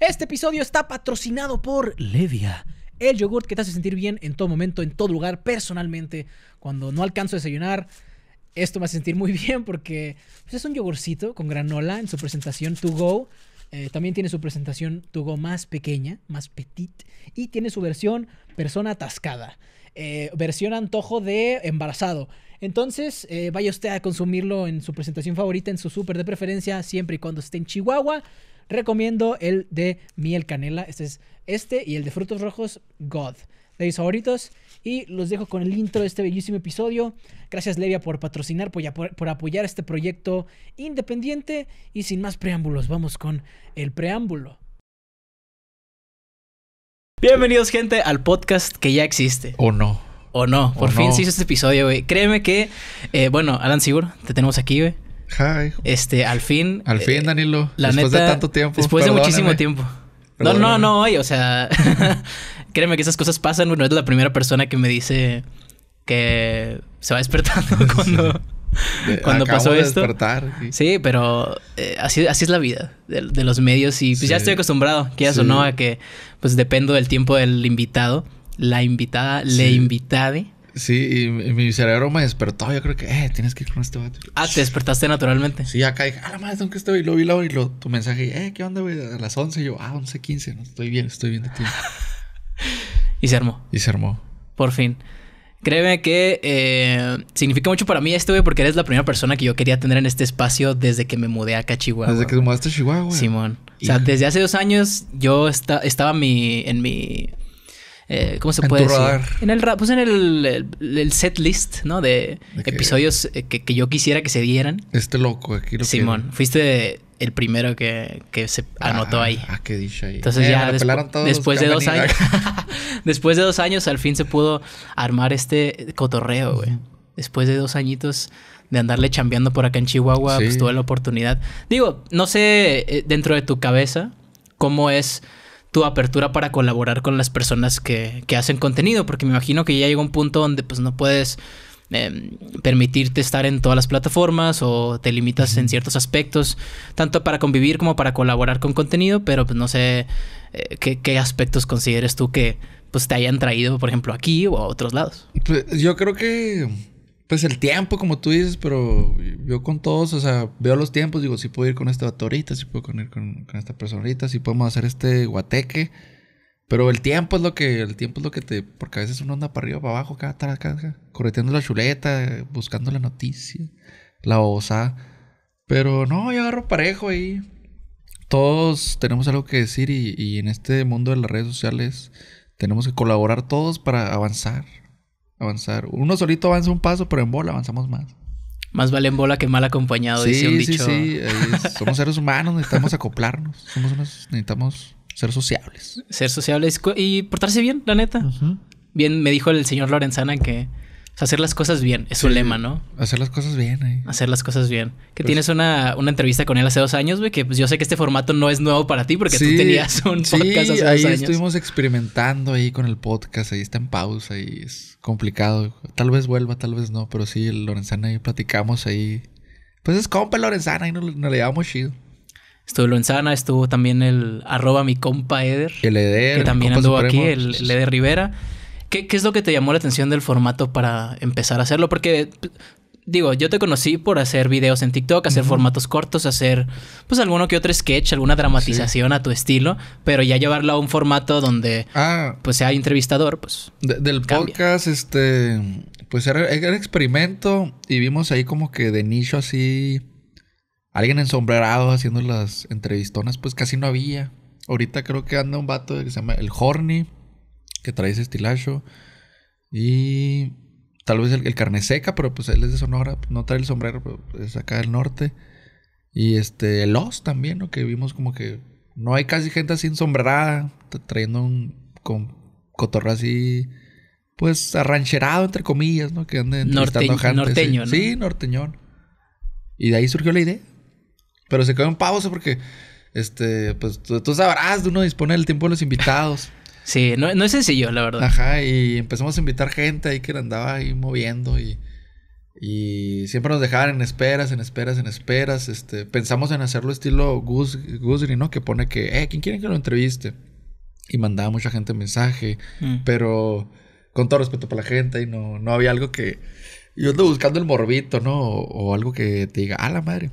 Este episodio está patrocinado por Levia, el yogurt que te hace sentir bien en todo momento, en todo lugar, personalmente. Cuando no alcanzo a desayunar, esto me hace sentir muy bien porque pues, es un yogurcito con granola en su presentación to go. Eh, también tiene su presentación to go más pequeña, más petit, y tiene su versión persona atascada, eh, versión antojo de embarazado. Entonces, eh, vaya usted a consumirlo en su presentación favorita, en su súper de preferencia, siempre y cuando esté en Chihuahua recomiendo el de miel canela. Este es este y el de frutos rojos, God. De mis favoritos. Y los dejo con el intro de este bellísimo episodio. Gracias, Levia, por patrocinar, por, apoyar este proyecto independiente. Y sin más preámbulos, vamos con el preámbulo. Bienvenidos, gente, al podcast que ya existe. O no. O no. Por fin se hizo este episodio, güey. Créeme que, eh, bueno, Alan Sigur, te tenemos aquí, güey. Hi. Este, al fin. Al fin, eh, Danilo. después de tanto tiempo. Después de muchísimo tiempo. No, no, no, oye, o sea, créeme que esas cosas pasan. Bueno, es la primera persona que me dice que se va despertando cuando, cuando pasó de Despertar, sí. pero eh, así, así es la vida de, los medios y pues ya estoy acostumbrado, quieras o no, a que pues dependo del tiempo del invitado, la invitada, le invitade. Sí, y mi cerebro me despertó. Yo creo que, eh, tienes que ir con este vato. Ah, te despertaste naturalmente. Sí, acá dije, ah, la madre, ¿dónde estoy? Y lo vi, lo, y lo, tu mensaje, eh, ¿qué onda, güey? A las 11. yo, ah, 11, 15. No, estoy bien, estoy bien de ti. y se armó. Y se armó. Por fin. Créeme que eh, significa mucho para mí este, güey, porque eres la primera persona que yo quería tener en este espacio desde que me mudé acá a Chihuahua. Desde que te mudaste a Chihuahua. Simón. O sea, desde hace dos años yo estaba mi, en mi eh, ¿cómo se puede decir? En el pues en el, set list, ¿no? De, episodios eh, que, yo quisiera que se dieran. Este loco aquí lo Simón, fuiste el primero que, se anotó ah, ahí. Ah, qué dicho ahí. Entonces eh, ya después de dos años, después de dos años al fin se pudo armar este cotorreo, güey. Después de dos añitos de andarle chambeando por acá en Chihuahua, pues tuve la oportunidad. Digo, no sé dentro de tu cabeza cómo es tu apertura para colaborar con las personas que, hacen contenido, porque me imagino que ya llega un punto donde pues no puedes em, permitirte estar en todas las plataformas o te limitas en ciertos aspectos, tanto para convivir como para colaborar con contenido, pero pues no sé eh, qué, qué, aspectos consideres tú que pues te hayan traído, por ejemplo, aquí o a otros lados. Pues, yo creo que pues el tiempo, como tú dices, pero yo con todos, o sea, veo los tiempos, digo, si puedo ir con esta ahorita, si sí puedo ir con, este esta persona ahorita, si podemos hacer este guateque. Pero el tiempo es lo que, el tiempo es lo que te, porque a veces uno anda para arriba, para abajo, acá, acá, correteando la chuleta, buscando la noticia, la osa Pero no, yo agarro parejo ahí. Todos tenemos algo que decir y en este mundo de las redes sociales tenemos que colaborar todos para avanzar avanzar. Uno solito avanza un paso, pero en bola avanzamos más. Más vale en bola que mal acompañado, sí, un sí, Sí, somos seres humanos, necesitamos acoplarnos. Somos unos, necesitamos ser sociables. Ser sociables y portarse bien, la neta. Bien, me dijo el señor Lorenzana que hacer las cosas bien, es su lema, ¿no? Hacer las cosas bien, ahí. Eh. Hacer las cosas bien. Que pues tienes una, una, entrevista con él hace dos años, güey, que pues yo sé que este formato no es nuevo para ti porque tú tenías un podcast estuvimos experimentando ahí con el podcast, ahí está en pausa y es complicado. Tal vez vuelva, tal vez no, pero sí, Lorenzana ahí platicamos ahí. Pues es compa Lorenzana Ahí nos, le llevamos chido. Estuvo Lorenzana, estuvo también el arroba mi compa Eder. El Eder. Que también anduvo aquí, el, el Eder Rivera. ¿Qué, es lo que te llamó la atención del formato para empezar a hacerlo? Porque digo, yo te conocí por hacer videos en TikTok, hacer formatos cortos, hacer pues alguno que otro sketch, alguna dramatización a tu estilo, pero ya llevarlo a un formato donde ah. pues sea entrevistador, pues del podcast este pues era, experimento y vimos ahí como que de nicho así alguien ensombrerado haciendo las entrevistonas, pues casi no había. Ahorita creo que anda un vato que se llama El Horny que trae ese estilacho. Y tal vez el, carne seca, pero pues él es de Sonora, no trae el sombrero, pero es acá del norte. Y este, el también, ¿no? Que vimos como que no hay casi gente así ensombrada, trayendo un con cotorra así, pues arrancherado, entre comillas, ¿no? Que ande... Norteño, gente, sí. ¿no? Sí, norteñón. Y de ahí surgió la idea. Pero se quedó en pausa porque, este, pues tú, tú sabrás, uno dispone el tiempo de los invitados. Sí, no, es sencillo, la verdad. Ajá, y empezamos a invitar gente ahí que andaba ahí moviendo y, y siempre nos dejaban en esperas, en esperas, en esperas. Este, pensamos en hacerlo estilo Gus, Guzri, ¿no? Que pone que, eh, ¿quién quiere que lo entreviste? Y mandaba mucha gente mensaje, mm. pero con todo respeto para la gente y no, no había algo que... Yo ando buscando el morbito, ¿no? O, algo que te diga, a la madre.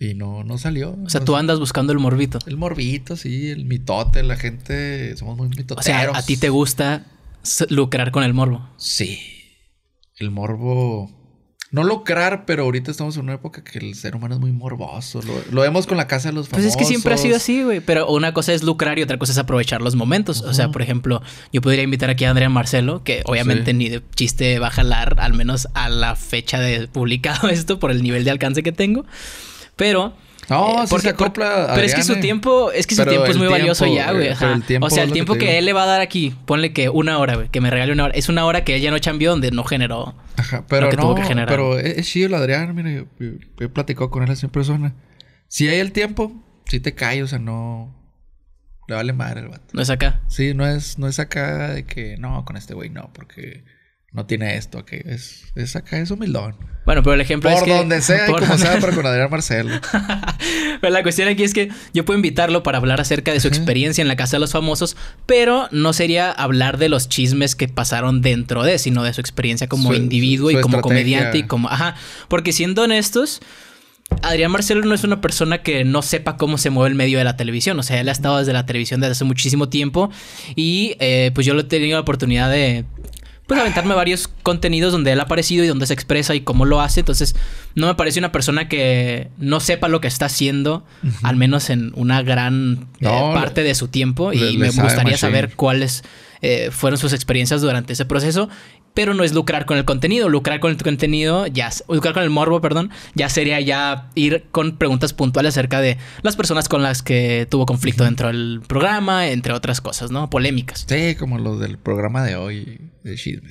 Y no, no salió. O sea, tú andas buscando el morbito. El morbito, sí, el mitote, la gente, somos muy mitoteros. O sea, a ti te gusta lucrar con el morbo. Sí. El morbo no lucrar, pero ahorita estamos en una época que el ser humano es muy morboso. Lo, vemos con la casa de los famosos. Pues es que siempre ha sido así, güey. Pero una cosa es lucrar y otra cosa es aprovechar los momentos. O sea, por ejemplo, yo podría invitar aquí a Andrea Marcelo, que obviamente ni de chiste va a jalar, al menos a la fecha de publicado esto, por el nivel de alcance que tengo. Pero. No, eh, porque, se acopla pero es que su tiempo, es que su tiempo es muy valioso ya, güey. Eh, o sea, el tiempo que, él le va a dar aquí, ponle que una hora, güey, que me regale una hora. Es una hora que él ya no cambió donde no generó. Ajá, pero Pero es chido el Adrián, mira, yo, he platicado con él así en persona. Si hay el tiempo, si te cae, o sea, no. Le vale madre el vato. No es acá. Sí, no es, no es acá de que no, con este güey no, porque no tiene esto, que es, es acá, es milón Bueno, pero el ejemplo es que... Donde sea, por y como sea, con Adrián Marcelo. la cuestión aquí es que yo puedo invitarlo para hablar acerca de su experiencia en la Casa de los Famosos, pero no sería hablar de los chismes que pasaron dentro de, sino de su experiencia como individuo y como comediante y como... Ajá, porque siendo honestos... Adrián Marcelo no es una persona que no sepa cómo se mueve el medio de la televisión. O sea, él ha estado desde la televisión desde hace muchísimo tiempo. Y eh, pues yo lo he tenido la oportunidad de pues aventarme varios contenidos donde él ha aparecido y donde se expresa y cómo lo hace. Entonces, no me parece una persona que no sepa lo que está haciendo, al menos en una gran eh, parte de su tiempo. y me gustaría saber cuáles eh, fueron sus experiencias durante ese proceso pero no es lucrar con el contenido. Lucrar con el contenido, ya, lucrar con el morbo, perdón, ya sería ya ir con preguntas puntuales acerca de las personas con las que tuvo conflicto dentro del programa, entre otras cosas, ¿no? Polémicas. Sí, como lo del programa de hoy, de chisme.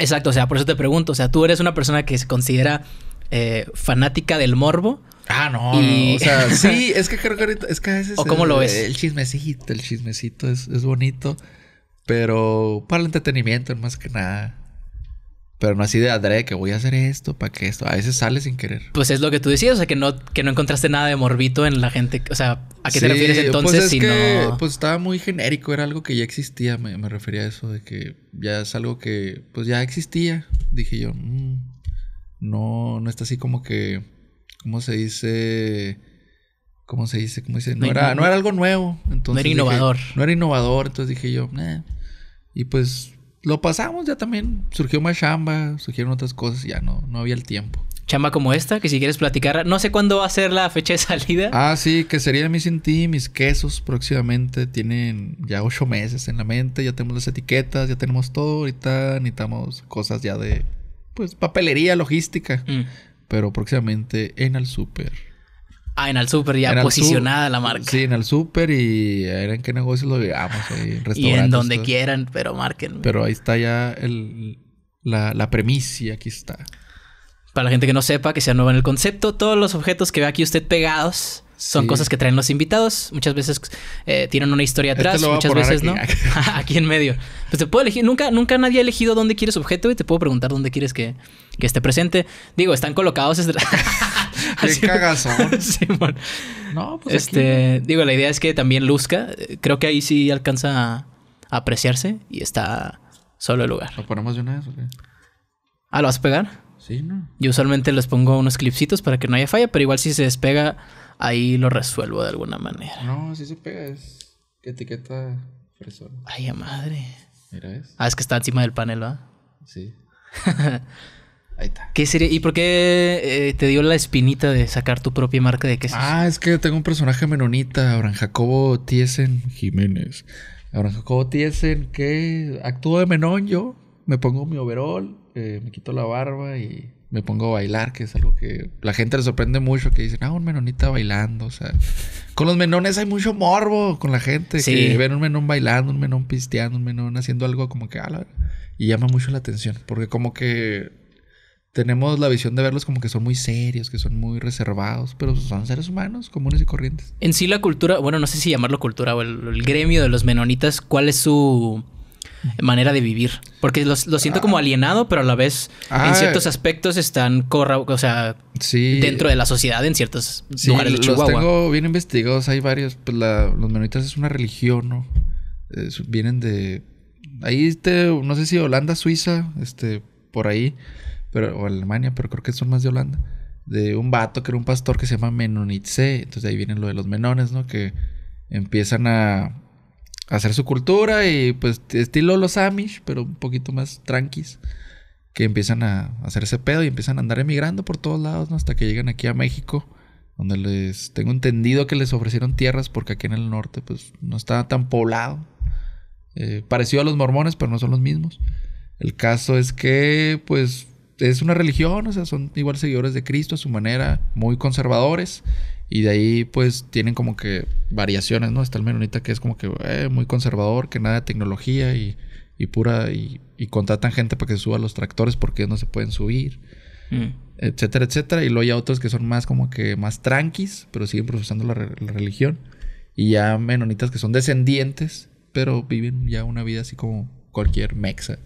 Exacto, o sea, por eso te pregunto, o sea, tú eres una persona que se considera eh, fanática del morbo. Ah, no, o sea, sí, es que creo que es que a ¿O cómo lo ves? El chismecito, el chismecito es, es bonito, pero para el entretenimiento más que nada. Pero no así de Andrea que voy a hacer esto para que esto. A veces sale sin querer. Pues es lo que tú decías, o sea, que no, que no encontraste nada de morbito en la gente. O sea, ¿a qué te refieres pues entonces? Pues si no... pues estaba muy genérico, era algo que ya existía. Me, refería a eso, de que ya es algo que, pues ya existía. Dije yo, mm, no, no está así como que, ¿cómo se dice? ¿Cómo se dice? ¿Cómo se dice? No, era, no era algo nuevo. Entonces no era innovador. no era innovador, entonces dije yo, eh". Y pues lo pasamos, ya también surgió más chamba, surgieron otras cosas, ya no, no había el tiempo. Chamba como esta, que si quieres platicar, no sé cuándo va a ser la fecha de salida. Ah, sí, que sería mis sin ti, mis quesos próximamente tienen ya ocho meses en la mente, ya tenemos las etiquetas, ya tenemos todo, ahorita necesitamos cosas ya de, pues, papelería, logística, mm. pero próximamente en el super. Ah, en el súper ya posicionada la marca. Sí, en el súper y a ver en qué negocio lo llevamos. Ahí, y en donde quieran, pero marquen. Pero ahí está ya el, la, la aquí está. Para la gente que no sepa, que sea nuevo en el concepto, todos los objetos que ve aquí usted pegados son cosas que traen los invitados. Muchas veces eh, tienen una historia este atrás, muchas veces no. aquí en medio. Pues te puedo elegir. Nunca, nunca nadie ha elegido dónde quieres objeto y te puedo preguntar dónde quieres que, que esté presente. Digo, están colocados. Qué cagazón. sí, No, pues este, digo, la idea es que también luzca. Creo que ahí sí alcanza a apreciarse y está solo el lugar. ¿Lo ponemos de una vez o qué? Ah, ¿lo vas a pegar? Sí, ¿no? Yo usualmente les pongo unos clipsitos para que no haya falla, pero igual si se despega, ahí lo resuelvo de alguna manera. No, si se pega es etiqueta fresor. Ay, madre. Mira, es. Ah, es que está encima del panel, ¿va? Sí. ¿Qué sería? ¿Y por qué eh, te dio la espinita de sacar tu propia marca de queso Ah, es que tengo un personaje menonita, Abraham Jacobo Tiesen Jiménez. Abraham Jacobo Tiesen, que actúo de menón yo. Me pongo mi overol, eh, me quito la barba y me pongo a bailar, que es algo que la gente le sorprende mucho, que dicen, ah, un menonita bailando, o sea, con los menones hay mucho morbo con la gente, sí. que ven un menón bailando, un menón pisteando, un menón haciendo algo como que, ah, y llama mucho la atención, porque como que tenemos la visión de verlos como que son muy serios, que son muy reservados, pero son seres humanos comunes y corrientes. En sí la cultura, bueno, no sé si llamarlo cultura o el, gremio de los menonitas, ¿cuál es su manera de vivir? Porque lo siento como ah. alienado, pero a la vez en ah. ciertos aspectos están corra, o sea, dentro de la sociedad en ciertos lugares de Chihuahua. Los tengo bien investigados, hay varios, pues los menonitas es una religión, ¿no? vienen de ahí este, no sé si Holanda, Suiza, este por ahí o Alemania, pero creo que son más de Holanda, de un vato que era un pastor que se llama Menonitze. Entonces ahí vienen lo de los menones, ¿no? Que empiezan a hacer su cultura y pues estilo los Amish, pero un poquito más tranquis, que empiezan a hacer ese pedo y empiezan a andar emigrando por todos lados, ¿no? Hasta que llegan aquí a México, donde les tengo entendido que les ofrecieron tierras porque aquí en el norte pues no está tan poblado. Eh, parecido a los mormones, pero no son los mismos. El caso es que pues es una religión, o sea, son igual seguidores de Cristo a su manera, muy conservadores. Y de ahí, pues, tienen como que variaciones, ¿no? Está el menonita que es como que eh, muy conservador, que nada de tecnología y, pura. Y, contratan gente para que suba los tractores porque no se pueden subir, mm. etcétera, etcétera. Y luego hay otros que son más como que más tranquis, pero siguen profesando la, la religión. Y ya menonitas que son descendientes, pero viven ya una vida así como cualquier mexa.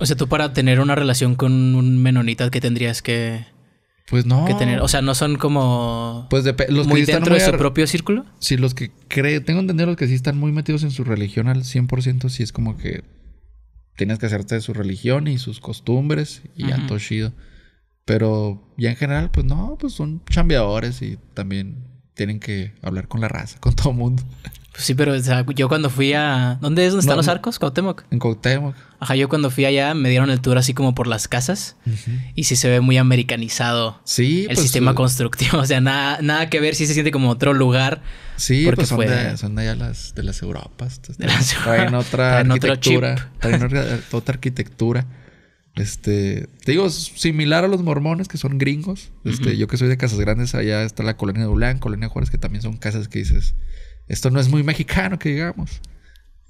O sea, tú para tener una relación con un menonita que tendrías que... Pues no. Que tener, o sea, no son como... Pues de, los muy dentro de su propio círculo. Sí, los que creen, tengo entendido los que sí están muy metidos en su religión al 100%, sí es como que tienes que hacerte de su religión y sus costumbres y todo chido. Pero ya en general, pues no, pues son chambeadores y también tienen que hablar con la raza, con todo el mundo. Pues sí, pero yo cuando fui a... ¿Dónde es donde están los arcos? ¿Cautemoc? En Cautemoc. Ajá, yo cuando fui allá me dieron el tour así como por las casas. Y sí se ve muy americanizado el pues, sistema eh, constructivo. O sea, nada, nada que ver, si se siente como otro lugar. Sí, porque pues, son, de, son de allá las, de las Europas. De las otra arquitectura. otra, arquitectura. Este, te digo, similar a los mormones que son gringos. Este, yo que soy de Casas Grandes, allá está la colonia de Ulán, colonia Juárez, que también son casas que dices, esto no es muy mexicano que digamos.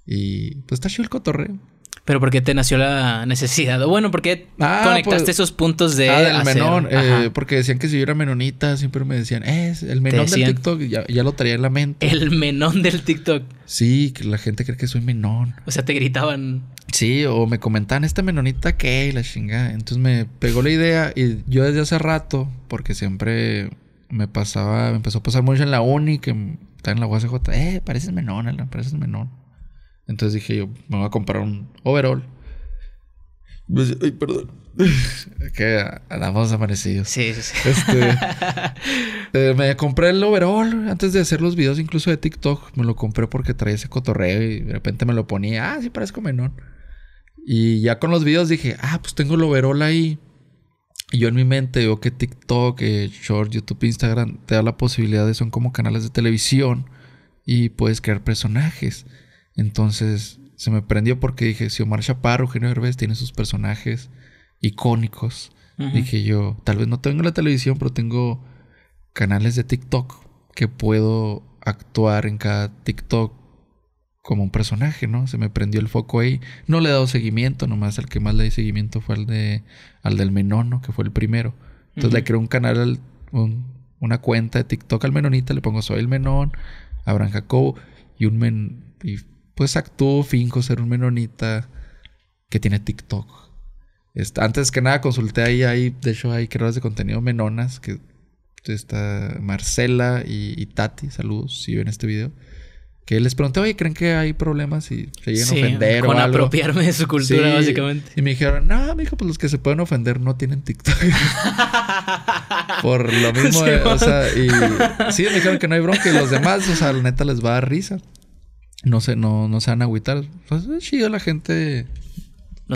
Y pues está chido el cotorreo. Pero ¿por qué te nació la necesidad? bueno, ¿por qué ah, conectaste pues, esos puntos de... Ah, del menón. Eh, porque decían que si yo era menonita, siempre me decían, es el menón del TikTok. Ya, ya, lo traía en la mente. El menón del TikTok. Sí, que la gente cree que soy menón. O sea, te gritaban. Sí, o me comentaban, esta menonita qué, la chingada. Entonces me pegó la idea y yo desde hace rato, porque siempre me pasaba, me empezó a pasar mucho en la uni, que Está en la UACJ, eh, pareces menón, Alan, pareces menón. Entonces dije yo, me voy a comprar un overall. Me ay, perdón. que andamos amanecidos. Sí, sí, sí. Este, eh, me compré el overall antes de hacer los videos, incluso de TikTok. Me lo compré porque traía ese cotorreo y de repente me lo ponía. Ah, sí, parezco menón. Y ya con los videos dije, ah, pues tengo el overall ahí. Y yo en mi mente veo que TikTok, eh, Short, YouTube, Instagram te da la posibilidad de son como canales de televisión y puedes crear personajes. Entonces se me prendió porque dije, si Omar Chaparro, Eugenio Herbes tiene sus personajes icónicos. Dije yo, tal vez no tengo la televisión, pero tengo canales de TikTok que puedo actuar en cada TikTok como un personaje, ¿no? Se me prendió el foco ahí. No le he dado seguimiento, nomás el que más le di seguimiento fue al de al del Menono, que fue el primero. Entonces le creé un canal, una cuenta de TikTok al Menonita, le pongo soy el Menón, Abraham Jacobo, y un men, y pues actúo, finco ser un Menonita que tiene TikTok. antes que nada consulté ahí, ahí de hecho hay creadores de contenido Menonas, que está Marcela y, y Tati, saludos si ven este video que les pregunté, oye, ¿creen que hay problemas y se llegan a ofender con o algo? apropiarme de su cultura, básicamente. Y me dijeron, no, mijo, pues los que se pueden ofender no tienen TikTok. Por lo mismo, o sea, y sí, me dijeron que no hay bronca y los demás, o sea, la neta les va a dar risa. No se, no, no se van a agüitar. Pues es eh, chido la gente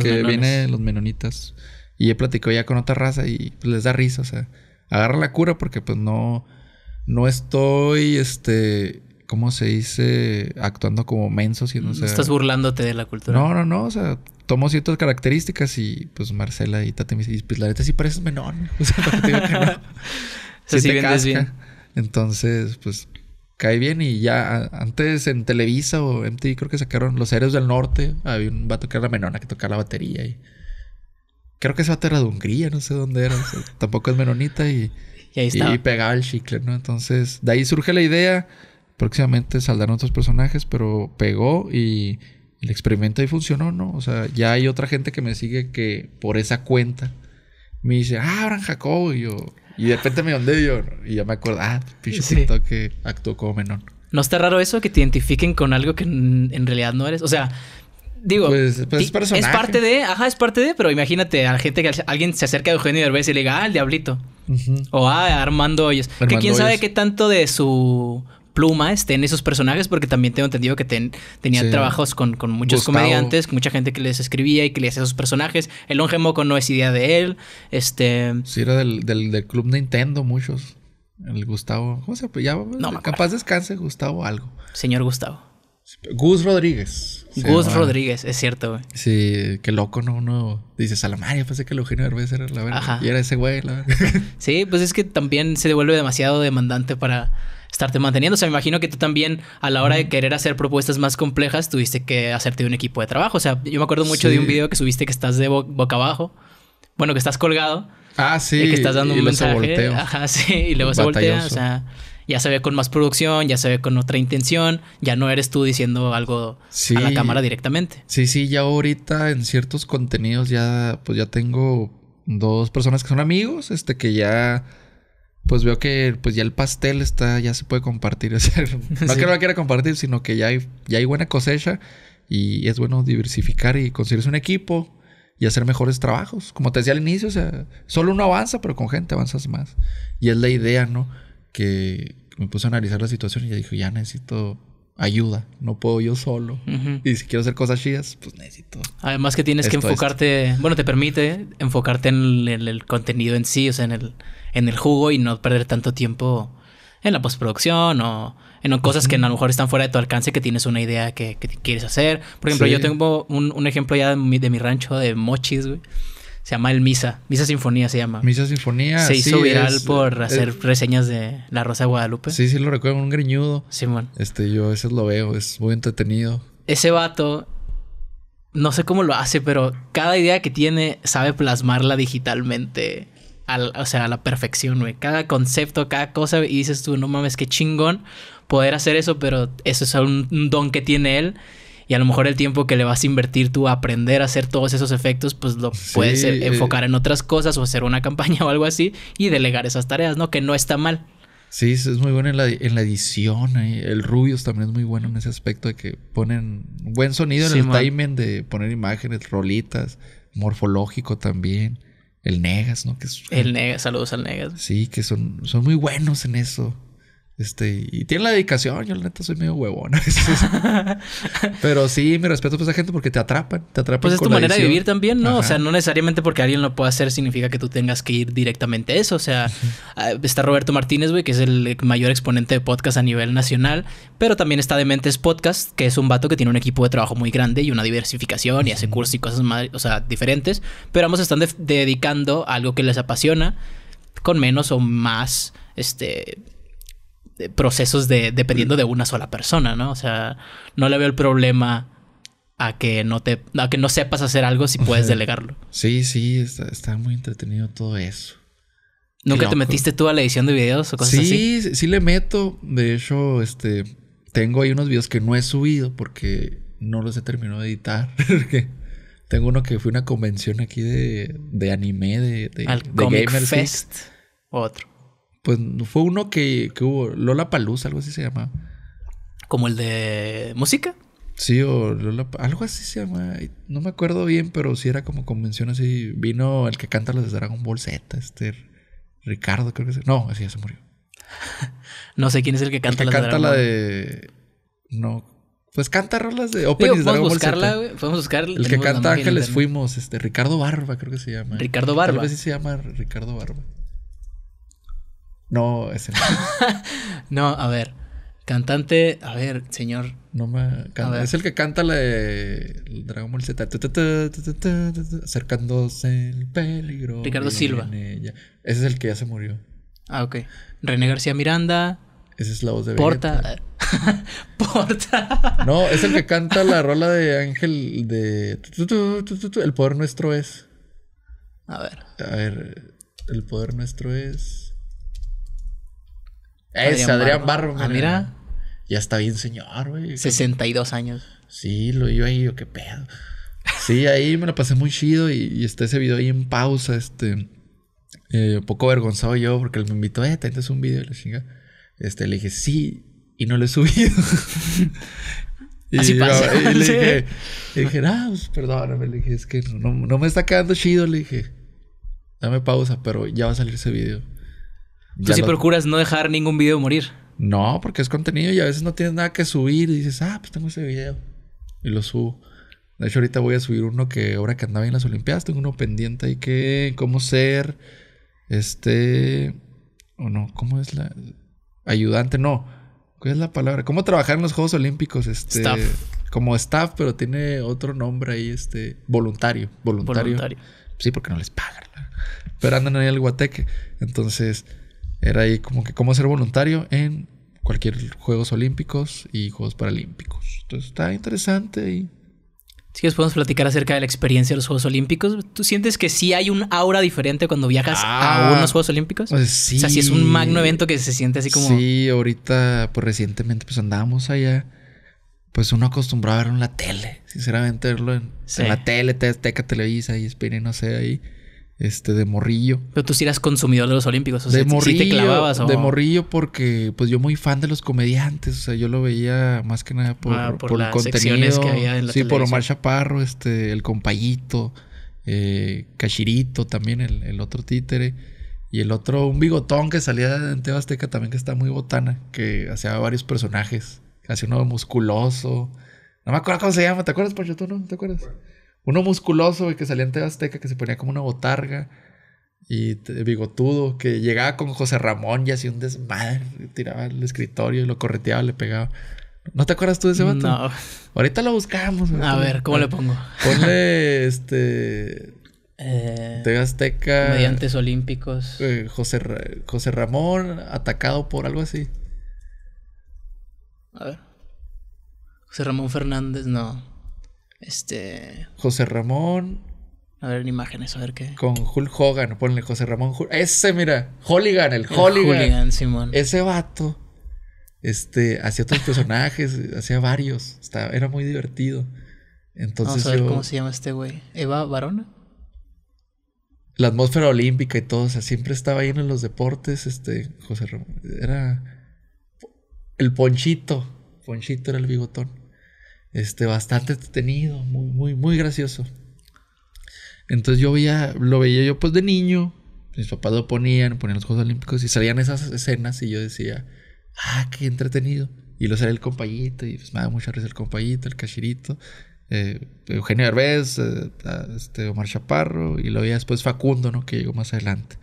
que viene, los menonitas. Y he platicado ya con otra raza y les da risa, o sea, agarra la cura porque pues no, no estoy, este ¿cómo se dice? Actuando como menso. y o mm, Estás burlándote de la cultura. No, no, no, o sea, tomó ciertas características y pues Marcela y Tati y dicen, pues la neta sí pareces menón. O sea, no digo que no. Si sí te Entonces, pues cae bien y ya antes en Televisa o MTV creo que sacaron Los Héroes del Norte. Había un vato que era la menona que tocaba la batería y... Creo que es vato era de Hungría, no sé dónde era. tampoco es menonita y... Y, ahí y, pegaba el chicle, ¿no? Entonces, de ahí surge la idea. Próximamente saldrán otros personajes, pero pegó y el experimento ahí funcionó, ¿no? O sea, ya hay otra gente que me sigue que por esa cuenta me dice, ah, Abraham Jacobo, y yo, y de repente me mandé yo, y ya me acuerdo, ah, pinche que actuó como menor. ¿No está raro eso que te identifiquen con algo que en realidad no eres? O sea, digo, pues, pues es, personaje. parte de, ajá, es parte de, pero imagínate a la gente que alguien se acerca a Eugenio Derbez y le diga, ah, el diablito. O ah, Armando Hoyos. que quién sabe qué tanto de su Pluma estén en esos personajes, porque también tengo entendido que ten, tenían trabajos con, muchos comediantes, con mucha gente que les escribía y que le hacía esos personajes. El Longe Moco no es idea de él. Este. Sí, era del, club Nintendo, muchos. El Gustavo. ¿Cómo se llama? No, capaz descanse, Gustavo, algo. Señor Gustavo. Gus Rodríguez. Gus Rodríguez, es cierto, güey. Sí, qué loco, ¿no? Uno dice, Salamaria, pensé que el Eugenio Derbez era la verdad. Y era ese güey, la verdad. sí, pues es que también se devuelve demasiado demandante para, estarte manteniendo. O sea, me imagino que tú también, a la hora de querer hacer propuestas más complejas, tuviste que hacerte un equipo de trabajo. O sea, yo me acuerdo mucho de un video que subiste que estás de boca abajo. Bueno, que estás colgado. Ah, sí. Eh, que estás dando un mensaje. Ajá, sí. Y luego se voltea. O sea, ya se ve con más producción, ya se ve con otra intención. Ya no eres tú diciendo algo a la cámara directamente. Sí, sí. Ya ahorita en ciertos contenidos ya, pues ya tengo dos personas que son amigos, este, que ya pues veo que pues ya el pastel está, ya se puede compartir. O sea, no es que no la quiera compartir, sino que ya hay, ya hay buena cosecha y es bueno diversificar y conseguirse un equipo y hacer mejores trabajos. Como te decía al inicio, o sea, solo uno avanza, pero con gente avanzas más. Y es la idea, ¿no? Que me puse a analizar la situación y ya dije, ya necesito ayuda, no puedo yo solo. Y si quiero hacer cosas chidas, pues necesito. Además que tienes que enfocarte, bueno, te permite enfocarte en el, en el, contenido en sí, o sea, en el en el jugo y no perder tanto tiempo en la postproducción o en cosas que a lo mejor están fuera de tu alcance, que tienes una idea que, quieres hacer. Por ejemplo, yo tengo un, ejemplo ya de mi, rancho de mochis, güey. Se llama el Misa. Misa Sinfonía se llama. Misa Sinfonía. Se hizo viral por eh, hacer reseñas de La Rosa de Guadalupe. Sí, sí, lo recuerdo. Un greñudo. Sí, Sí, este, yo eso lo veo. Es muy entretenido. Ese vato, no sé cómo lo hace, pero cada idea que tiene sabe plasmarla digitalmente al, o sea, a la perfección, güey. Cada concepto, cada cosa, y dices tú, no mames, qué chingón poder hacer eso, pero eso es un, don que tiene él. Y a lo mejor el tiempo que le vas a invertir tú a aprender a hacer todos esos efectos, pues lo puedes eh, eh, enfocar en otras cosas o hacer una campaña o algo así y delegar esas tareas, ¿no? Que no está mal. Sí, es muy bueno en la, edición. El Rubius también es muy bueno en ese aspecto de que ponen buen sonido en el timing de poner imágenes, rolitas, morfológico también. El Negas, ¿no? Que el Negas, saludos al Negas. Sí, que son, son muy buenos en eso. Este, y tiene la dedicación, yo la neta soy medio huevona. Pero sí, me respeto pues, a esa gente porque te atrapan, te atrapan. Pues es tu manera de vivir también, ¿no? O sea, no necesariamente porque alguien lo pueda hacer significa que tú tengas que ir directamente a eso. O sea, ah, está Roberto Martínez, güey, que es el mayor exponente de podcast a nivel nacional, pero también está de mentes Podcast, que es un vato que tiene un equipo de trabajo muy grande y una diversificación y hace cursos y cosas más, o sea, diferentes, pero ambos están dedicando a algo que les apasiona con menos o más, este procesos de, dependiendo de una sola persona, ¿no? O sea, no le veo el problema a que no te a que no sepas hacer algo si puedes delegarlo. Sí, sí, está, muy entretenido todo eso. ¿Nunca te metiste tú a la edición de videos o cosas así? Sí, sí le meto. De hecho, este tengo ahí unos videos que no he subido porque no los he terminado de editar. tengo uno que fue una convención aquí de, de anime, de, de, Gamer Fest. Otro. Pues fue uno que, hubo, Lola Paluz, algo así se llamaba. ¿Como el de música? Sí, o Lola, algo así se llama. No me acuerdo bien, pero sí era como convención así. Vino el que canta los de Dragon Ball Z, este Ricardo, creo que se. No, así ya se murió. no sé quién es el que canta el canta la de. No. Pues canta rolas de Open Digo, Dragon buscarla, güey. Podemos buscarla. El que canta Ángeles Fuimos, este Ricardo Barba, creo que se llama. Ricardo Barba. Tal sí se llama Ricardo Barba. No, ese no. no, a ver. Cantante, a ver, señor. No me. es el que canta la de el Dragon Ball acercándose el peligro. Ricardo Silva. Ese es el que ya se murió. Ah, ok. René García Miranda. Esa es la voz de Porta. Porta. no, es el que canta la rola de Ángel de. El poder nuestro es. A ver. A ver. El poder nuestro es. Adrián Barro. Ah, mira. Ya está bien, señor, güey. 62 años. Sí, lo yo ahí, yo qué pedo. Sí, ahí me lo pasé muy chido y, está ese video ahí en pausa, este. un eh, poco avergonzado yo porque él me invitó, eh, tenés un video la chinga. Este, le dije, sí, y no lo he subido. y, Así pasa. le, dije, le dije, ah, pues, perdóname, le dije, es que no, no me está quedando chido, le dije, dame pausa, pero ya va a salir ese video. Tú sí procuras no dejar ningún video morir. No, porque es contenido y a veces no tienes nada que subir y dices, ah, pues tengo ese video y lo subo. De hecho, ahorita voy a subir uno que ahora que andaba en las Olimpiadas, tengo uno pendiente ahí que, cómo ser, este, o no, ¿cómo es la? Ayudante, no. ¿Cuál es la palabra? ¿Cómo trabajar en los Juegos Olímpicos? Este, staff. Como staff, pero tiene otro nombre ahí, este, voluntario. Voluntario. voluntario. Sí, porque no les pagan. Pero andan ahí al guateque. Entonces, era ahí como que cómo ser voluntario en cualquier Juegos Olímpicos y Juegos Paralímpicos. Entonces está interesante y... Si os podemos platicar acerca de la experiencia de los Juegos Olímpicos. ¿Tú sientes que sí hay un aura diferente cuando viajas a ah, unos Juegos Olímpicos? Pues sí. O sea, si es un magno evento que se siente así como... Sí, ahorita, pues recientemente, pues andábamos allá. Pues uno acostumbrado a verlo en la tele. Sinceramente, verlo en, la tele, Teca Televisa, y e Spine, no sé, ahí este, de morrillo. Pero tú sí eras consumidor de los Olímpicos, de morrillo, te clavabas. De morrillo porque, pues yo muy fan de los comediantes, o sea, yo lo veía más que nada por, ah, por, las el Que había en la sí, por Omar Chaparro, este, el compayito, eh, Cachirito también, el, otro títere. Y el otro, un bigotón que salía de en Azteca... también, que está muy botana, que hacía varios personajes. Hacía uno musculoso. No me acuerdo cómo se llama, ¿te acuerdas, Pacho? ¿Tú no? ¿Te acuerdas? Uno musculoso, que salía en que se ponía como una botarga. Y bigotudo, que llegaba con José Ramón y hacía un desmadre. Tiraba el escritorio y lo correteaba, le pegaba. ¿No te acuerdas tú de ese vato? No. Ahorita lo buscamos. A ver, ¿cómo le pongo? Ponle este. Eh, Mediantes Olímpicos. Eh, José, José Ramón atacado por algo así. A ver. José Ramón Fernández, no. Este. José Ramón. A ver en imágenes, a ver qué. Con Hulk Hogan, ponle José Ramón. Ese, mira. Holligan, el, el Simón. Ese vato. Este, hacía otros personajes, hacía varios. Estaba, era muy divertido. Entonces. Vamos a ver cómo se llama este güey. ¿Eva Varona La atmósfera olímpica y todo. O sea, siempre estaba ahí en los deportes. Este, José Ramón. Era. El Ponchito. Ponchito era el bigotón este, bastante entretenido, muy, muy, muy gracioso. Entonces yo veía, lo veía yo pues de niño, mis papás lo ponían, ponían los Juegos Olímpicos y salían esas escenas y yo decía, ah, qué entretenido. Y lo salía el compañito y pues me da mucha el compañito, el cachirito, eh, Eugenio Herbés, eh, este, Omar Chaparro y lo veía después Facundo, ¿no? Que llegó más adelante.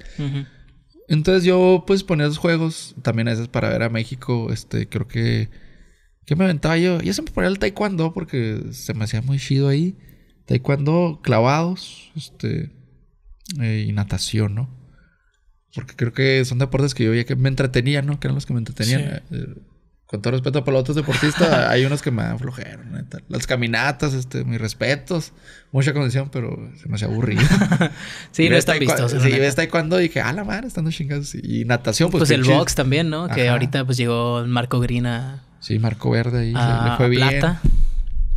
Entonces yo pues ponía los juegos también a veces para ver a México, este, creo que ¿Qué me aventaba yo? Yo siempre ponía el taekwondo porque se me hacía muy chido ahí. Taekwondo, clavados, este, eh, y natación, ¿no? Porque creo que son deportes que yo ya que me entretenían, ¿no? Que eran los que me entretenían. Eh, con todo respeto para los otros deportistas, hay unos que me aflojaron, neta. Las caminatas, este, mis respetos, mucha condición, pero se me hacía aburrido. sí, no está vistoso. Sí, ves taekwondo y dije, ah, la madre, están chingados. Y natación, pues. Pues el box también, ¿no? Que ahorita pues llegó Marco Grina Sí, Marco verde ahí. le ah, fue bien. Plata.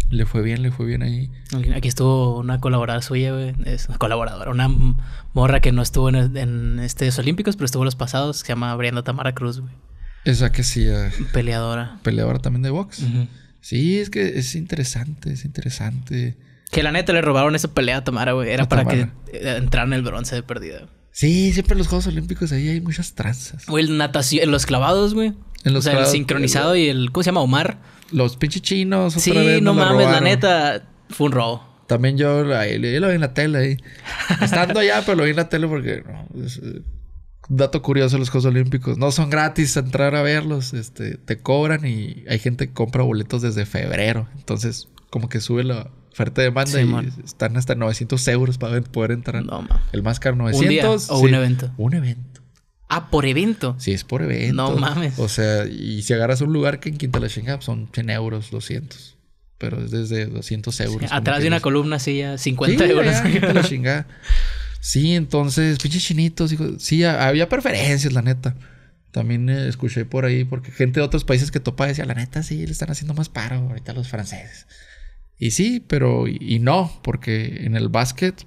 Le fue bien, le fue bien ahí. Aquí estuvo una colaboradora suya, güey. Es una colaboradora, una morra que no estuvo en, estos Olímpicos, pero estuvo en los pasados, se llama Brianda Tamara Cruz, güey. Esa que sí. Eh, peleadora. Peleadora también de box. Sí, es que es interesante, es interesante. Que la neta le robaron esa pelea a Tamara, güey. Era para que eh, entrara en el bronce de perdida. Sí, siempre en los Juegos Olímpicos ahí hay muchas tranzas. el natación, en los clavados, güey los o sea, el sincronizado y el. ¿Cómo se llama? Omar. Los pinches chinos. sí, no mames, la neta. Fue un robo. También yo, lo vi en la tele ahí. Estando allá, pero lo vi en la tele porque. Eh, dato curioso de los Juegos Olímpicos. No son gratis entrar a verlos. Este, te cobran y hay gente que compra boletos desde febrero. Entonces, como que sube la oferta de demanda y están hasta 900 euros para poder entrar. No, El más 900. o un evento. Un evento. Ah, por evento. Sí, es por evento. No mames. O sea, y si agarras un lugar que en la chinga, son 100 euros, 200. Pero es desde 200 euros. atrás de una columna, sí, ya 50 sí, euros. sí, entonces, pinches chinitos. Hijo. Sí, había preferencias, la neta. También eh, escuché por ahí, porque gente de otros países que topa decía, la neta, sí, le están haciendo más paro ahorita a los franceses. Y sí, pero y no, porque en el básquet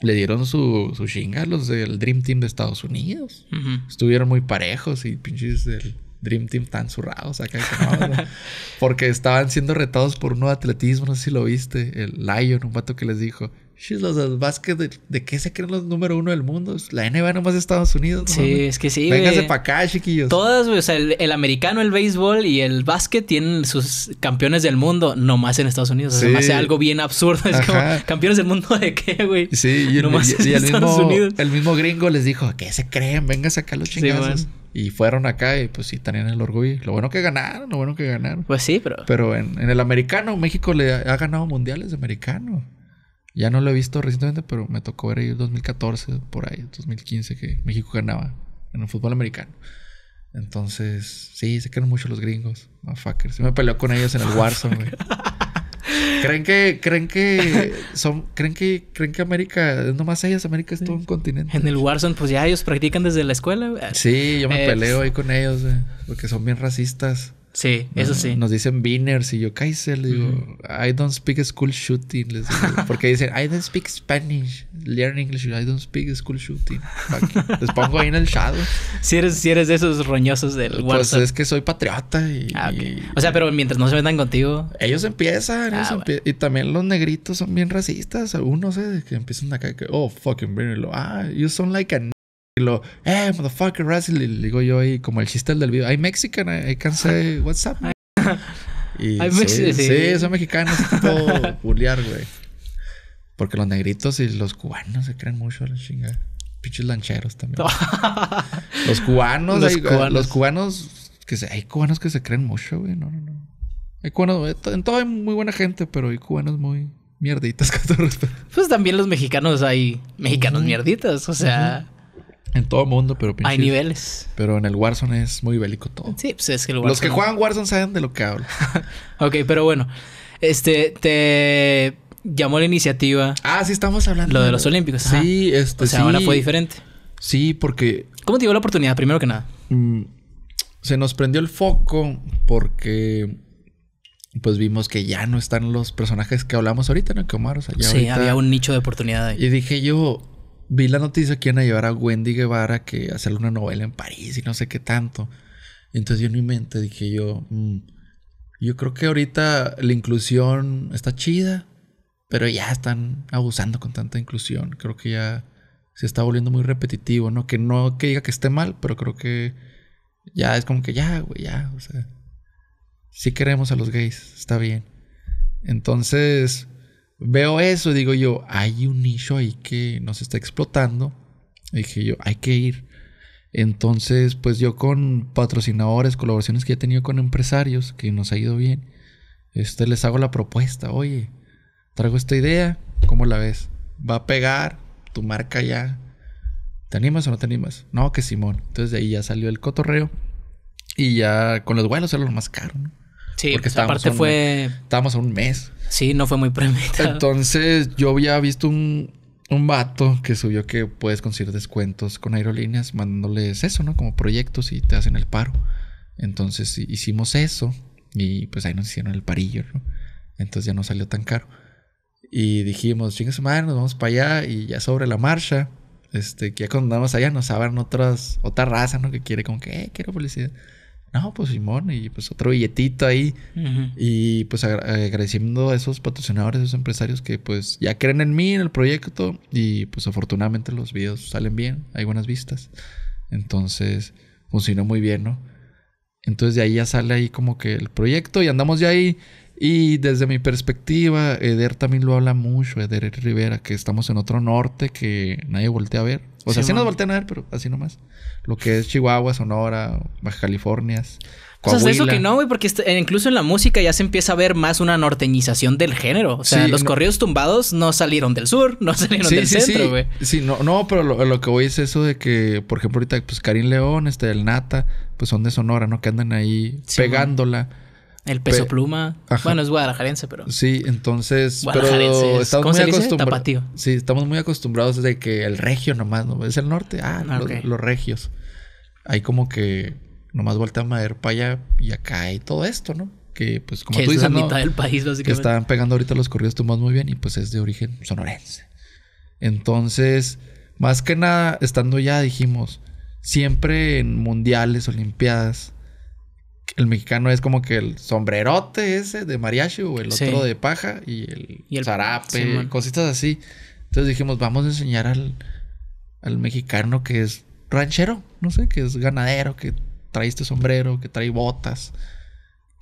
le dieron su, su a los del Dream Team de Estados Unidos. Estuvieron muy parejos y pinches del Dream Team tan zurrados acá. porque estaban siendo retados por un nuevo atletismo, no sé si lo viste, el Lion, un vato que les dijo, los básquet de, de, qué se creen los número uno del mundo? La NBA nomás de Estados Unidos. Sí, es que sí. Vénganse para acá, chiquillos. Todas, O sea, el, americano, el béisbol y el básquet tienen sus campeones del mundo nomás en Estados Unidos. O sea, algo bien absurdo. Es como, ¿campeones del mundo de qué, güey? Sí, y, nomás en el, Estados mismo, Unidos. el mismo gringo les dijo, ¿qué se creen? Vénganse acá los chingados. y fueron acá y pues sí, tenían el orgullo. Lo bueno que ganaron, lo bueno que ganaron. Pues sí, pero... Pero en, el americano, México le ha, ha ganado mundiales de americano. Ya no lo he visto recientemente, pero me tocó ver ahí el 2014, por ahí, 2015, que México ganaba en el fútbol americano. Entonces, sí, se creen mucho los gringos. Motherfuckers. Me peleó con ellos en el Warzone, güey. ¿Creen que, creen que son, creen que, creen que América, nomás ellas, América es todo un continente. En el Warzone, pues ya ellos practican desde la escuela. Sí, yo me eh, peleo pues ahí con ellos, güey, porque son bien racistas. Sí, eso ah, sí. Nos dicen Beaners y yo, Kaiser, le digo, I don't speak school shooting. Les porque dicen, I don't speak Spanish, learn English, I don't speak school shooting. Les pongo ahí en el shadow. Si eres, si eres de esos roñosos del pues WhatsApp. Pues es que soy patriota ah, y, O sea, pero mientras no se vendan contigo. Ellos empiezan, ah, y también los negritos son bien racistas. Algunos, ¿eh? Que empiezan acá, que, oh, fucking, Beaners. ah, you son like a y lo, eh, motherfucker, Russell. Y digo yo ahí, como el chiste del video, hay Mexican, ...hay can say what's up. Y sí, sí. son mexicanos, tipo güey. Porque los negritos y los cubanos se creen mucho a la chingada. ...pichos lancheros también. los eh, cubanos, los, cubanos. que se, hay cubanos que se creen mucho, güey. No, no, no. Hay cubanos, eh, en todo hay muy buena gente, pero hay cubanos muy mierditas con todo respeto. Pues también los mexicanos hay mexicanos mierditas, o sea. En todo mundo, pero Hay niveles. Pero en el Warzone es muy bélico todo. Sí, pues es que el Warzone... Los que juegan Warzone saben de lo que hablo. ok, pero bueno. Este, te llamó la iniciativa. Ah, sí, estamos hablando. Lo de los Olímpicos. Sí, este. O sea, ahora fue diferente. Sí, porque. ¿Cómo te dio la oportunidad, primero que nada? Mm, se nos prendió el foco porque. Pues vimos que ya no están los personajes que hablamos ahorita, ¿no? Que Omar, Sí, había un nicho de oportunidad ahí. Y dije yo, vi la noticia que iban a llevar a Wendy Guevara que hacerle una novela en París y no sé qué tanto. Entonces yo en mi mente dije yo, mm, yo creo que ahorita la inclusión está chida, pero ya están abusando con tanta inclusión. Creo que ya se está volviendo muy repetitivo, ¿no? Que no que diga que esté mal, pero creo que ya es como que ya, güey, ya, o sea, sí queremos a los gays, está bien. Entonces, veo eso, digo yo, hay un nicho ahí que nos está explotando. dije yo, hay que ir. Entonces, pues yo con patrocinadores, colaboraciones que he tenido con empresarios, que nos ha ido bien, este, les hago la propuesta, oye, traigo esta idea, ¿cómo la ves? Va a pegar tu marca ya. ¿Te animas o no te animas? No, que Simón. Entonces de ahí ya salió el cotorreo. Y ya con los buenos era lo más caro, Sí, Porque pues, aparte fue... Estábamos a un mes. Sí, no fue muy premeditado. Entonces, yo había visto un, un vato que subió que puedes conseguir descuentos con aerolíneas mandándoles eso, ¿no? Como proyectos y te hacen el paro. Entonces hicimos eso y pues ahí nos hicieron el parillo, ¿no? Entonces ya no salió tan caro. Y dijimos, chingas madre, nos vamos para allá y ya sobre la marcha, este, que ya cuando andamos allá nos abran otras, otra raza, ¿no? Que quiere como que, eh, quiero publicidad. No, pues Simón, y pues otro billetito ahí. Y pues agradeciendo a esos patrocinadores, a esos empresarios que pues ya creen en mí, en el proyecto. Y pues afortunadamente los videos salen bien, hay buenas vistas. Entonces funcionó muy bien, ¿no? Entonces de ahí ya sale ahí como que el proyecto y andamos ya ahí y desde mi perspectiva, Eder también lo habla mucho, Eder Rivera, que estamos en otro norte que nadie voltea a ver. O sea, sí, nos voltean a ver, pero así nomás. Lo que es Chihuahua, Sonora, Baja California. O sea, eso que no, güey, porque este, incluso en la música ya se empieza a ver más una norteñización del género. O sea, los Correos corridos tumbados no salieron del sur, no salieron sí, del sí, centro, güey. Sí, no, no, pero lo, que voy es eso de que, por ejemplo, ahorita, pues Karim León, este, el Nata, pues son de Sonora, ¿no? Que andan ahí pegándola. El peso pluma. Bueno, es guadalajarense, pero. Sí, entonces. Guadalajarense pero estamos ¿cómo muy acostumbrados. Sí, estamos muy acostumbrados de que el regio nomás, ¿no? Es el norte. Ah, ah los, regios. Hay como que nomás vuelta a mader para y acá hay todo esto, ¿no? Que pues como que La mitad del país, básicamente. Que están pegando ahorita los corridos tumbados muy bien y pues es de origen sonorense. Entonces, más que nada, estando ya, dijimos, siempre en mundiales, olimpiadas el mexicano es como que el sombrerote ese de mariachi o el otro de paja y el, y zarape, cositas así. Entonces dijimos, vamos a enseñar al, al mexicano que es ranchero, no sé, que es ganadero, que trae este sombrero, que trae botas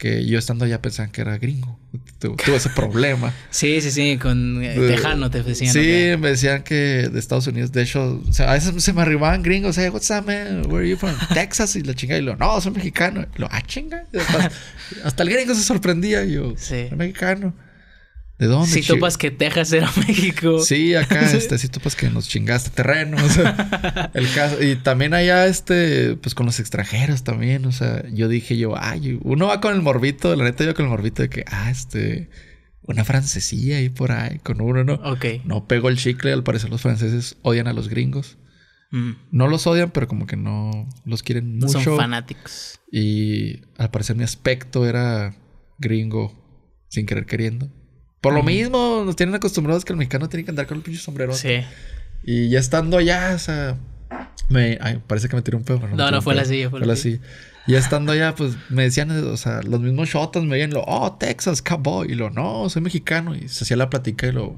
que yo estando allá pensaban que era gringo. tuve ese problema. sí, sí, sí, con eh, tejano te decían. Sí, me decían que de Estados Unidos, de hecho, a veces se me arribaban gringos, sea, what's up, man? Where are you from? Texas y la chinga y lo, no, soy mexicano. lo, ah, chinga. Hasta, el gringo se sorprendía y yo, sí. soy mexicano. ¿De dónde? Si tú topas que Texas era México. Sí, acá, este, si topas que nos chingaste terreno. el caso. Y también allá, este, pues con los extranjeros también. O sea, yo dije yo, ay, uno va con el morbito, la neta yo con el morbito de que, ah, este, una francesía ahí por ahí, con uno, ¿no? Ok. No pegó el chicle, al parecer los franceses odian a los gringos. Mm. No los odian, pero como que no los quieren mucho. Son fanáticos. Y al parecer mi aspecto era gringo, sin querer queriendo. Por lo mismo, nos tienen acostumbrados que el mexicano tiene que andar con el pinche sombrero. Sí. Y ya estando allá, o sea, me, ay, parece que me tiró un pedo. No, no, fue así. fue, así. la ya estando allá, pues me decían, o sea, los mismos shotas me veían, lo, oh, Texas, cowboy. Y lo, no, soy mexicano. Y se hacía la platica y lo,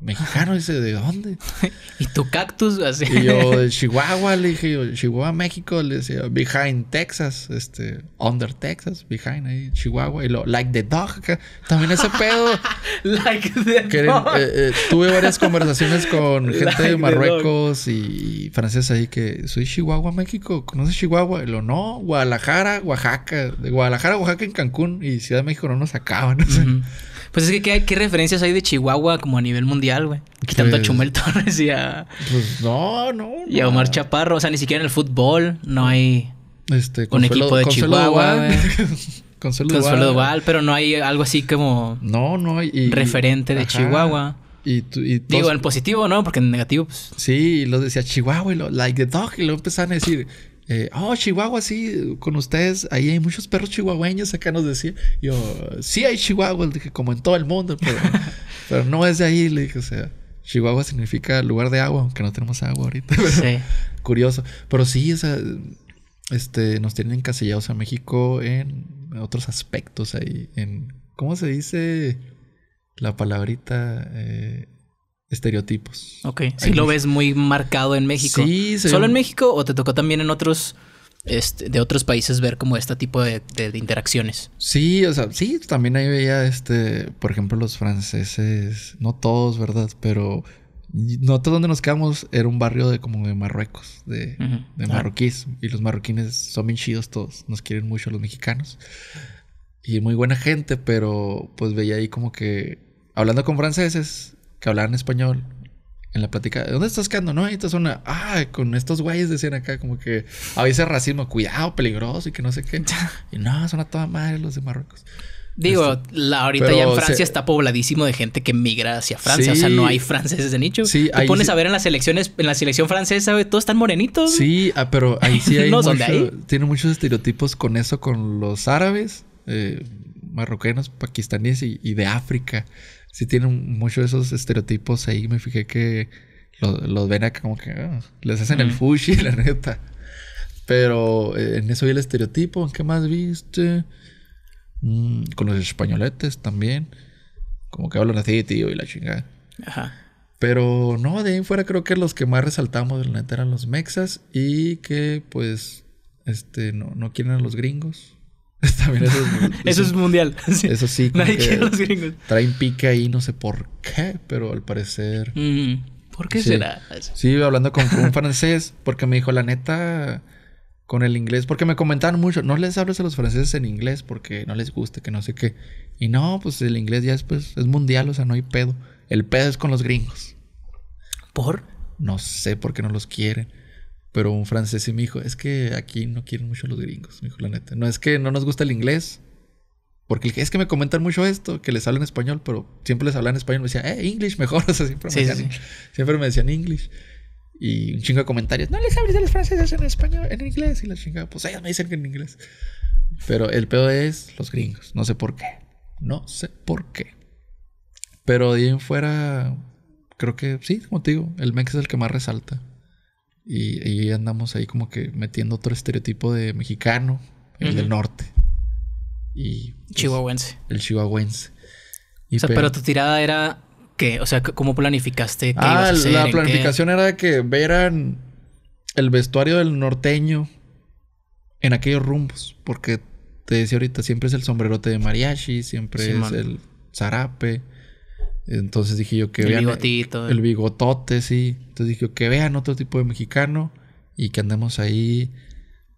mexicano, dice, ¿de dónde? ¿Y tu cactus? Así? Y yo, de Chihuahua, le dije, Chihuahua, México, le decía, behind Texas, este, under Texas, behind ahí, Chihuahua, y lo, like the dog, también ese pedo. like the dog. Eh, eh, tuve varias conversaciones con gente de Marruecos y, y ahí que, soy Chihuahua, México, ¿conoces Chihuahua? Y lo, no, Guadalajara, Oaxaca, de Guadalajara, Oaxaca en Cancún y Ciudad de México no nos acaban. Pues es que, ¿qué, referencias hay de Chihuahua como a nivel mundial, güey? Quitando a pues Chumel Torres y a. Pues no, no. Y a Omar Chaparro. O sea, ni siquiera en el fútbol no hay. Este, un equipo de Chihuahua, Con Consuelo, Con Duval. pero no hay algo así como. No, no. hay... referente de Chihuahua. Y, tú... Digo, en positivo, ¿no? Porque en negativo, pues. Sí, lo decía Chihuahua y lo, like the dog, y lo empezaban a decir oh, Chihuahua, sí, con ustedes, ahí hay muchos perros chihuahueños, acá nos decía. Yo, sí hay chihuahuas, como en todo el mundo, pero, no es de ahí, le dije, o sea, Chihuahua significa lugar de agua, aunque no tenemos agua ahorita. Sí. Curioso. Pero sí, o este, nos tienen encasillados a México en otros aspectos ahí, en, ¿cómo se dice la palabrita? Eh, estereotipos. Ok, si sí lo ves muy marcado en México. Sí, ¿Solo en México o te tocó también en otros... Este, de otros países ver como este tipo de, interacciones. Sí, o sea, sí, también ahí veía, este, por ejemplo, los franceses, no todos, ¿verdad? Pero nosotros donde nos quedamos era un barrio de como de Marruecos, de, ah. marroquíes, y los marroquines son bien chidos todos, nos quieren mucho los mexicanos. Y muy buena gente, pero pues veía ahí como que, hablando con franceses, que hablaban español en la plática, dónde estás quedando? No, esta zona, ah, con estos güeyes decían acá como que a veces racismo, cuidado, peligroso y que no sé qué. Y no, son toda madre los de Marruecos. Digo, este, la, ahorita ya en Francia está pobladísimo de gente que migra hacia Francia. o sea, no hay franceses de nicho. Sí, Te pones a ver en las elecciones, en la selección francesa, todos están morenitos. Sí, ah, pero ahí sí hay. Tiene muchos estereotipos con eso, con los árabes, eh, marroquenos, pakistaníes y de África sí tienen muchos de esos estereotipos ahí. Me fijé que los, ven acá como que ah, les hacen el fushi, la neta. Pero eh, en eso y el estereotipo. ¿En qué más viste? Mm, con los españoletes también. Como que hablan así, tío, y la chingada. Ajá. Pero no, de ahí fuera creo que los que más resaltamos, la neta, eran los mexas. Y que pues, este, no, no quieren a los gringos. También eso es, eso es mundial. Eso sí. Nadie quiere los gringos. Traen pique ahí, no sé por qué, pero al parecer. Mm, ¿Por qué sí. será? Sí, hablando con un francés, porque me dijo, la neta, con el inglés, porque me comentaron mucho, no les hables a los franceses en inglés porque no les gusta, que no sé qué. Y no, pues el inglés ya es, pues, es mundial, o sea, no hay pedo. El pedo es con los gringos. ¿Por? No sé por qué no los quieren. Pero un francés y me dijo, es que aquí no quieren mucho los gringos, me dijo la neta. No es que no nos gusta el inglés, porque es que me comentan mucho esto, que les hablan español, pero siempre les hablan español. Me decían, eh, English mejor. O sea, siempre, me, decían, siempre me decían English. Y un chingo de comentarios. No les hables de los franceses en español, en inglés. Y la chingada, pues ellos me dicen que en inglés. Pero el peor es los gringos. No sé por qué. No sé por qué. Pero bien fuera, creo que sí, como te digo, el Mex es el que más resalta. Y, y andamos ahí como que metiendo otro estereotipo de mexicano, el del norte. Y, pues, chihuahuense. El chihuahuense. o sea, pero tu tirada era que, o sea, ¿cómo planificaste? ah, la planificación era que veran... el vestuario del norteño en aquellos rumbos, porque te decía ahorita, siempre es el sombrerote de mariachi, siempre es el zarape, entonces dije yo que el vean. Eh, el, eh. bigotote, sí. Entonces dije yo que vean otro tipo de mexicano y que andemos ahí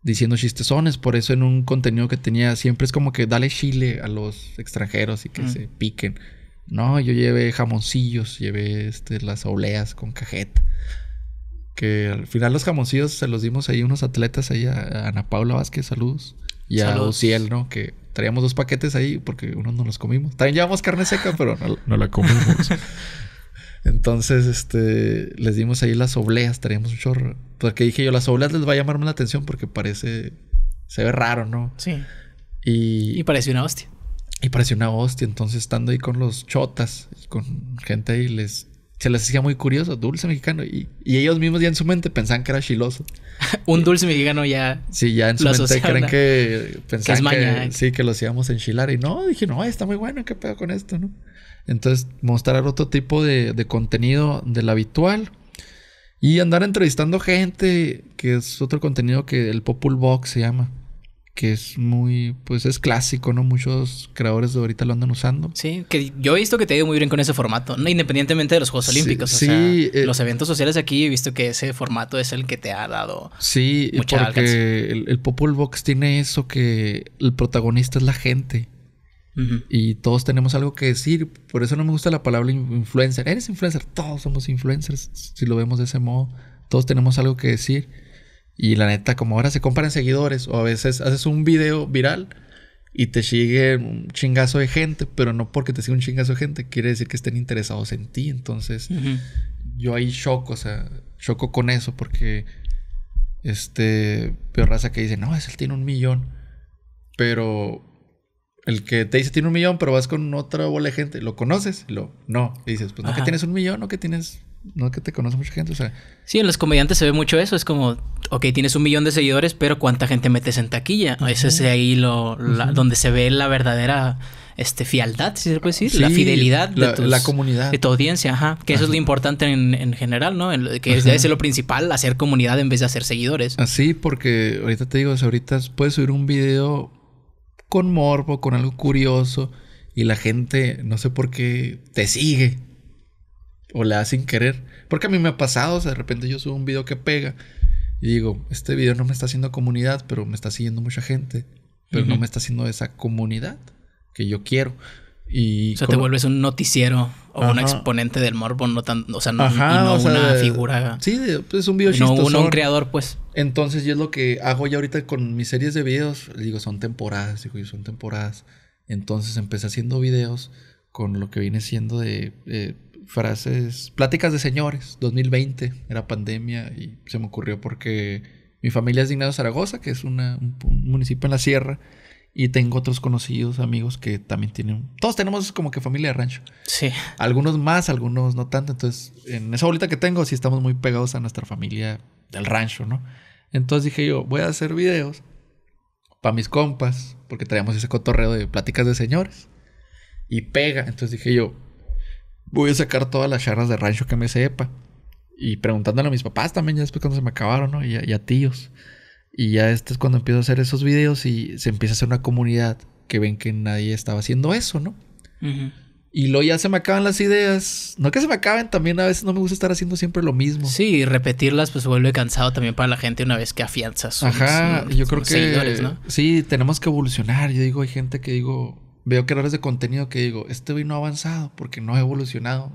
diciendo chistezones. Por eso en un contenido que tenía siempre es como que dale chile a los extranjeros y que mm. se piquen. No, yo llevé jamoncillos, llevé este, las oleas con cajeta. Que al final los jamoncillos se los dimos ahí unos atletas ahí a Ana Paula Vázquez, saludos. Y a cielo, ¿no? Que traíamos dos paquetes ahí porque uno no los comimos. También llevamos carne seca, pero no, la comimos. Entonces, este, les dimos ahí las obleas, traíamos un chorro. Porque dije yo, las obleas les va a llamar la atención porque parece, se ve raro, ¿no? Sí. Y, y pareció una hostia. Y pareció una hostia. Entonces, estando ahí con los chotas con gente ahí, les se les hacía muy curioso, dulce mexicano. Y, y, ellos mismos ya en su mente pensaban que era chiloso. un dulce mexicano ya. Sí, ya en su mente creen que pensaban que, sí, que lo íbamos a enchilar. Y no, dije, no, está muy bueno, qué pedo con esto, ¿no? Entonces, mostrar otro tipo de, de contenido del habitual. Y andar entrevistando gente, que es otro contenido que el Popul Box se llama que es muy, pues es clásico, ¿no? Muchos creadores de ahorita lo andan usando. Sí, que yo he visto que te ha ido muy bien con ese formato, ¿no? Independientemente de los Juegos Olímpicos. Sí, eh, los eventos sociales aquí he visto que ese formato es el que te ha dado. Sí, porque el, el, Popol Box tiene eso que el protagonista es la gente. Y todos tenemos algo que decir. Por eso no me gusta la palabra influencer. Eres influencer, todos somos influencers, si lo vemos de ese modo. Todos tenemos algo que decir. Y la neta, como ahora se compran seguidores o a veces haces un video viral y te sigue un chingazo de gente, pero no porque te siga un chingazo de gente quiere decir que estén interesados en ti. Entonces, yo ahí choco, o sea, choco con eso porque este peor raza que dice, no, es él tiene un millón, pero el que te dice tiene un millón, pero vas con otra bola de gente, lo conoces, lo no, dices, pues no que tienes un millón, no que tienes no que te conoce mucha gente, o sea. Sí, en los comediantes se ve mucho eso. Es como, ok, tienes un millón de seguidores, pero ¿cuánta gente metes en taquilla? Ese es ahí lo, donde se ve la verdadera este, fialdad, si se puede decir, la fidelidad de la, la, comunidad. De tu audiencia, ajá. Que eso es lo importante en, general, ¿no? que es, debe ser lo principal, hacer comunidad en vez de hacer seguidores. Así, porque ahorita te digo, ahorita puedes subir un video con morbo, con algo curioso, y la gente, no sé por qué, te sigue o la hacen querer. Porque a mí me ha pasado, o sea, de repente yo subo un video que pega y digo, este video no me está haciendo comunidad, pero me está siguiendo mucha gente, pero no me está haciendo esa comunidad que yo quiero. Y o sea, te vuelves un noticiero o un exponente del morbo, no tan, o sea, no, una figura. Sí, Es pues, un video No un creador, pues. Entonces, yo es lo que hago ya ahorita con mis series de videos. Digo, son temporadas, digo, son temporadas. Entonces empecé haciendo videos con lo que viene siendo de eh, frases, pláticas de señores, 2020, era pandemia y se me ocurrió porque mi familia es de Zaragoza, que es una, un, municipio en la sierra, y tengo otros conocidos, amigos que también tienen, todos tenemos como que familia de rancho. Sí. Algunos más, algunos no tanto, entonces en esa bolita que tengo sí estamos muy pegados a nuestra familia del rancho, ¿no? Entonces dije yo, voy a hacer videos para mis compas, porque traíamos ese cotorreo de pláticas de señores. Y pega, entonces dije yo, voy a sacar todas las charras de rancho que me sepa. Y preguntándole a mis papás también, ya después cuando se me acabaron, ¿no? Y a, tíos. Y ya este es cuando empiezo a hacer esos videos y se empieza a hacer una comunidad que ven que nadie estaba haciendo eso, ¿no? Y luego ya se me acaban las ideas. No que se me acaben, también a veces no me gusta estar haciendo siempre lo mismo. Sí, y repetirlas pues vuelve cansado también para la gente una vez que afianzas. Ajá, yo creo que ¿no? sí, tenemos que evolucionar. Yo digo, hay gente que digo, veo creadores de contenido que digo, este vino ha avanzado porque no ha evolucionado.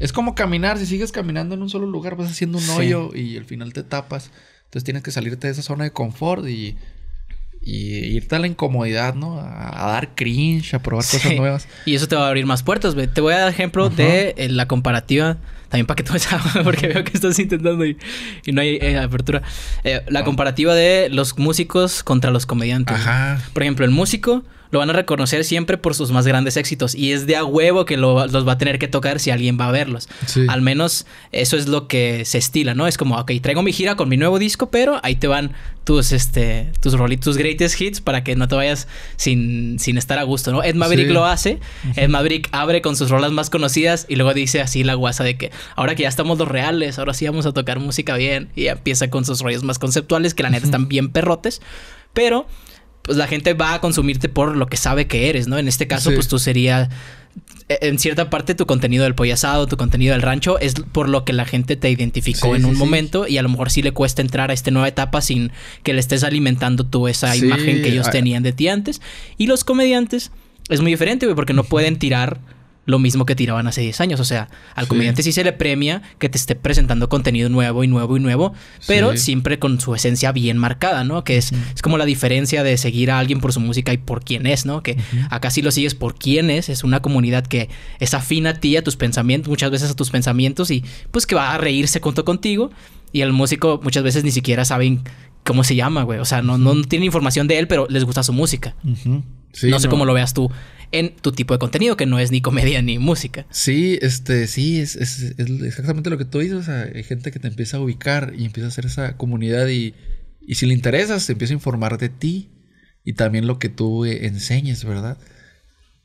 Es como caminar, si sigues caminando en un solo lugar vas haciendo un hoyo y al final te tapas. Entonces tienes que salirte de esa zona de confort y, y irte a la incomodidad, ¿no? A, dar cringe, a probar cosas nuevas. Y eso te va a abrir más puertas. Ve. Te voy a dar ejemplo de eh, la comparativa, también para que tú sabes, porque veo que estás intentando y, y no hay eh, apertura. Eh, la ah. comparativa de los músicos contra los comediantes. Ajá. Por ejemplo, el músico lo van a reconocer siempre por sus más grandes éxitos. Y es de a huevo que los va a tener que tocar si alguien va a verlos. Al menos eso es lo que se estila, ¿no? Es como, ok, traigo mi gira con mi nuevo disco, pero ahí te van tus, este, tus rolitos, tus greatest hits para que no te vayas sin, sin estar a gusto, ¿no? Ed Maverick lo hace. Ed Maverick abre con sus rolas más conocidas y luego dice así la guasa de que ahora que ya estamos los reales, ahora sí vamos a tocar música bien. Y empieza con sus rollos más conceptuales que la neta están bien perrotes. Pero pues la gente va a consumirte por lo que sabe que eres, ¿no? En este caso, pues tú sería e, en cierta parte tu contenido del pollazado, tu contenido del rancho, es por lo que la gente te identificó en un momento y a lo mejor sí le cuesta entrar a esta nueva etapa sin que le estés alimentando tú esa imagen que ellos tenían de ti antes. Y los comediantes es muy diferente, güey, porque no pueden tirar lo mismo que tiraban hace 10 años. O sea, al comediante sí se le premia que te esté presentando contenido nuevo y nuevo y nuevo, pero siempre con su esencia bien marcada, ¿no? Que es, como la diferencia de seguir a alguien por su música y por quién es, ¿no? Que acá sí lo sigues por quién es, es una comunidad que es afín a ti, a tus pensamientos, muchas veces a tus pensamientos y pues que va a reírse junto contigo. Y el músico muchas veces ni siquiera saben cómo se llama, güey. O sea, no, no tienen información de él, pero les gusta su música. no sé cómo lo veas tú en tu tipo de contenido, que no es ni comedia ni música. Sí, este, sí, es, exactamente lo que tú dices. hay gente que te empieza a ubicar y empieza a hacer esa comunidad y, si le interesas, Se empieza a informar de ti y también lo que tú eh, enseñes, ¿verdad?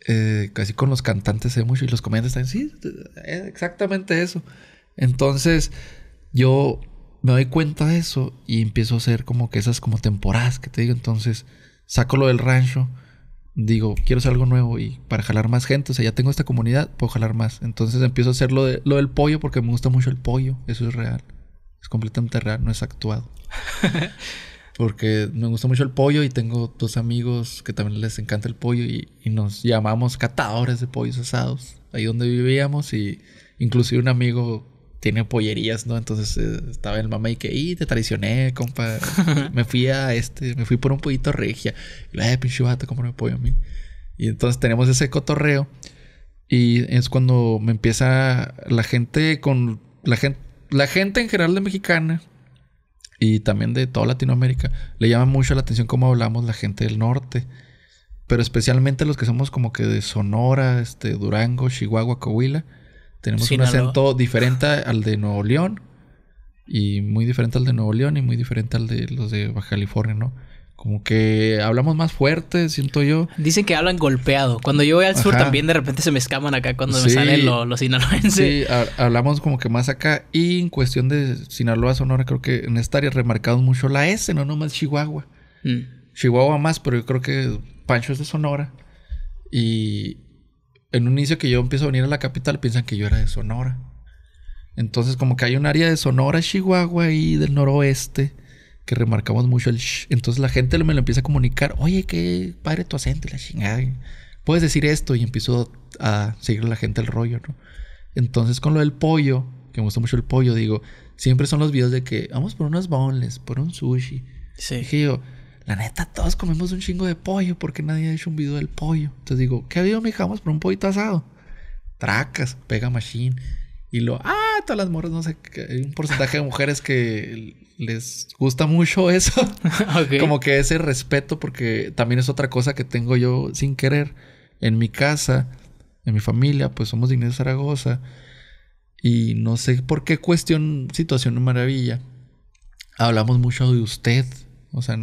Eh, casi con los cantantes de mucho y los comediantes también. Sí, eh, exactamente eso. Entonces, yo me doy cuenta de eso y empiezo a hacer como que esas como temporadas que te digo. Entonces, saco lo del rancho digo, quiero hacer algo nuevo y para jalar más gente, o sea, ya tengo esta comunidad, puedo jalar más. Entonces empiezo a hacer lo, de, lo del pollo porque me gusta mucho el pollo, eso es real. Es completamente real, no es actuado. porque me gusta mucho el pollo y tengo dos amigos que también les encanta el pollo y, y nos llamamos catadores de pollos asados, ahí donde vivíamos y inclusive un amigo tiene pollerías, ¿no? Entonces eh, estaba el mamá y que, y te traicioné, compa. me fui a este, me fui por un pollito regia. Y la pinche vato, ¿cómo me apoyo a mí. Y entonces tenemos ese cotorreo. Y es cuando me empieza la gente con la gente, la gente en general de mexicana y también de toda Latinoamérica le llama mucho la atención cómo hablamos la gente del norte, pero especialmente los que somos como que de Sonora, este Durango, Chihuahua, Coahuila tenemos un acento diferente al de Nuevo León. Y muy diferente al de Nuevo León y muy diferente al de los de Baja California, ¿no? Como que hablamos más fuerte, siento yo. Dicen que hablan golpeado. Cuando yo voy al sur también de repente se me escaman acá cuando me salen los sinaloenses. Sí, hablamos como que más acá. Y en cuestión de Sinaloa, Sonora, creo que en esta área remarcamos mucho la S, no No más Chihuahua. Mm. Chihuahua más, pero yo creo que Pancho es de Sonora. Y, en un inicio que yo empiezo a venir a la capital, piensan que yo era de Sonora. Entonces, como que hay un área de Sonora, Chihuahua y del noroeste que remarcamos mucho el Entonces la gente me lo empieza a comunicar, oye, qué padre tu acento la chingada. Puedes decir esto y empiezo a seguir a la gente el rollo, ¿no? Entonces con lo del pollo, que me gusta mucho el pollo, digo, siempre son los videos de que vamos por unas bonles, por un sushi. Sí la neta, todos comemos un chingo de pollo porque nadie ha hecho un video del pollo. Entonces digo, ¿qué ha habido, mija? Vamos por un pollo asado. Tracas, pega machine. Y lo, ah, todas las morras, no sé, hay un porcentaje de mujeres que les gusta mucho eso. Como que ese respeto, porque también es otra cosa que tengo yo sin querer. En mi casa, en mi familia, pues somos de Inés Zaragoza. Y no sé por qué cuestión, situación maravilla. Hablamos mucho de usted. O sea,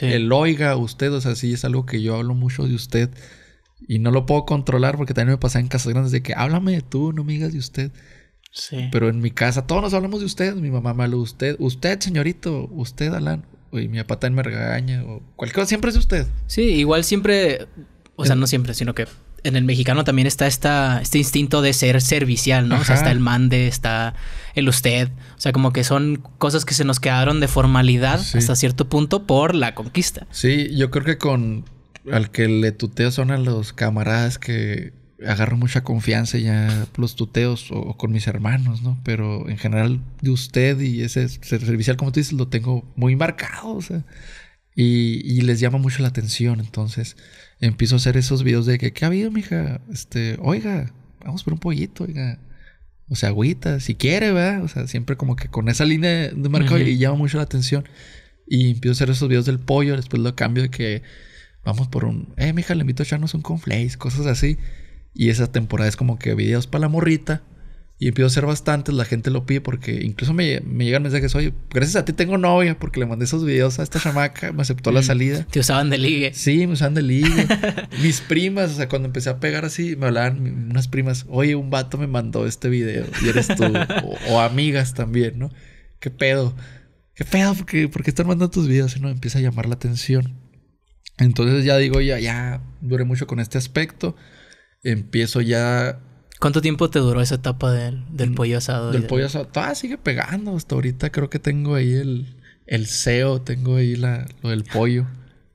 el oiga usted, o sea, sí es algo que yo hablo mucho de usted y no lo puedo controlar porque también me pasa en casas grandes de que háblame de tú, no me digas de usted. Pero en mi casa todos nos hablamos de usted, mi mamá me habla de usted, usted señorito, usted Alan, y mi papá me regaña o cualquier cosa, siempre es usted. Sí, igual siempre, o sea, no siempre, sino que en el mexicano también está esta, este instinto de ser servicial, ¿no? O sea, está el mande, está el usted. O sea, como que son cosas que se nos quedaron de formalidad hasta cierto punto por la conquista. Sí, yo creo que con al que le tuteo son a los camaradas que agarro mucha confianza ya los tuteos o, con mis hermanos, ¿no? Pero en general de usted y ese ser servicial, como tú dices, lo tengo muy marcado, o sea, y les llama mucho la atención, entonces empiezo a hacer esos videos de que, ¿qué ha habido, mija? Este, oiga, vamos por un pollito, oiga. O sea, agüita, si quiere, ¿verdad? O sea, siempre como que con esa línea de mercado y llama mucho la atención. Y empiezo a hacer esos videos del pollo, después lo cambio de que vamos por un, eh, mija, le invito a echarnos un conflace, cosas así. Y esa temporada es como que videos para la morrita y empiezo a hacer bastantes, la gente lo pide porque incluso me, me llegan mensajes, oye, gracias a ti tengo novia porque le mandé esos videos a esta chamaca, me aceptó la mm. salida. Te usaban de ligue. Sí, me usaban de ligue. Mis primas, o sea, cuando empecé a pegar así, me hablaban unas primas, oye, un vato me mandó este video y eres tú. o, amigas también, ¿no? ¿Qué pedo? ¿Qué pedo? porque qué, están mandando tus videos? Y no empieza a llamar la atención. Entonces ya digo, ya, ya, duré mucho con este aspecto. Empiezo ya ¿Cuánto tiempo te duró esa etapa del, del mm, pollo asado? Del pollo asado. Todavía sigue pegando. Hasta ahorita creo que tengo ahí el, el SEO, tengo ahí la, lo del pollo.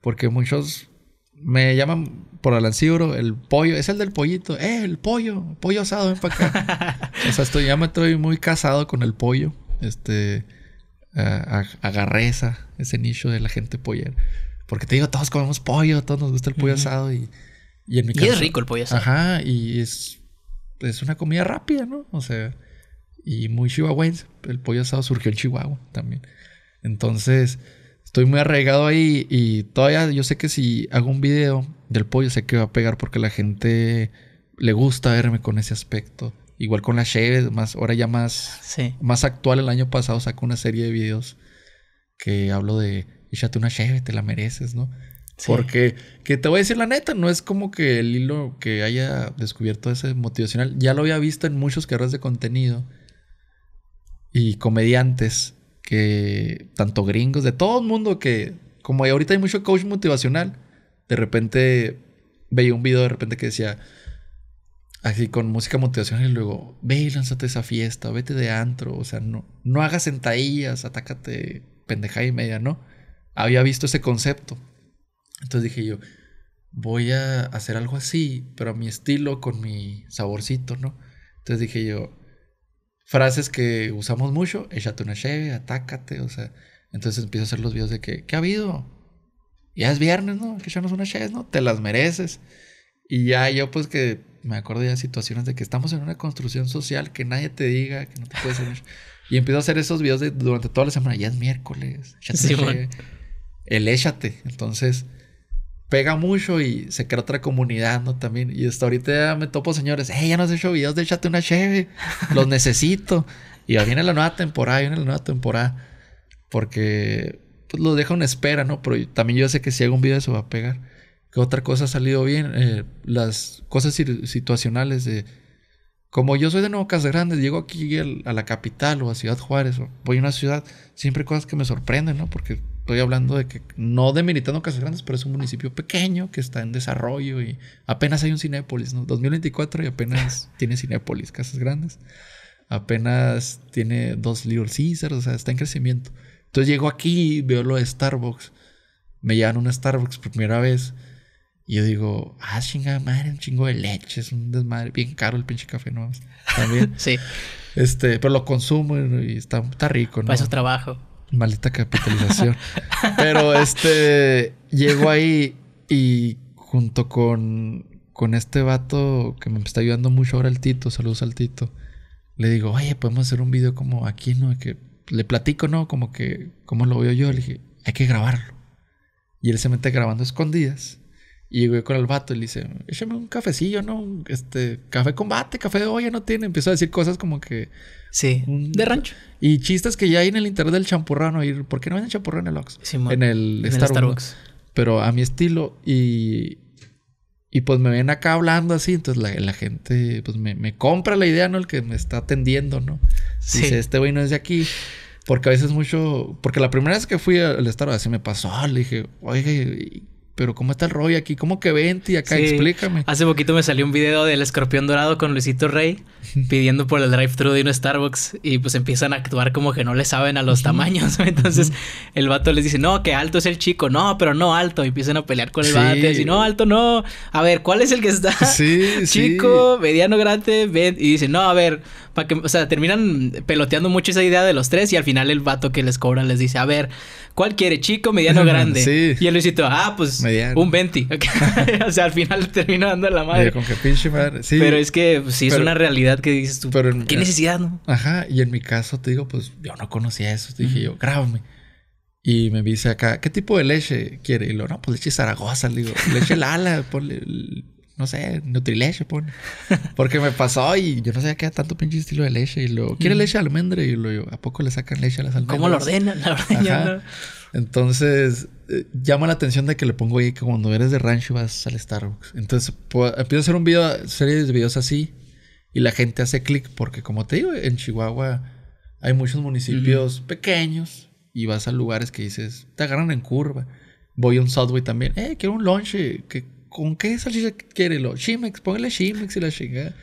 Porque muchos me llaman por el ansiuro, el pollo, es el del pollito, eh, el pollo, pollo asado, ven para acá. o sea, estoy, ya me estoy muy casado con el pollo. Este, a, agarré ese nicho de la gente poller. Porque te digo, todos comemos pollo, todos nos gusta el pollo asado y, y en mi y es rico el pollo asado. Ajá, y es es una comida rápida, ¿no? O sea, y muy chihuahuense. El pollo asado surgió en Chihuahua también. Entonces, estoy muy arraigado ahí y todavía yo sé que si hago un video del pollo sé que va a pegar porque la gente le gusta verme con ese aspecto. Igual con la cheve, más, ahora ya más, más actual. El año pasado saco una serie de videos que hablo de échate una Cheve, te la mereces, ¿no? Porque, que te voy a decir la neta, no es como que el hilo que haya descubierto ese motivacional. Ya lo había visto en muchos creadores de contenido y comediantes que, tanto gringos, de todo el mundo que, como ahorita hay mucho coach motivacional, de repente veía un video de repente que decía, así con música motivacional y luego, ve y lánzate esa fiesta, vete de antro, o sea, no, no hagas sentadillas, atácate pendejada y media, ¿no? Había visto ese concepto entonces dije yo, voy a hacer algo así, pero a mi estilo, con mi saborcito, ¿no? Entonces dije yo, frases que usamos mucho, échate una cheve, atácate, o sea, entonces empiezo a hacer los videos de que, ¿qué ha habido? Ya es viernes, ¿no? Que echarnos una cheve, ¿no? Te las mereces. Y ya yo pues que me acuerdo de situaciones de que estamos en una construcción social que nadie te diga, que no te puedes y empiezo a hacer esos videos de, durante toda la semana, ya es miércoles, sí, cheve. el échate. Entonces pega mucho y se crea otra comunidad, ¿no? También. Y hasta ahorita ya me topo señores, hey, ya no has hecho videos déchate una cheve, los necesito. Y ya viene la nueva temporada, viene la nueva temporada. Porque pues, lo dejo en espera, ¿no? Pero también yo sé que si hago un video eso va a pegar. ¿Qué otra cosa ha salido bien? Eh, las cosas situacionales de... Como yo soy de Nuevo Grande, llego aquí a la capital o a Ciudad Juárez voy a una ciudad, siempre hay cosas que me sorprenden, ¿no? Porque estoy hablando de que no de Militano Casas Grandes, pero es un municipio pequeño que está en desarrollo y apenas hay un Cinépolis, ¿no? 2024 y apenas tiene Cinépolis, Casas Grandes. Apenas tiene dos Little Caesars, o sea, está en crecimiento. Entonces llego aquí, veo lo de Starbucks, me llevan un Starbucks por primera vez y yo digo, ah, chinga madre, un chingo de leche, es un desmadre, bien caro el pinche café, ¿no? También. sí. Este, pero lo consumo y está, está rico, ¿no? Para eso trabajo malita capitalización. Pero este llego ahí y junto con, con este vato que me está ayudando mucho ahora el Tito, saludos al Tito. Le digo, oye, podemos hacer un video como aquí, ¿no? Que le platico, ¿no? Como que, ¿cómo lo veo yo? Le dije, hay que grabarlo. Y él se mete grabando escondidas. Y llegó con el vato y le dice, échame un cafecillo, ¿no? Este, café combate, café de olla, no tiene. Empezó a decir cosas como que Sí. Mm. de rancho. Y chistes que ya hay en el internet del champurrano. ir... ¿Por qué no el champurrano en el Ox? en el, Starbucks. Pero a mi estilo. Y, y pues me ven acá hablando así, entonces la, la gente pues me, compra la idea, ¿no? El que me está atendiendo, ¿no? Sí. Dice, este güey no es de aquí. Porque a veces mucho, porque la primera vez que fui al Starbucks así me pasó, le dije, oye, pero ¿cómo está el rollo aquí? ¿Cómo que vente y acá? Explícame. Hace poquito me salió un video del escorpión dorado con Luisito Rey pidiendo por el drive-thru de un Starbucks y pues empiezan a actuar como que no le saben a los tamaños. Entonces el vato les dice, no, que alto es el chico, no, pero no alto. Y empiezan a pelear con el vato y no, alto no. A ver, ¿cuál es el que está? Sí, chico, mediano, grande, Y dice, no, a ver, para que, o sea, terminan peloteando mucho esa idea de los tres y al final el vato que les cobra les dice, a ver, ¿cuál quiere? ¿Chico, mediano, grande? sí. Y el Luisito, ah, pues mediano. un 20. o sea, al final termina dando la madre. Con que pinche madre. Sí. Pero es que pues, sí es una realidad que dices tú, pero ¿qué necesidad, no? Ajá, y en mi caso te digo, pues yo no conocía eso. Te dije yo, grábame. Y me dice acá, ¿qué tipo de leche quiere? Y lo, no, pues leche Zaragoza. Le digo, leche Lala, ponle no sé, Nutrileche, pone. Porque me pasó y yo no sé que era tanto pinche estilo de leche. Y luego, ¿quiere leche de almendra? Y luego, ¿a poco le sacan leche a las almendras? ¿Cómo lo ordenan? La ordenan. Entonces, eh, llama la atención de que le pongo ahí que cuando eres de rancho vas al Starbucks. Entonces, empiezo a hacer un video, serie de videos así. Y la gente hace clic porque, como te digo, en Chihuahua hay muchos municipios pequeños y vas a lugares que dices, te agarran en curva. Voy a un Subway también. Eh, quiero un lunch. Que ¿con qué salchicha quiere? Lo, Shimex, póngale Shimex y la chinga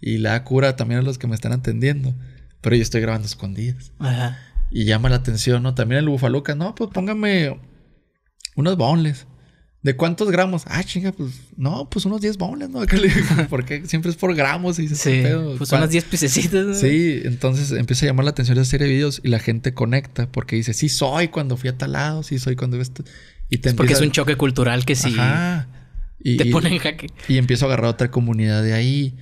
Y la cura también a los que me están atendiendo. Pero yo estoy grabando escondidas. Ajá. Y llama la atención, ¿no? También el bufaluca. no, pues póngame unos bonles. ¿De cuántos gramos? Ah, chinga, pues no, pues unos 10 bonles, ¿no? Porque siempre es por gramos y se sí, Pues son unas 10 piececitas. Sí, entonces empieza a llamar la atención esa serie de videos y la gente conecta porque dice, sí soy cuando fui a tal sí soy cuando... Y te es porque es un choque cultural que sí. Ajá. Y, Te ponen jaque. Y empiezo a agarrar otra comunidad de ahí.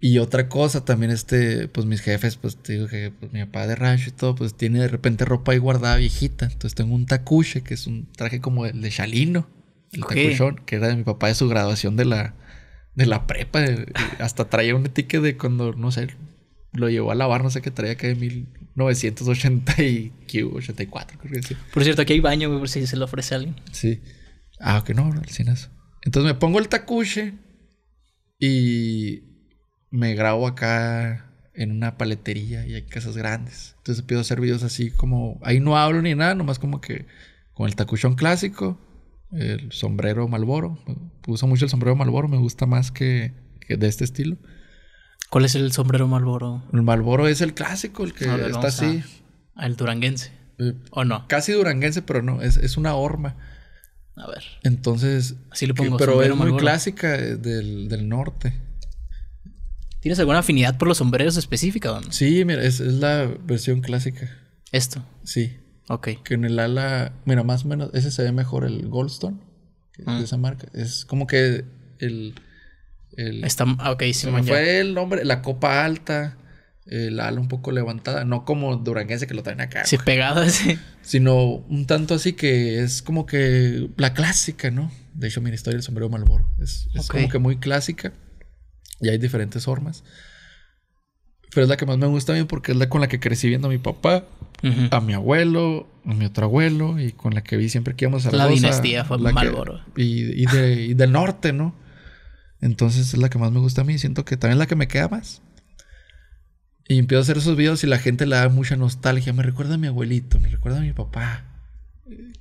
Y otra cosa, también este, pues mis jefes, pues te digo que pues, mi papá de rancho y todo, pues tiene de repente ropa ahí guardada viejita. Entonces tengo un tacuche, que es un traje como el de Chalino, el tacuchón, que era de mi papá de su graduación de la, de la prepa. Eh, hasta traía un etiquete de cuando, no sé, lo llevó a lavar, no sé qué traía, que de 1984, creo que sí. Por cierto, aquí hay baño, por si se lo ofrece a alguien. Sí. Ah, que No, no, eso. Entonces me pongo el tacuche y me grabo acá en una paletería y hay casas grandes. Entonces pido hacer videos así como. Ahí no hablo ni nada, nomás como que con el tacuchón clásico, el sombrero Malboro. Uso mucho el sombrero Malboro, me gusta más que, que de este estilo. ¿Cuál es el sombrero Malboro? El Malboro es el clásico, el que está así. el duranguense. Eh, ¿O no? Casi duranguense, pero no, es, es una horma. A ver. Entonces. Sí lo pero es muy clásica eh, del, del, norte. ¿Tienes alguna afinidad por los sombreros específica, Sí, mira, es, la versión clásica. ¿Esto? Sí. Ok. Que en el ala. Mira, más o menos. Ese se ve mejor el Goldstone. Ah. de esa marca. Es como que el. el Está, ok, sí, fue el nombre, la copa alta la ala un poco levantada, no como Duranguense que lo traen acá. Sí, pegado así. Sino un tanto así que es como que la clásica, ¿no? De hecho, mi historia el sombrero Malboro es, como que muy clásica y hay diferentes formas. Pero es la que más me gusta a mí porque es la con la que crecí viendo a mi papá, a mi abuelo, a mi otro abuelo y con la que vi siempre que íbamos a la La dinastía fue Malboro. y, y, del norte, ¿no? Entonces es la que más me gusta a mí. Siento que también es la que me queda más. Y empiezo a hacer esos videos y la gente le da mucha nostalgia. Me recuerda a mi abuelito, me recuerda a mi papá.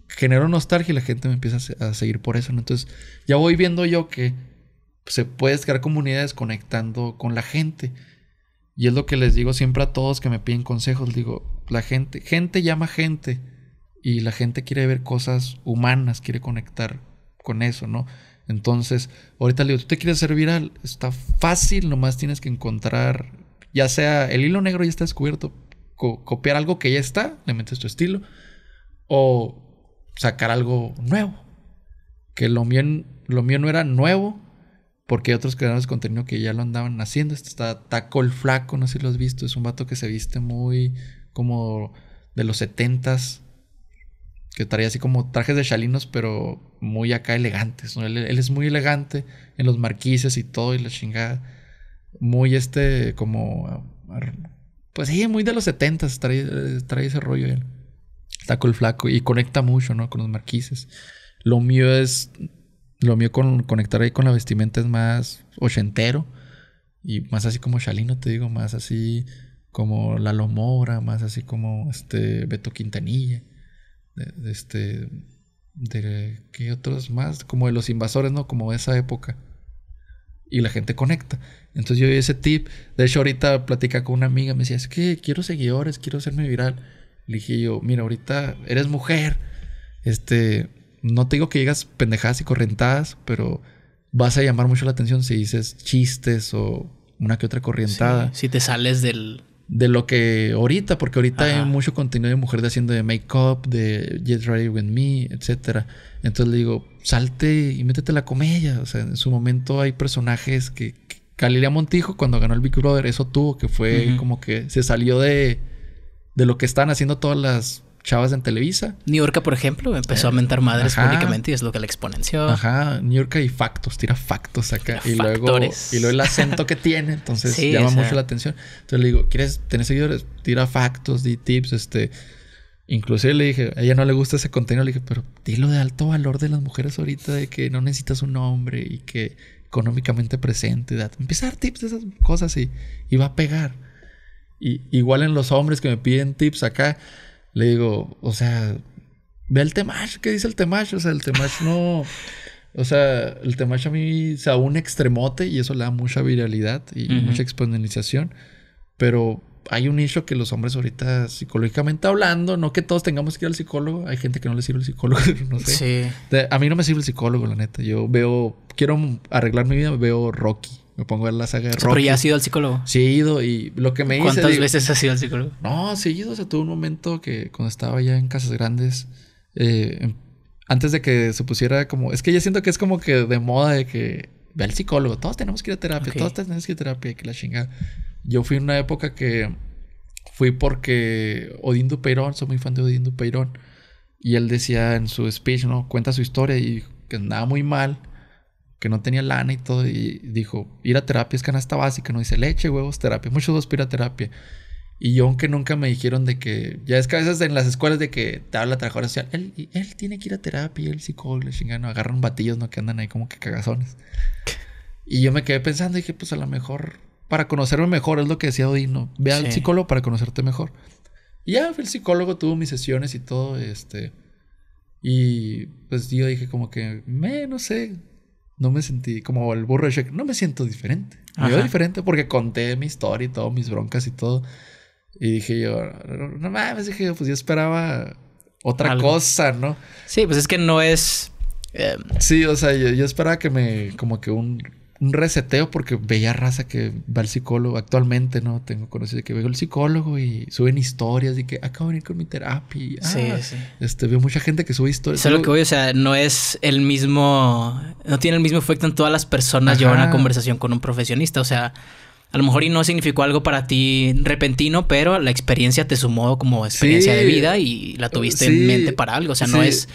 Generó nostalgia y la gente me empieza a seguir por eso. Entonces ya voy viendo yo que se puede crear comunidades conectando con la gente. Y es lo que les digo siempre a todos que me piden consejos. Digo, la gente, gente llama gente. Y la gente quiere ver cosas humanas, quiere conectar con eso, ¿no? Entonces, ahorita le digo, ¿tú te quieres hacer viral? Está fácil, nomás tienes que encontrar ya sea el hilo negro ya está descubierto, copiar algo que ya está, le metes tu estilo, o sacar algo nuevo. Que lo mío, lo mío no era nuevo, porque hay otros creadores de contenido que ya lo andaban haciendo. Este está Taco el Flaco, no sé si lo has visto, es un vato que se viste muy como de los setentas, que traía así como trajes de chalinos, pero muy acá elegantes. él, es muy elegante en los marquises y todo y la chingada muy este, como, pues sí, muy de los setentas trae, trae ese rollo él. Está el flaco y conecta mucho, ¿no? Con los marquises. Lo mío es, lo mío con conectar ahí con la vestimenta es más ochentero y más así como Chalino, te digo, más así como la Lomora. más así como este Beto Quintanilla, de, este, de qué otros más, como de los invasores, ¿no? Como de esa época. Y la gente conecta. Entonces yo di ese tip. De hecho, ahorita platica con una amiga, me decía, es que quiero seguidores, quiero hacerme viral. Le dije yo, mira, ahorita eres mujer. Este, no te digo que llegas pendejadas y correntadas, pero vas a llamar mucho la atención si dices chistes o una que otra corrientada. si te sales del... De lo que ahorita, porque ahorita hay mucho contenido de mujeres haciendo de make-up, de Get Ready With Me, etc. Entonces le digo, salte y métete la comedia. O sea, en su momento hay personajes que Calilia Montijo, cuando ganó el Big Brother, eso tuvo que fue como que se salió de, de lo que están haciendo todas las chavas en Televisa. New por ejemplo, empezó a eh, mentar madres públicamente y es lo que la exponenció. Ajá, New y factos, tira factos acá. y luego, y luego el acento que tiene, entonces llama mucho la atención. Entonces le digo, ¿quieres tener seguidores? Tira factos, di tips, este. Inclusive le dije, a ella no le gusta ese contenido, le dije, pero dilo de alto valor de las mujeres ahorita, de que no necesitas un hombre y que económicamente presente, de empezar tips de esas cosas y, y va a pegar. igual en los hombres que me piden tips acá, le digo, o sea, ve el Temash, ¿qué dice el Temash? O sea, el Temash no. O sea, el Temash a mí se un extremote y eso le da mucha viralidad y mucha exponencialización. Pero hay un nicho que los hombres ahorita psicológicamente hablando, no que todos tengamos que ir al psicólogo, hay gente que no le sirve el psicólogo, no sé. Sí. A mí no me sirve el psicólogo, la neta. Yo veo, quiero arreglar mi vida, veo Rocky. Me pongo a ver la saga de Rocky. Pero ya has ido al psicólogo. Sí, he ido y lo que me hice... ¿Cuántas veces has ido al psicólogo? No, sí he ido. O sea, tuve un momento que cuando estaba ya en Casas Grandes, eh, em, antes de que se pusiera como... Es que ya siento que es como que de moda de que ve al psicólogo, todos tenemos que ir a terapia, todos tenemos que ir a terapia, que la chingada. Yo fui en una época que fui porque Odín Dupeirón, soy muy fan de Odín Dupeirón, y él decía en su speech, ¿no? Cuenta su historia y que andaba muy mal, que no tenía lana y todo, y dijo, ir a terapia es canasta básica, no dice leche, huevos, terapia, muchos dos ir a terapia. Y aunque nunca me dijeron de que, ya es que a veces en las escuelas de que te habla trabajadora social, él, él tiene que ir a terapia, el psicólogo, chingano, agarran batillos, ¿no? Que andan ahí como que cagazones. Y yo me quedé pensando y dije, pues a lo mejor, para conocerme mejor, es lo que decía Odino, ve al psicólogo para conocerte mejor. Y ya el psicólogo, tuvo mis sesiones y todo, este. Y pues yo dije como que, me, no sé, no me sentí como el burro de no me siento diferente. Me veo diferente porque conté mi historia y todo, mis broncas y todo. Y dije yo, no, mames, dije yo, pues yo esperaba otra cosa, ¿no? Sí, pues es que no es. Em, sí, o sea, yo, esperaba que me, como que un, reseteo, porque veía raza que va el psicólogo actualmente, ¿no? Tengo conocido que veo el psicólogo y suben historias y que acabo ah, de venir con mi terapia. sí, ah". sí. Este, veo mucha gente que sube historias. Eso lo que voy, o sea, no es el mismo. No tiene el mismo efecto en todas las personas llevar una conversación con un profesionista, o sea a lo mejor y no significó algo para ti repentino, pero la experiencia te sumó como experiencia de vida y la tuviste en mente para algo. O sea, no es.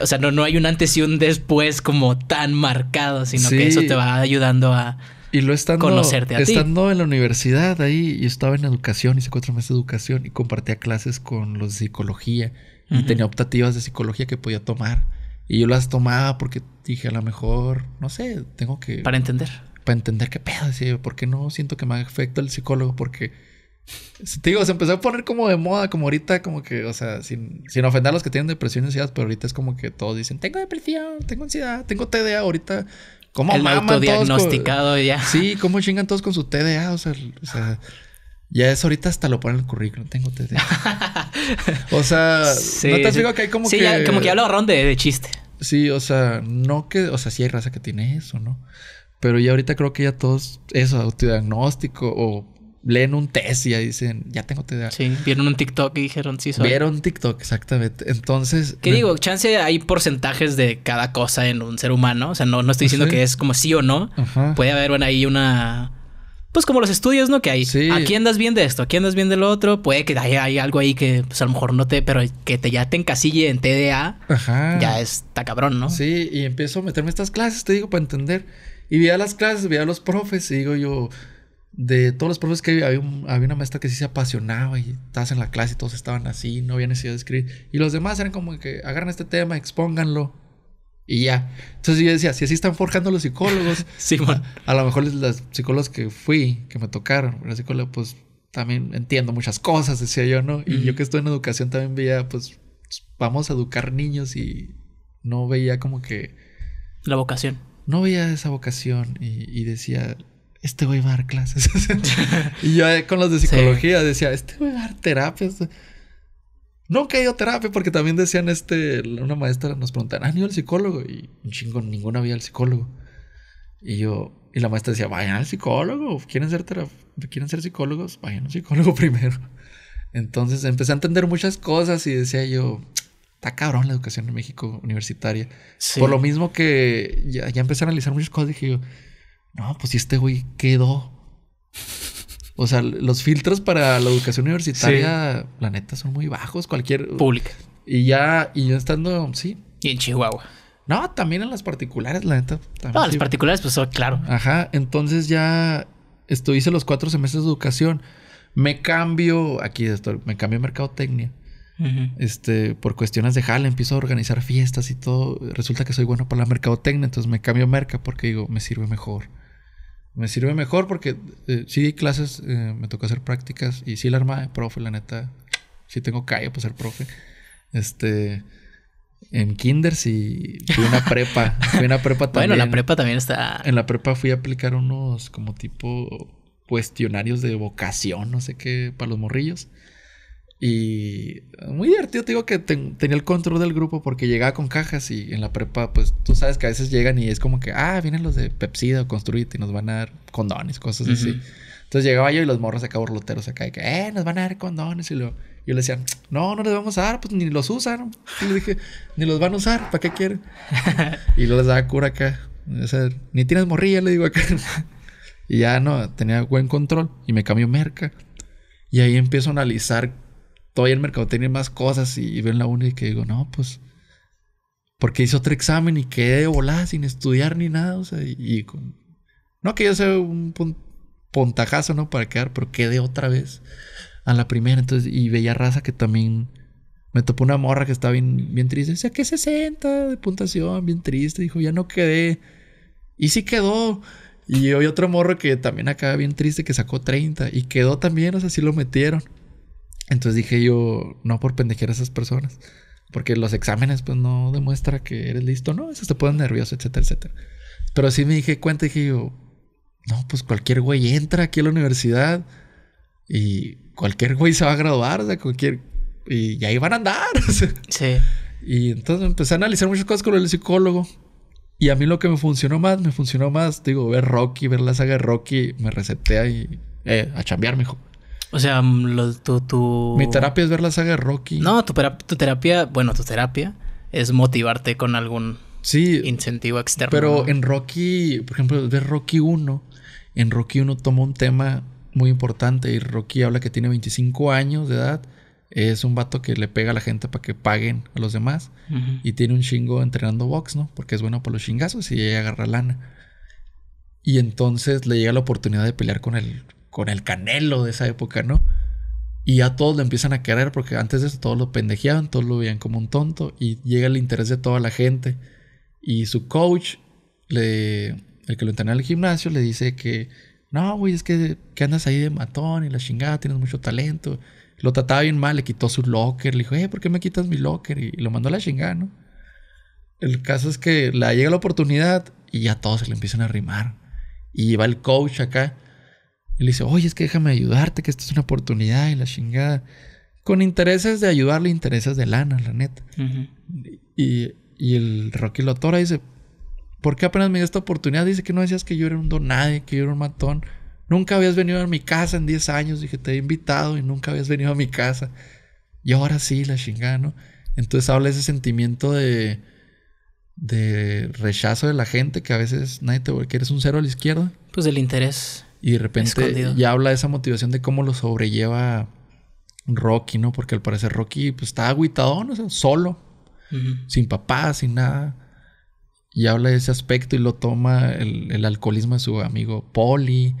O sea, no, no hay un antes y un después como tan marcado, sino que eso te va ayudando a. Y lo estando, conocerte estando en la universidad ahí, yo estaba en educación, hice cuatro meses de educación y compartía clases con los de psicología y tenía optativas de psicología que podía tomar. Y yo las tomaba porque dije, a lo mejor, no sé, tengo que... Para entender para entender qué pedo. porque ¿por no siento que me afecta el psicólogo? Porque, digo, se empezó a poner como de moda, como ahorita, como que, o sea, sin, ofender a los que tienen depresión y ansiedad, pero ahorita es como que todos dicen, tengo depresión, tengo ansiedad, tengo TDA, ahorita como el autodiagnosticado ya. Sí, cómo chingan todos con su TDA. O sea, ya es ahorita hasta lo ponen en el currículum. Tengo TDA. o sea, no te has que hay como que. Sí, como que ya lo de, chiste. Sí, o sea, no que. O sea, sí hay raza que tiene eso, ¿no? Pero ya ahorita creo que ya todos, eso, tu diagnóstico o leen un test y ya dicen, ya tengo TDA. Sí, vieron un TikTok y dijeron, sí, soy. Vieron un TikTok, exactamente. Entonces. ¿Qué digo? Chance hay porcentajes de cada cosa en un ser humano. O sea, no, no estoy diciendo que es como sí o no. Puede haber bueno, ahí una. Pues como los estudios, ¿no? Que hay. Sí. Ah, aquí andas bien de esto, aquí andas bien de lo otro. Puede que haya, hay algo ahí que pues, a lo mejor no te. Pero que te ya te encasille en TDA. Ajá. Ya está cabrón, ¿no? Sí, y empiezo a meterme estas clases, te digo, para entender. Y veía las clases, veía los profes y digo yo, de todos los profes que había, había, una maestra que sí se apasionaba y estás en la clase y todos estaban así, no había necesidad de escribir. Y los demás eran como que agarran este tema, expónganlo y ya. Entonces yo decía, si así están forjando los psicólogos, sí, a, a, lo mejor los psicólogos que fui, que me tocaron, los psicólogos, pues también entiendo muchas cosas, decía yo, ¿no? Y yo que estoy en educación también veía, pues vamos a educar niños y no veía como que... La vocación no veía esa vocación y, decía, este güey va a dar clases. y yo eh, con los de psicología decía, este güey va a dar terapias. Nunca he ido terapia porque también decían, este, una maestra nos preguntaba, ¿han ido al psicólogo? Y un chingo, ninguna había al psicólogo. Y yo, y la maestra decía, vayan al psicólogo, quieren ser, ¿quieren ser psicólogos, vayan al psicólogo primero. Entonces empecé a entender muchas cosas y decía yo, está cabrón la educación en México universitaria. Por lo mismo que ya, empecé a analizar muchas cosas, dije yo, no, pues si este güey quedó. O sea, los filtros para la educación universitaria, la neta, son muy bajos. Cualquier. Pública. Y ya, y yo estando, sí. Y en Chihuahua. No, también en las particulares, la neta. no, las particulares, pues claro. Ajá. Entonces ya esto hice los cuatro semestres de educación. Me cambio, aquí estoy, me cambio a mercadotecnia. Este, por cuestiones de jale, empiezo a organizar fiestas y todo. Resulta que soy bueno para la mercadotecnia, entonces me cambio a merca porque digo, me sirve mejor. Me sirve mejor porque si eh, sí di clases, eh, me toca hacer prácticas y sí la arma de profe, la neta. si tengo calle Pues ser profe. Este, en kinders y fui una prepa. Fui una prepa también. Bueno, la prepa también está. En la prepa fui a aplicar unos como tipo cuestionarios de vocación, no sé qué, para los morrillos. Y muy divertido, te digo que tenía el control del grupo porque llegaba con cajas y en la prepa, pues tú sabes que a veces llegan y es como que, ah, vienen los de Pepsi o Construite y nos van a dar condones, cosas así. Entonces llegaba yo y los morros acá loteros acá y que, eh, nos van a dar condones y lo... Yo le decía, no, no les vamos a dar, pues ni los usan. Y le dije, ni los van a usar, ¿para qué quieren? y luego les daba cura acá. ni tienes morrilla, le digo acá. y ya no, tenía buen control y me cambió merca. Y ahí empiezo a analizar todavía en mercadotecnia más cosas y, ven la una y que digo, no, pues, porque hice otro examen y quedé de volada sin estudiar ni nada, o sea, y, no que yo sea un puntajazo ¿no? Para quedar, pero quedé otra vez a la primera, entonces, y veía raza que también... Me topó una morra que estaba bien, bien triste. sea ¿qué 60 de puntuación? Bien triste. Dijo, ya no quedé. Y sí quedó. Y hoy otro morro que también acaba bien triste que sacó 30. Y quedó también, o sea, sí lo metieron. Entonces dije yo, no por pendejear a esas personas. Porque los exámenes, pues no demuestra que eres listo, ¿no? Eso te ponen nervioso, etcétera, etcétera. Pero sí me dije cuenta, dije yo, no, pues cualquier güey entra aquí a la universidad y cualquier güey se va a graduar, o sea, cualquier. Y ahí van a andar. Sí. Y entonces empecé a analizar muchas cosas con el psicólogo. Y a mí lo que me funcionó más, me funcionó más, digo, ver Rocky, ver la saga de Rocky, me receté ahí eh, a chambear, hijo. O sea, mm, lo, tu, Mi terapia es ver la saga de Rocky. No, tu, terapia, bueno, tu terapia es motivarte con algún incentivo externo. Pero en Rocky, por ejemplo, de Rocky 1, en Rocky 1 toma un tema muy importante y Rocky habla que tiene 25 años de edad. Es un vato que le pega a la gente para que paguen a los demás. Y tiene un chingo entrenando box, ¿no? Porque es bueno para los chingazos y ella agarra lana. Y entonces le llega la oportunidad de pelear con el con el canelo de esa época, ¿no? Y ya todos lo empiezan a querer porque antes de eso todos lo pendejeaban, todos lo veían como un tonto y llega el interés de toda la gente. Y su coach, el que lo entrenó en el gimnasio, le dice que, no, güey, es que, andas ahí de matón y la chingada, tienes mucho talento. Lo trataba bien mal, le quitó su locker, le dijo, eh, ¿por qué me quitas mi locker? Y, lo mandó a la chingada, ¿no? El caso es que le llega la oportunidad y ya todos se le empiezan a rimar. Y va el coach acá y dice, oye, es que déjame ayudarte, que esta es una oportunidad y la chingada. Con intereses de ayudarle, intereses de lana, la neta. y, y, el Rocky Lotora dice, ¿por qué apenas me dio esta oportunidad? Dice que no decías que yo era un don nadie, que yo era un matón. Nunca habías venido a mi casa en 10 años. Dije, te he invitado y nunca habías venido a mi casa. Y ahora sí, la chingada, ¿no? Entonces habla ese sentimiento de, de rechazo de la gente que a veces nadie te que eres un cero a la izquierda. Pues del interés. Y de repente ya habla de esa motivación de cómo lo sobrelleva Rocky, ¿no? Porque al parecer Rocky pues, está aguitado, ¿no? O sea, solo, sin papá, sin nada. Y habla de ese aspecto y lo toma el, alcoholismo de su amigo Polly,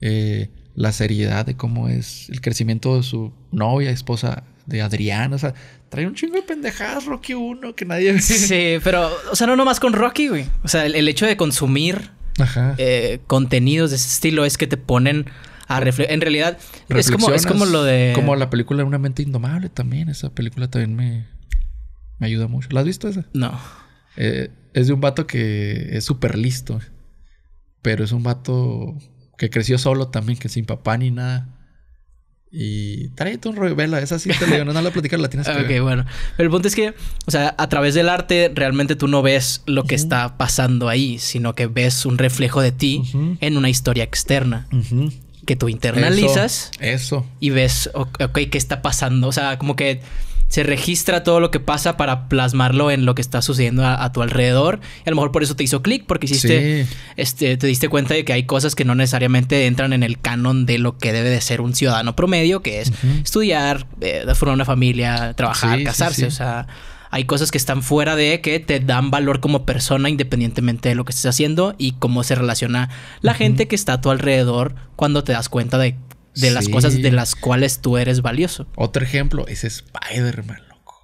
eh, la seriedad de cómo es el crecimiento de su novia, esposa de Adrián, o sea, trae un chingo de pendejadas Rocky 1 que nadie ve. Sí, pero, o sea, no nomás con Rocky, güey. O sea, el hecho de consumir Ajá. Eh, contenidos de ese estilo es que te ponen a reflejar. En realidad, es como, es como lo de. Como la película Una mente indomable también. Esa película también me, me ayuda mucho. ¿La has visto esa? No. Eh, es de un vato que es súper listo. Pero es un vato que creció solo también, que sin papá ni nada. Y tráete un revela esa sí te no, la platicar, la tienes que Ok, bueno. Pero el punto es que, o sea, a través del arte realmente tú no ves lo que está pasando ahí, sino que ves un reflejo de ti en una historia externa. Que tú internalizas. Eso, eso. Y ves, ok, ¿qué está pasando? O sea, como que se registra todo lo que pasa para plasmarlo en lo que está sucediendo a, tu alrededor. Y a lo mejor por eso te hizo clic, porque hiciste, este, te diste cuenta de que hay cosas que no necesariamente entran en el canon de lo que debe de ser un ciudadano promedio, que es estudiar, eh, formar una familia, trabajar, casarse, o sea hay cosas que están fuera de que te dan valor como persona independientemente de lo que estés haciendo y cómo se relaciona la gente que está a tu alrededor cuando te das cuenta de de las cosas de las cuales tú eres valioso. Otro ejemplo es Spider-Man, loco.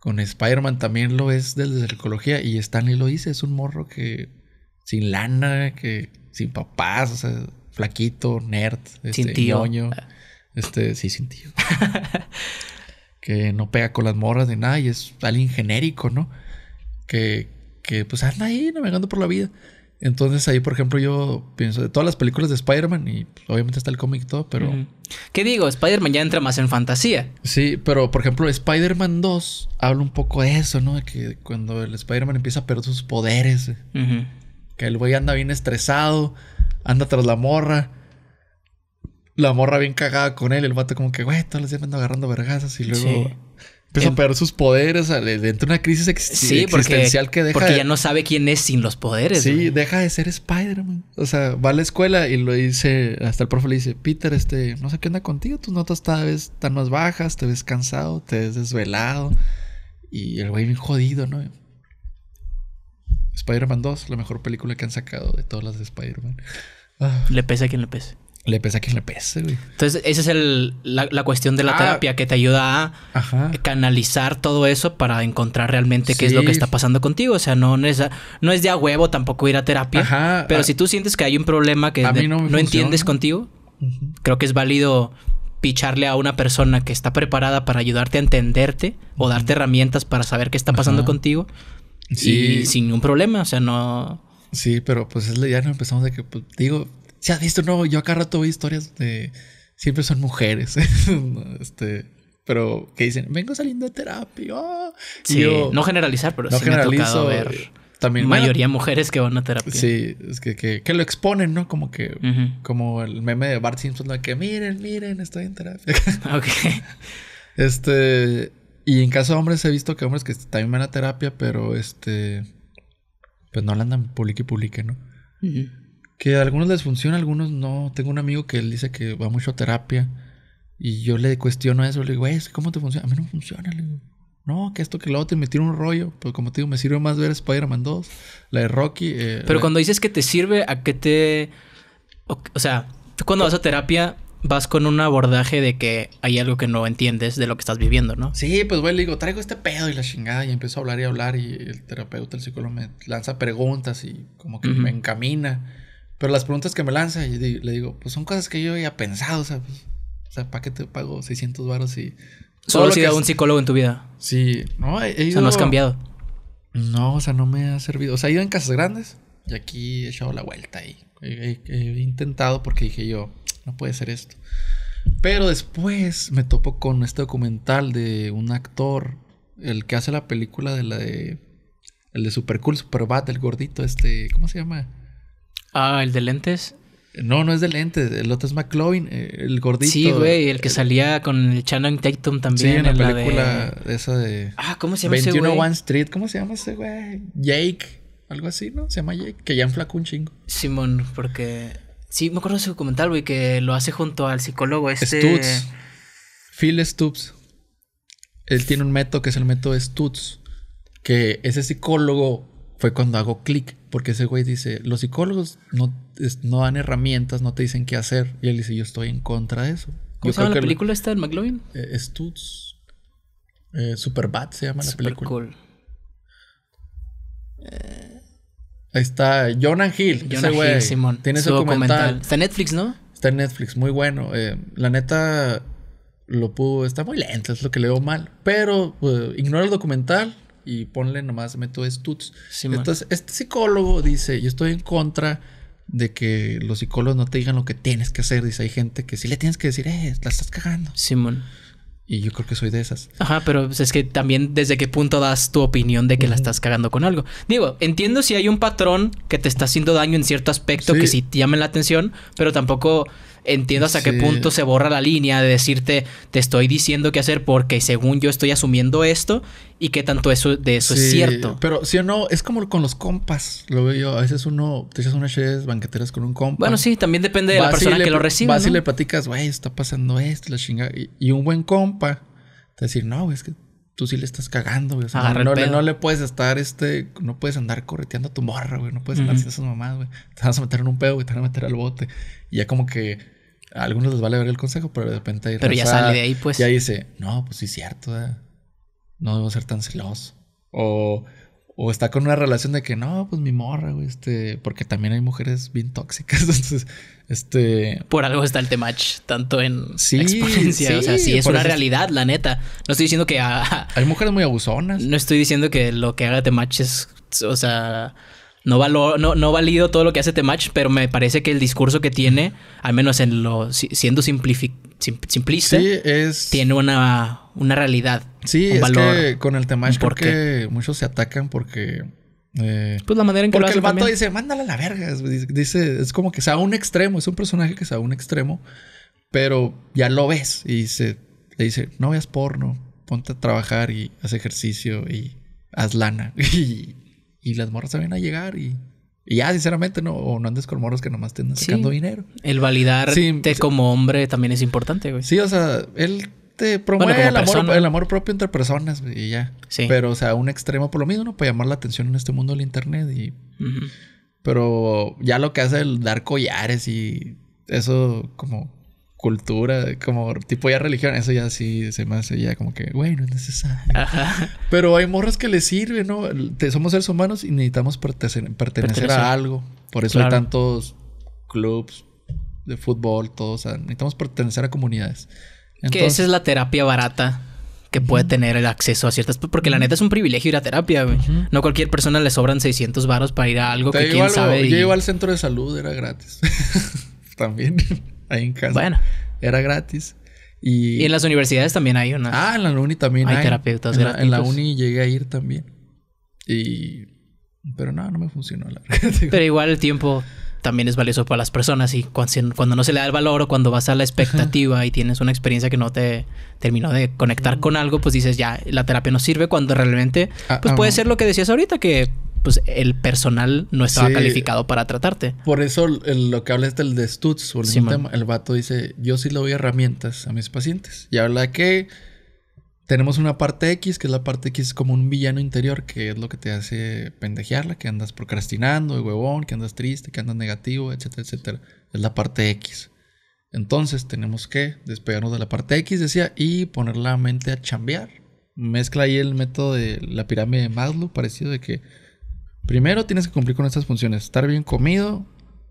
Con Spider-Man también lo es desde la psicología y Stanley lo dice, es un morro que sin lana, que sin papás, flaquito, nerd, este, sin tío. este, sí, sin tío. que no pega con las morras ni nada y es alguien genérico, ¿no? Que, que pues anda ahí navegando por la vida. Entonces ahí, por ejemplo, yo pienso de todas las películas de Spider-Man y obviamente está el cómic y todo, pero... ¿Qué digo? Spider-Man ya entra más en fantasía. Sí, pero por ejemplo, Spider-Man 2 habla un poco de eso, ¿no? De que cuando el Spider-Man empieza a perder sus poderes, eh, que el güey anda bien estresado, anda tras la morra, la morra bien cagada con él, el vato como que, güey, todos los días me ando agarrando vergazas y luego... Empieza a sus poderes, dentro entra una crisis existencial que deja. Porque ya no sabe quién es sin los poderes. Sí, deja de ser Spider-Man. O sea, va a la escuela y lo dice, hasta el profe le dice, Peter, este, no sé qué onda contigo, tus notas cada vez están más bajas, te ves cansado, te ves desvelado. Y el güey bien jodido, ¿no? Spider-Man 2, la mejor película que han sacado de todas las de Spider-Man. Ah. Le pese a quien le pese. Le pesa que le pese, güey. Entonces, esa es el, la, cuestión de la ah. terapia que te ayuda a canalizar todo eso para encontrar realmente qué es lo que está pasando contigo. O sea, no, no, es, no es de a huevo tampoco ir a terapia. pero si tú sientes que hay un problema que no, entiendes contigo, creo que es válido picharle a una persona que está preparada para ayudarte a entenderte o darte herramientas para saber qué está pasando contigo. Y sin ningún problema. O sea, no. Sí, pero pues ya no empezamos de que, pues, digo, se ha visto, no, yo acá rato veo historias de siempre son mujeres. este, pero que dicen, vengo saliendo de terapia. Sí, no generalizar, pero sí generalizo, me ha tocado ver eh, también mayoría de mujeres que van a terapia. Sí, es que, lo exponen, ¿no? Como que, como el meme de Bart Simpson, de que miren, miren, estoy en terapia. ok. Este, y en caso de hombres he visto que hombres que también van a terapia, pero este, pues no la andan publique y publique, ¿no? que a algunos les funciona, a algunos no. Tengo un amigo que él dice que va mucho a terapia y yo le cuestiono eso, le digo, güey, ¿cómo te funciona? A mí no funciona, le digo. No, que esto que lo otro, me tira un rollo. Pero como te digo, me sirve más ver Spider-Man 2, la de Rocky. Eh, pero cuando dices que te sirve, ¿a qué te...? O, sea, tú cuando vas a terapia, vas con un abordaje de que hay algo que no entiendes de lo que estás viviendo, ¿no? Sí, pues güey, le digo, traigo este pedo y la chingada, y empiezo a hablar y hablar, y el terapeuta, el psicólogo me lanza preguntas y como que me encamina. Pero las preguntas que me lanza, le digo, pues son cosas que yo había pensado, ¿sabes? Pues, o sea, ¿para qué te pago 600 baros si... Solo si a un psicólogo en tu vida. Sí, no, he O sea, no has cambiado. No, o sea, no me ha servido. O sea, he ido en casas grandes y aquí he echado la vuelta y he, intentado porque dije yo, no puede ser esto. Pero después me topo con este documental de un actor, el que hace la película de la de... El de Super Cool, Super Bad, el gordito, este... ¿Cómo se llama? Ah, el de lentes. No, no es de lentes. El otro es McLovin, eh, el gordito. Sí, güey, el que eh, salía con el Channing Tatum también. en, la película de... esa de. Ah, ¿cómo se llama ese güey? One Street. ¿Cómo se llama ese güey? Jake. Algo así, ¿no? Se llama Jake. Que ya enflacó un chingo. Simón, porque. Sí, me acuerdo de su comentario, güey, que lo hace junto al psicólogo este. Stutz. Phil Stutz. Él tiene un método que es el método de Stutz. Que ese psicólogo fue cuando hago clic, porque ese güey dice, los psicólogos no, no dan herramientas, no te dicen qué hacer. Y él dice, yo estoy en contra de eso. ¿Cómo yo se llama la película está esta del McLovin? Eh, Stutz. Eh, se llama la película. Cool. Eh, ahí está Jonah Hill. ese güey Tiene ese documental. Está en Netflix, ¿no? Está en Netflix, muy bueno. Eh, la neta, lo pudo, está muy lento, es lo que le veo mal. Pero eh, ignora el documental, y ponle nomás métodos tuts. Entonces, este psicólogo dice, yo estoy en contra de que los psicólogos no te digan lo que tienes que hacer. Dice, hay gente que sí le tienes que decir, eh, la estás cagando. Simón. Y yo creo que soy de esas. Ajá, pero pues, es que también desde qué punto das tu opinión de que la estás cagando con algo. Digo, entiendo si hay un patrón que te está haciendo daño en cierto aspecto que sí te llamen la atención, pero tampoco entiendo hasta qué punto se borra la línea de decirte, te estoy diciendo qué hacer porque según yo estoy asumiendo esto y qué tanto eso de eso es cierto. Pero si ¿sí o no, es como con los compas, lo veo yo. A veces uno te echas unas ches banqueteras con un compa. Bueno, sí, también depende de la persona que lo reciba Vas y le platicas, güey, está pasando esto, la chingada. Y, un buen compa te decir, no, güey, es que tú sí le estás cagando, güey. no, le, puedes estar, este, no puedes andar correteando a tu morra, güey. No puedes andar haciendo esas mamás, güey. Te vas a meter en un pedo, güey, te van a meter al bote. Y ya como que a algunos les vale ver el consejo, pero de repente hay Pero ya sale de ahí, pues. Ya dice, no, pues sí cierto, eh. no debo ser tan celoso. O, o está con una relación de que no, pues mi morra, güey, este, porque también hay mujeres bien tóxicas. Entonces, este. Por algo está el temach, tanto en sí, experiencia, o sea, sí, es una realidad, la neta. No estoy diciendo que. Ah, hay mujeres muy abusonas. No estoy diciendo que lo que haga temach es. O sea no, no, no valido todo lo que hace Temach, pero me parece que el discurso que tiene, al menos en lo siendo simplista, es... tiene una, una realidad. Sí, es que con el Temach creo muchos se atacan porque... Eh, pues la manera en que lo hace el vato dice, Mándale a la verga. Dice, es como que se a un extremo, es un personaje que se a un extremo, pero ya lo ves y se, le dice, no veas porno, ponte a trabajar y haz ejercicio y haz lana. Y y las morras saben a llegar y y ya, sinceramente, no, o no andes con moros que nomás te andan sacando dinero. El validarte como hombre también es importante, güey. Sí, o sea, él te promueve el, amor, propio entre personas, y ya. Sí. Pero, o sea, un extremo por lo mismo, ¿no? Para llamar la atención en este mundo del internet y... Pero ya lo que hace el dar collares y eso como cultura, como tipo ya religión, eso ya sí se me hace ya como que, güey, no es necesario. Pero hay morras que le sirven ¿no? somos seres humanos y necesitamos pertenecer, a algo. Por eso hay tantos clubs de fútbol, todos. necesitamos pertenecer a comunidades. que esa es la terapia barata que puede tener el acceso a ciertas... Porque la neta es un privilegio ir a terapia, güey. No cualquier persona le sobran 600 varos para ir a algo que quién sabe... Yo iba al centro de salud, era gratis. También ahí en casa. Bueno. Era gratis. Y, y, en las universidades también hay unas. Ah, en la uni también hay. hay. terapeutas en La, en la uni llegué a ir también. Y. Pero no, no me funcionó la Pero igual el tiempo también es valioso para las personas y cuando no se le da el valor o cuando vas a la expectativa y tienes una experiencia que no te terminó de conectar con algo, pues dices ya, la terapia no sirve cuando realmente, ah, pues ah, puede ser lo que decías ahorita, que pues el personal no estaba calificado para tratarte. Por eso lo que hablaste del de Stutz, por el el vato dice, yo sí le doy herramientas a mis pacientes. Y habla que tenemos una parte X, que es la parte X como un villano interior, que es lo que te hace pendejearla, que andas procrastinando, huevón, que andas triste, que andas negativo, etcétera, etcétera. Es la parte X. Entonces tenemos que despegarnos de la parte X, decía, y poner la mente a chambear. Mezcla ahí el método de la pirámide de Maslow, parecido de que Primero tienes que cumplir con estas funciones. Estar bien comido,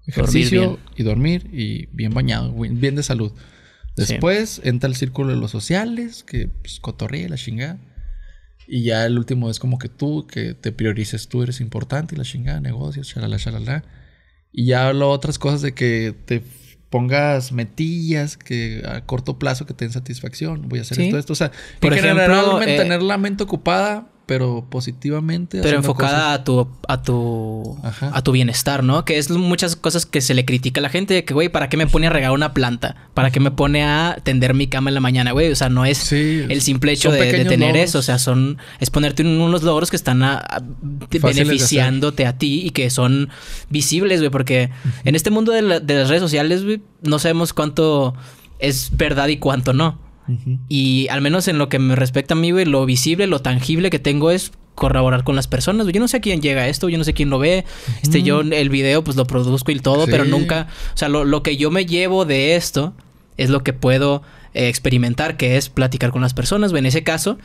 ejercicio y dormir y bien bañado, bien de salud. Después entra el círculo de los sociales, que pues, y la chingada. Y ya el último es como que tú, que te priorices, tú eres importante y la chingada, negocios, chalala, chalala. Y ya hablo otras cosas de que te pongas metillas que a corto plazo que te den satisfacción. Voy a hacer esto, esto. O sea, por ejemplo, mantener eh, la mente ocupada pero positivamente. Pero enfocada a tu, a tu, a tu bienestar, ¿no? Que es muchas cosas que se le critica a la gente, que, güey, ¿para qué me pone a regar una planta? ¿Para qué me pone a tender mi cama en la mañana, güey? O sea, no es el simple hecho de, tener eso, o sea, son, es ponerte unos logros que están beneficiándote a ti y que son visibles, güey, porque en este mundo de, de las redes sociales, güey, no sabemos cuánto es verdad y cuánto no. Y al menos en lo que me respecta a mí, güey, lo visible, lo tangible que tengo es corroborar con las personas. Yo no sé a quién llega esto, yo no sé quién lo ve. Este, yo el video, pues lo produzco y todo, pero nunca. O sea, lo, que yo me llevo de esto es lo que puedo eh, experimentar, que es platicar con las personas. Güey. En ese caso,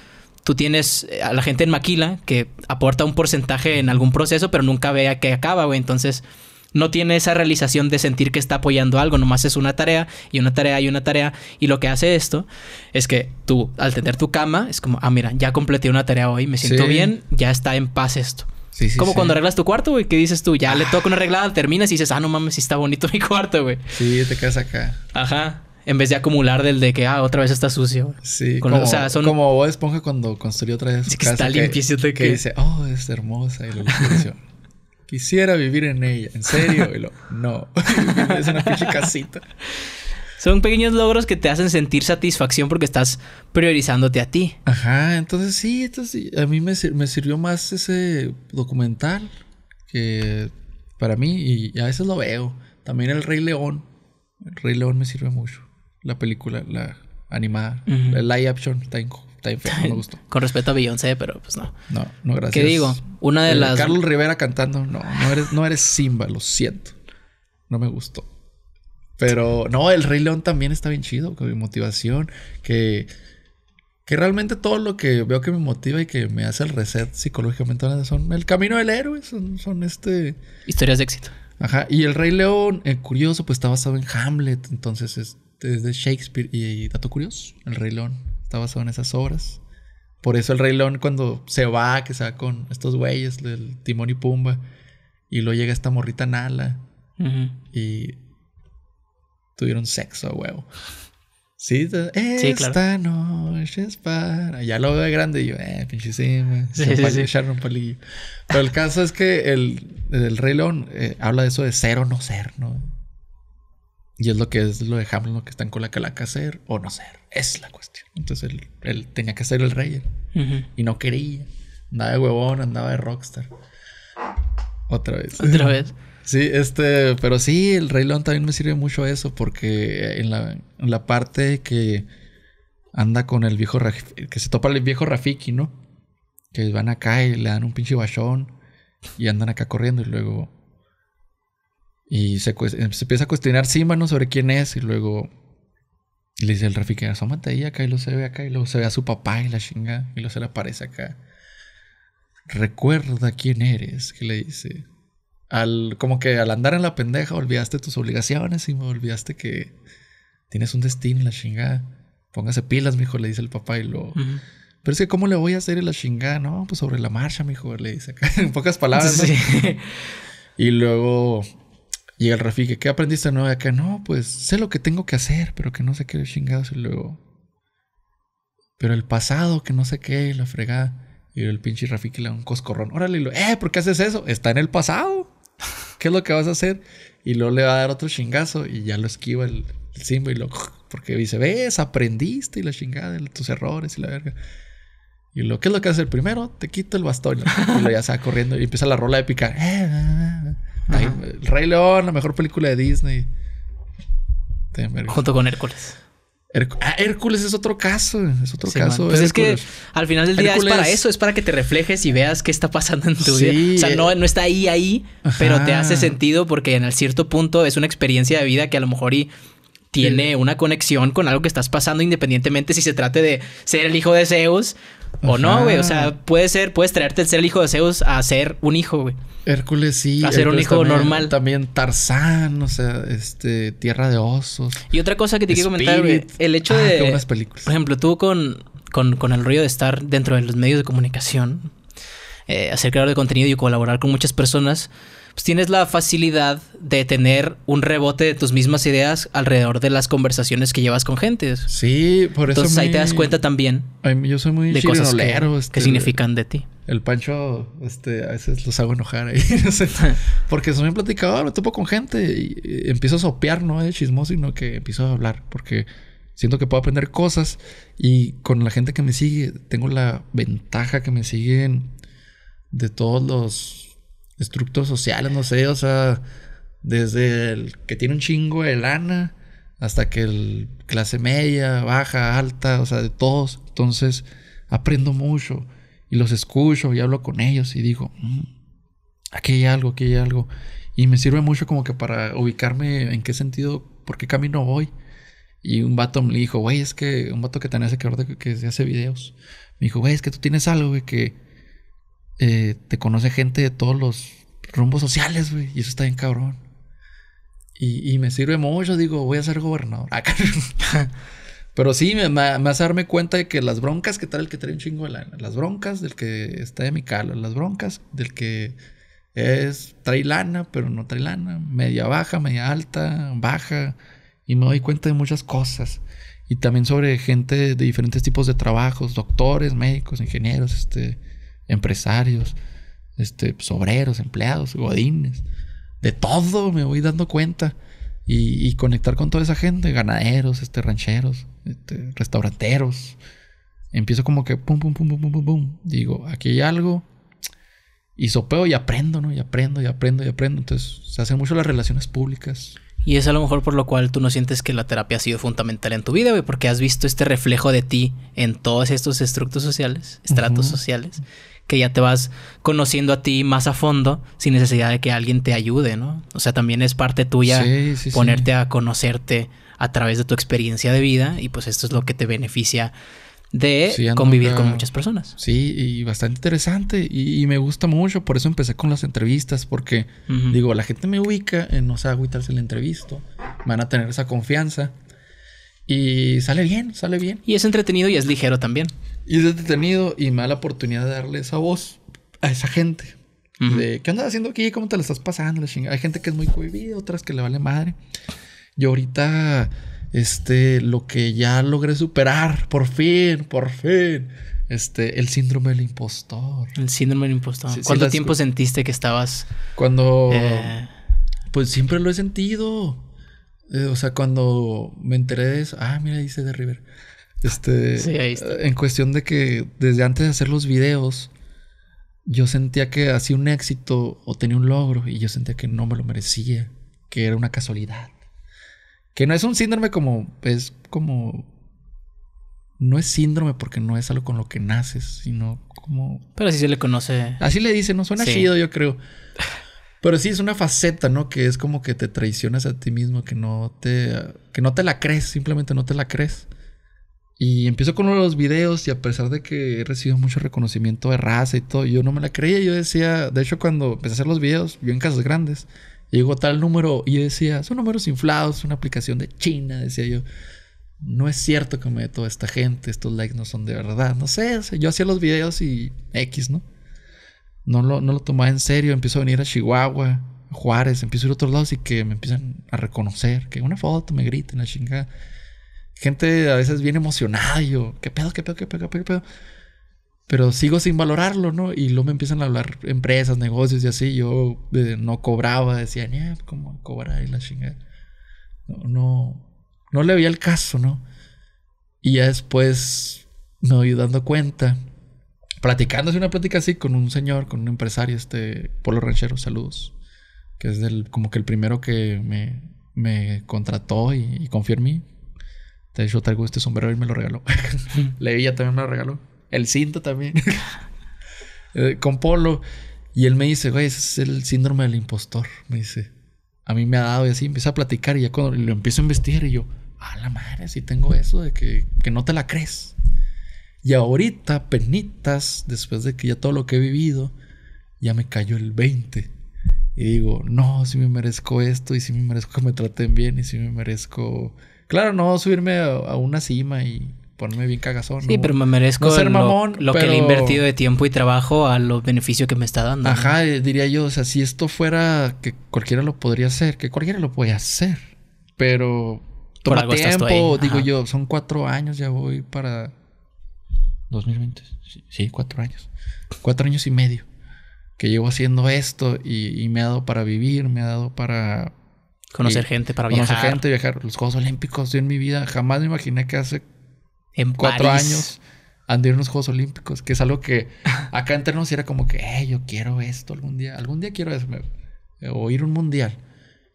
tú tienes eh, a la gente en Maquila que aporta un porcentaje en algún proceso, pero nunca ve a qué acaba, güey. Entonces no tiene esa realización de sentir que está apoyando algo, nomás es una tarea y una tarea y una tarea. Y lo que hace esto es que tú, al tener tu cama, es como, ah, mira, ya completé una tarea hoy, me siento bien, ya está en paz esto. Sí, como cuando arreglas tu cuarto, güey, ¿Qué dices tú, ya le ah. toca una arreglada, terminas y dices, ah, no mames, sí está bonito mi cuarto, güey. Sí, te quedas acá. Ajá. En vez de acumular del de que, ah, otra vez está sucio. Sí, como, o son... como Esponja cuando construyó otra vez. que está limpiecito que, que, dice, oh, es hermosa y lo Quisiera vivir en ella, en serio. Y no, es una pinche Son pequeños logros que te hacen sentir satisfacción porque estás priorizándote a ti. Ajá, entonces sí, a mí me, sirvió más ese documental que para mí y a veces lo veo. También El Rey León. El Rey León me sirve mucho. La película, la animada, el live action, tengo gustó. Con respeto a Beyoncé, pero pues no. No, no, gracias. ¿Qué digo? Una de eh, las. Carlos Rivera cantando. No, no eres, no eres Simba, lo siento. No me gustó. Pero no, el Rey León también está bien chido, que mi motivación, que, que realmente todo lo que veo que me motiva y que me hace el reset psicológicamente son el camino del héroe, son, este... Historias de éxito. Ajá, y el Rey León, eh, curioso, pues está basado en Hamlet, entonces es, de Shakespeare y, dato curioso, el Rey León Está basado en esas horas Por eso el Rey León cuando se va, que se va con estos güeyes, del Timón y Pumba, y luego llega esta morrita Nala, y tuvieron sexo, a huevo. Sí, esta noche es para... Ya lo veo grande y yo, eh, pinche sí, Pero el caso es que el, el Rey León eh, habla de eso de ser o no ser, ¿no? Y es lo que es lo de Hamlet, lo que están con la calaca hacer o no ser. es la cuestión. Entonces él, él tenía que ser el rey. Y no quería. Andaba de huevón, andaba de rockstar. Otra vez. Otra vez. Sí, este, pero sí, el Rey León también me sirve mucho eso porque en la, en la parte que anda con el viejo, que se topa el viejo Rafiki, ¿no? Que van acá y le dan un pinche bachón y andan acá corriendo y luego y em, se, empieza a cuestionar Símano sobre quién es. Y luego le dice el Rafiki, asómate ahí acá y lo se ve acá. Y luego se ve a su papá y la chinga. Y luego se le aparece acá. Recuerda quién eres, que le dice. Al, como que al andar en la pendeja olvidaste tus obligaciones y me olvidaste que tienes un destino y la chinga. Póngase pilas, mijo, le dice el papá y lo... Pero es que, ¿cómo le voy a hacer la chinga, No, pues sobre la marcha, mijo, le dice acá. en pocas palabras. Y luego y el Rafique, ¿qué aprendiste nuevo de acá? No, pues sé lo que tengo que hacer, pero que no sé qué chingados. Y luego, pero el pasado, que no sé qué, la fregada. Y el pinche Rafique le da un coscorrón. Órale, lo, ¿eh? ¿Por qué haces eso? Está en el pasado. ¿Qué es lo que vas a hacer? Y luego le va a dar otro chingazo y ya lo esquiva el, simbo y lo. Porque dice, ves, aprendiste y la chingada, tus errores y la verga. Y lo ¿Qué es lo que hace el primero, te quito el bastón. Y lo ya se va corriendo y empieza la rola épica el Rey León, la mejor película de Disney. Junto con Hércules. Ah, Hércules es otro caso, es otro caso. Pues es que al final del día es para eso, es para que te reflejes y veas qué está pasando en tu vida. O sea, no, está ahí, ahí, pero te hace sentido porque en cierto punto es una experiencia de vida que a lo mejor tiene una conexión con algo que estás pasando independientemente si se trate de ser el hijo de Zeus o no, güey. O sea, puede ser, puedes traerte el ser el hijo de Zeus a ser un hijo, güey. Hércules sí. A ser un hijo normal. También Tarzán, o sea, este, Tierra de Osos. Y otra cosa que te quiero comentar, güey. El hecho ah, de. Unas películas. Por ejemplo, tú con, con, el rollo de estar dentro de los medios de comunicación, eh, hacer creador de contenido y colaborar con muchas personas pues tienes la facilidad de tener un rebote de tus mismas ideas alrededor de las conversaciones que llevas con gente. Sí, por eso. Entonces ahí te das cuenta también. yo soy muy de cosas que, este, significan de ti. El Pancho, este, a veces los hago enojar ahí, porque soy un platicador, me topo con gente y, empiezo a sopear, no de chismoso, sino que empiezo a hablar, porque siento que puedo aprender cosas y con la gente que me sigue tengo la ventaja que me siguen de todos los estructuras sociales, no sé, o sea, desde el que tiene un chingo de lana hasta que el clase media, baja, alta, o sea, de todos. Entonces, aprendo mucho y los escucho y hablo con ellos y digo, mm, aquí hay algo, aquí hay algo. Y me sirve mucho como que para ubicarme en qué sentido, por qué camino voy. Y un vato me dijo, güey, es que un vato que tenía ese que, que hace videos, me dijo, güey, es que tú tienes algo, güey, que eh, te conoce gente de todos los rumbos sociales, güey. Y eso está bien cabrón. Y, me sirve mucho, digo, voy a ser gobernador. Ah, pero sí, me, darme cuenta de que las broncas que tal el que trae un chingo de lana, las broncas del que está de mi calo, las broncas del que es trae lana, pero no trae lana, media baja, media alta, baja. Y me doy cuenta de muchas cosas. Y también sobre gente de diferentes tipos de trabajos, doctores, médicos, ingenieros, este, empresarios, este, pues, obreros, empleados, godines, de todo me voy dando cuenta. Y, y, conectar con toda esa gente, ganaderos, este, rancheros, este, restauranteros. Empiezo como que pum, pum, pum, pum, pum, pum, Digo, aquí hay algo. Y sopeo y aprendo, ¿no? Y aprendo, y aprendo, y aprendo. Entonces se hacen mucho las relaciones públicas. Y es a lo mejor por lo cual tú no sientes que la terapia ha sido fundamental en tu vida, porque has visto este reflejo de ti en todos estos estructos sociales, estratos sociales que ya te vas conociendo a ti más a fondo sin necesidad de que alguien te ayude, ¿no? O sea, también es parte tuya ponerte a conocerte a través de tu experiencia de vida y pues esto es lo que te beneficia de convivir con muchas personas. Sí, y bastante interesante y, me gusta mucho, por eso empecé con las entrevistas, porque digo, la gente me ubica, en, no sé, agüitarse la entrevisto, van a tener esa confianza y sale bien, sale bien. Y es entretenido y es ligero también. Y es entretenido y me da la oportunidad de darle esa voz a esa gente. De, ¿qué andas haciendo aquí? ¿Cómo te la estás pasando? Hay gente que es muy cohibida, otras que le vale madre. Yo ahorita, este, lo que ya logré superar, por fin, por fin, este, el síndrome del impostor. El síndrome del impostor. ¿Cuánto tiempo sentiste que estabas? Cuando... Eh, pues siempre lo he sentido. Eh, o sea, cuando me enteré de eso, ah, mira, dice de River. Este, En cuestión de que desde antes de hacer los videos, yo sentía que hacía un éxito o tenía un logro y yo sentía que no me lo merecía, que era una casualidad. Que no es un síndrome como, es como... No es síndrome porque no es algo con lo que naces, sino como... Pero así se le conoce. Así le dice no suena chido, yo creo. Pero sí es una faceta, ¿no? Que es como que te traicionas a ti mismo, que no te, que no te la crees, simplemente no te la crees. Y empiezo con uno de los videos y a pesar de que he recibido mucho reconocimiento de raza y todo, yo no me la creía. Yo decía, de hecho cuando empecé a hacer los videos, yo en casas grandes, llegó tal número y decía, son números inflados, es una aplicación de China, decía yo. No es cierto que me de toda esta gente, estos likes no son de verdad, no sé, yo hacía los videos y X, ¿no? no lo, no tomaba en serio, empiezo a venir a Chihuahua, a Juárez, empiezo a ir a otros lados y que me empiezan a reconocer, que una foto me griten, la chingada. Gente a veces bien emocionada, y yo, ¿qué pedo, qué pedo, qué pedo, qué pedo, Pero sigo sin valorarlo, ¿no? Y luego me empiezan a hablar empresas, negocios y así. Yo no cobraba, decía eh, ¿cómo cobrar? ahí la chingada. No, no, no le veía el caso, ¿no? Y ya después me voy dando cuenta platicando, así, una plática así con un señor, con un empresario, este Polo Ranchero, saludos, que es del, como que el primero que me, contrató y, y confió en mí. De hecho, traigo este sombrero y me lo regaló. Levilla también me lo regaló. El cinto también. Eh, con Polo. Y él me dice, güey, ese es el síndrome del impostor. Me dice, a mí me ha dado y así. Empieza a platicar y ya cuando lo empiezo a investigar y yo, a ah, la madre, si tengo eso de que no te la crees. Y ahorita, penitas, después de que ya todo lo que he vivido, ya me cayó el 20. Y digo, no, si me merezco esto, y si me merezco que me traten bien, y si me merezco. Claro, no subirme a, una cima y ponerme bien cagazón. Sí, pero me merezco ser mamón, lo, que le he invertido de tiempo y trabajo a los beneficios que me está dando. Ajá, eh, diría yo, o sea, si esto fuera que cualquiera lo podría hacer, que cualquiera lo puede hacer, pero toma Por tiempo, digo yo, son cuatro años, ya voy para 2020, sí, cuatro años. Cuatro años y medio que llevo haciendo esto y, me ha dado para vivir, me ha dado para... Conocer gente, para viajar. Conocer gente, viajar. Los Juegos Olímpicos, yo en mi vida jamás me imaginé que hace en cuatro años andé en los Juegos Olímpicos, que es algo que acá entre nos era como que, eh, yo quiero esto algún día, algún día quiero eso, o ir un mundial.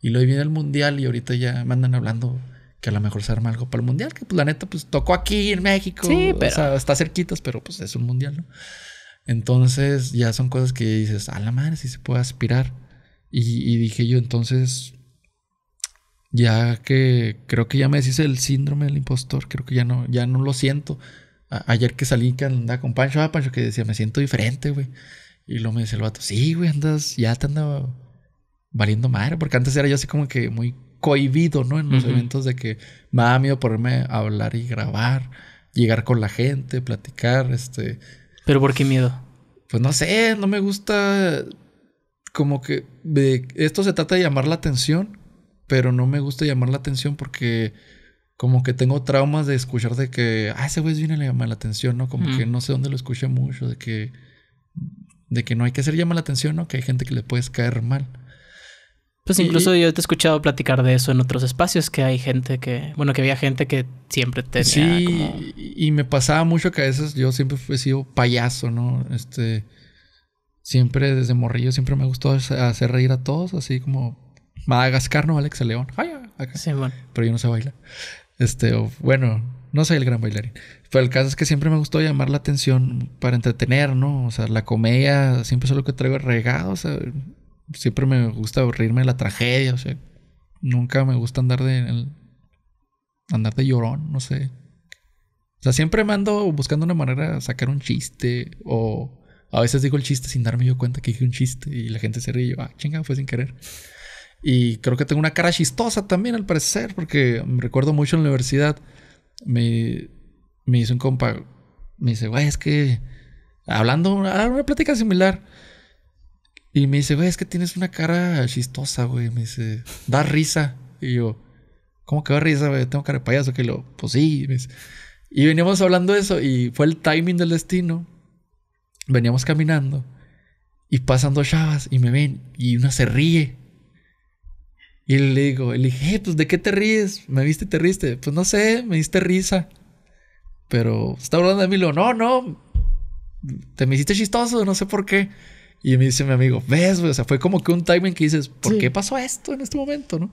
Y lo viene el mundial y ahorita ya me andan hablando que a lo mejor se arma algo para el mundial, que pues la neta, pues tocó aquí en México. Sí, pero... O sea, está cerquitas, pero pues es un mundial, ¿no? Entonces ya son cosas que dices, a la madre, si sí se puede aspirar. Y, dije yo, entonces, ya que creo que ya me decís el síndrome del impostor, creo que ya no, ya no lo siento. ayer que salí que andaba con Pancho, ah, Pancho que decía, me siento diferente, güey. Y luego me dice el vato, sí, güey, andas, ya te andaba valiendo madre, porque antes era yo así como que muy cohibido, ¿no? En los eventos de que me da miedo ponerme a hablar y grabar, llegar con la gente, platicar, este... ¿Pero por qué miedo? Pues no sé, no me gusta como que... esto se trata de llamar la atención, pero no me gusta llamar la atención porque como que tengo traumas de escuchar de que, ah, ese güey viene a llamar la atención, ¿no? Como que no sé dónde lo escucha mucho, de que, de que no hay que hacer llamar la atención, ¿no? Que hay gente que le puedes caer mal. Pues incluso yo te he escuchado platicar de eso en otros espacios, que hay gente que, bueno, que había gente que siempre te Sí, y me pasaba mucho que a veces yo siempre he sido payaso, ¿no? Este, siempre desde morrillo, siempre me gustó hacer reír a todos, así como Madagascar, ¿no? Alex León, acá. Sí, bueno. pero yo no sé bailar. Este, bueno, no soy el gran bailarín. Pero el caso es que siempre me gustó llamar la atención para entretener, ¿no? O sea, la comedia siempre es lo que traigo regado, o siempre me gusta reírme de la tragedia, o sea, nunca me gusta andar de andar de llorón, no sé. O sea, siempre me ando buscando una manera de sacar un chiste o a veces digo el chiste sin darme yo cuenta que dije un chiste y la gente se ríe y yo, ah, chinga, fue sin querer. Y creo que tengo una cara chistosa también al parecer, porque me recuerdo mucho en la universidad, me, me hizo un compa, me dice, güey, es que hablando, ah, una plática similar, y me dice, güey, es que tienes una cara chistosa, güey. Me dice, da risa. Y yo, ¿cómo que da risa, güey? Tengo cara de payaso. Que lo, pues sí. Y veníamos hablando de eso y fue el timing del destino. Veníamos caminando y pasando chavas y me ven y una se ríe. Y le digo, le dije, eh, pues ¿de qué te ríes? ¿Me viste y te riste? Pues no sé, me diste risa. Pero está hablando de mí, lo, no, no, te me hiciste chistoso, no sé por qué. Y me dice mi amigo, ves, o sea, fue como que un timing que dices, ¿por qué pasó esto en este momento, no?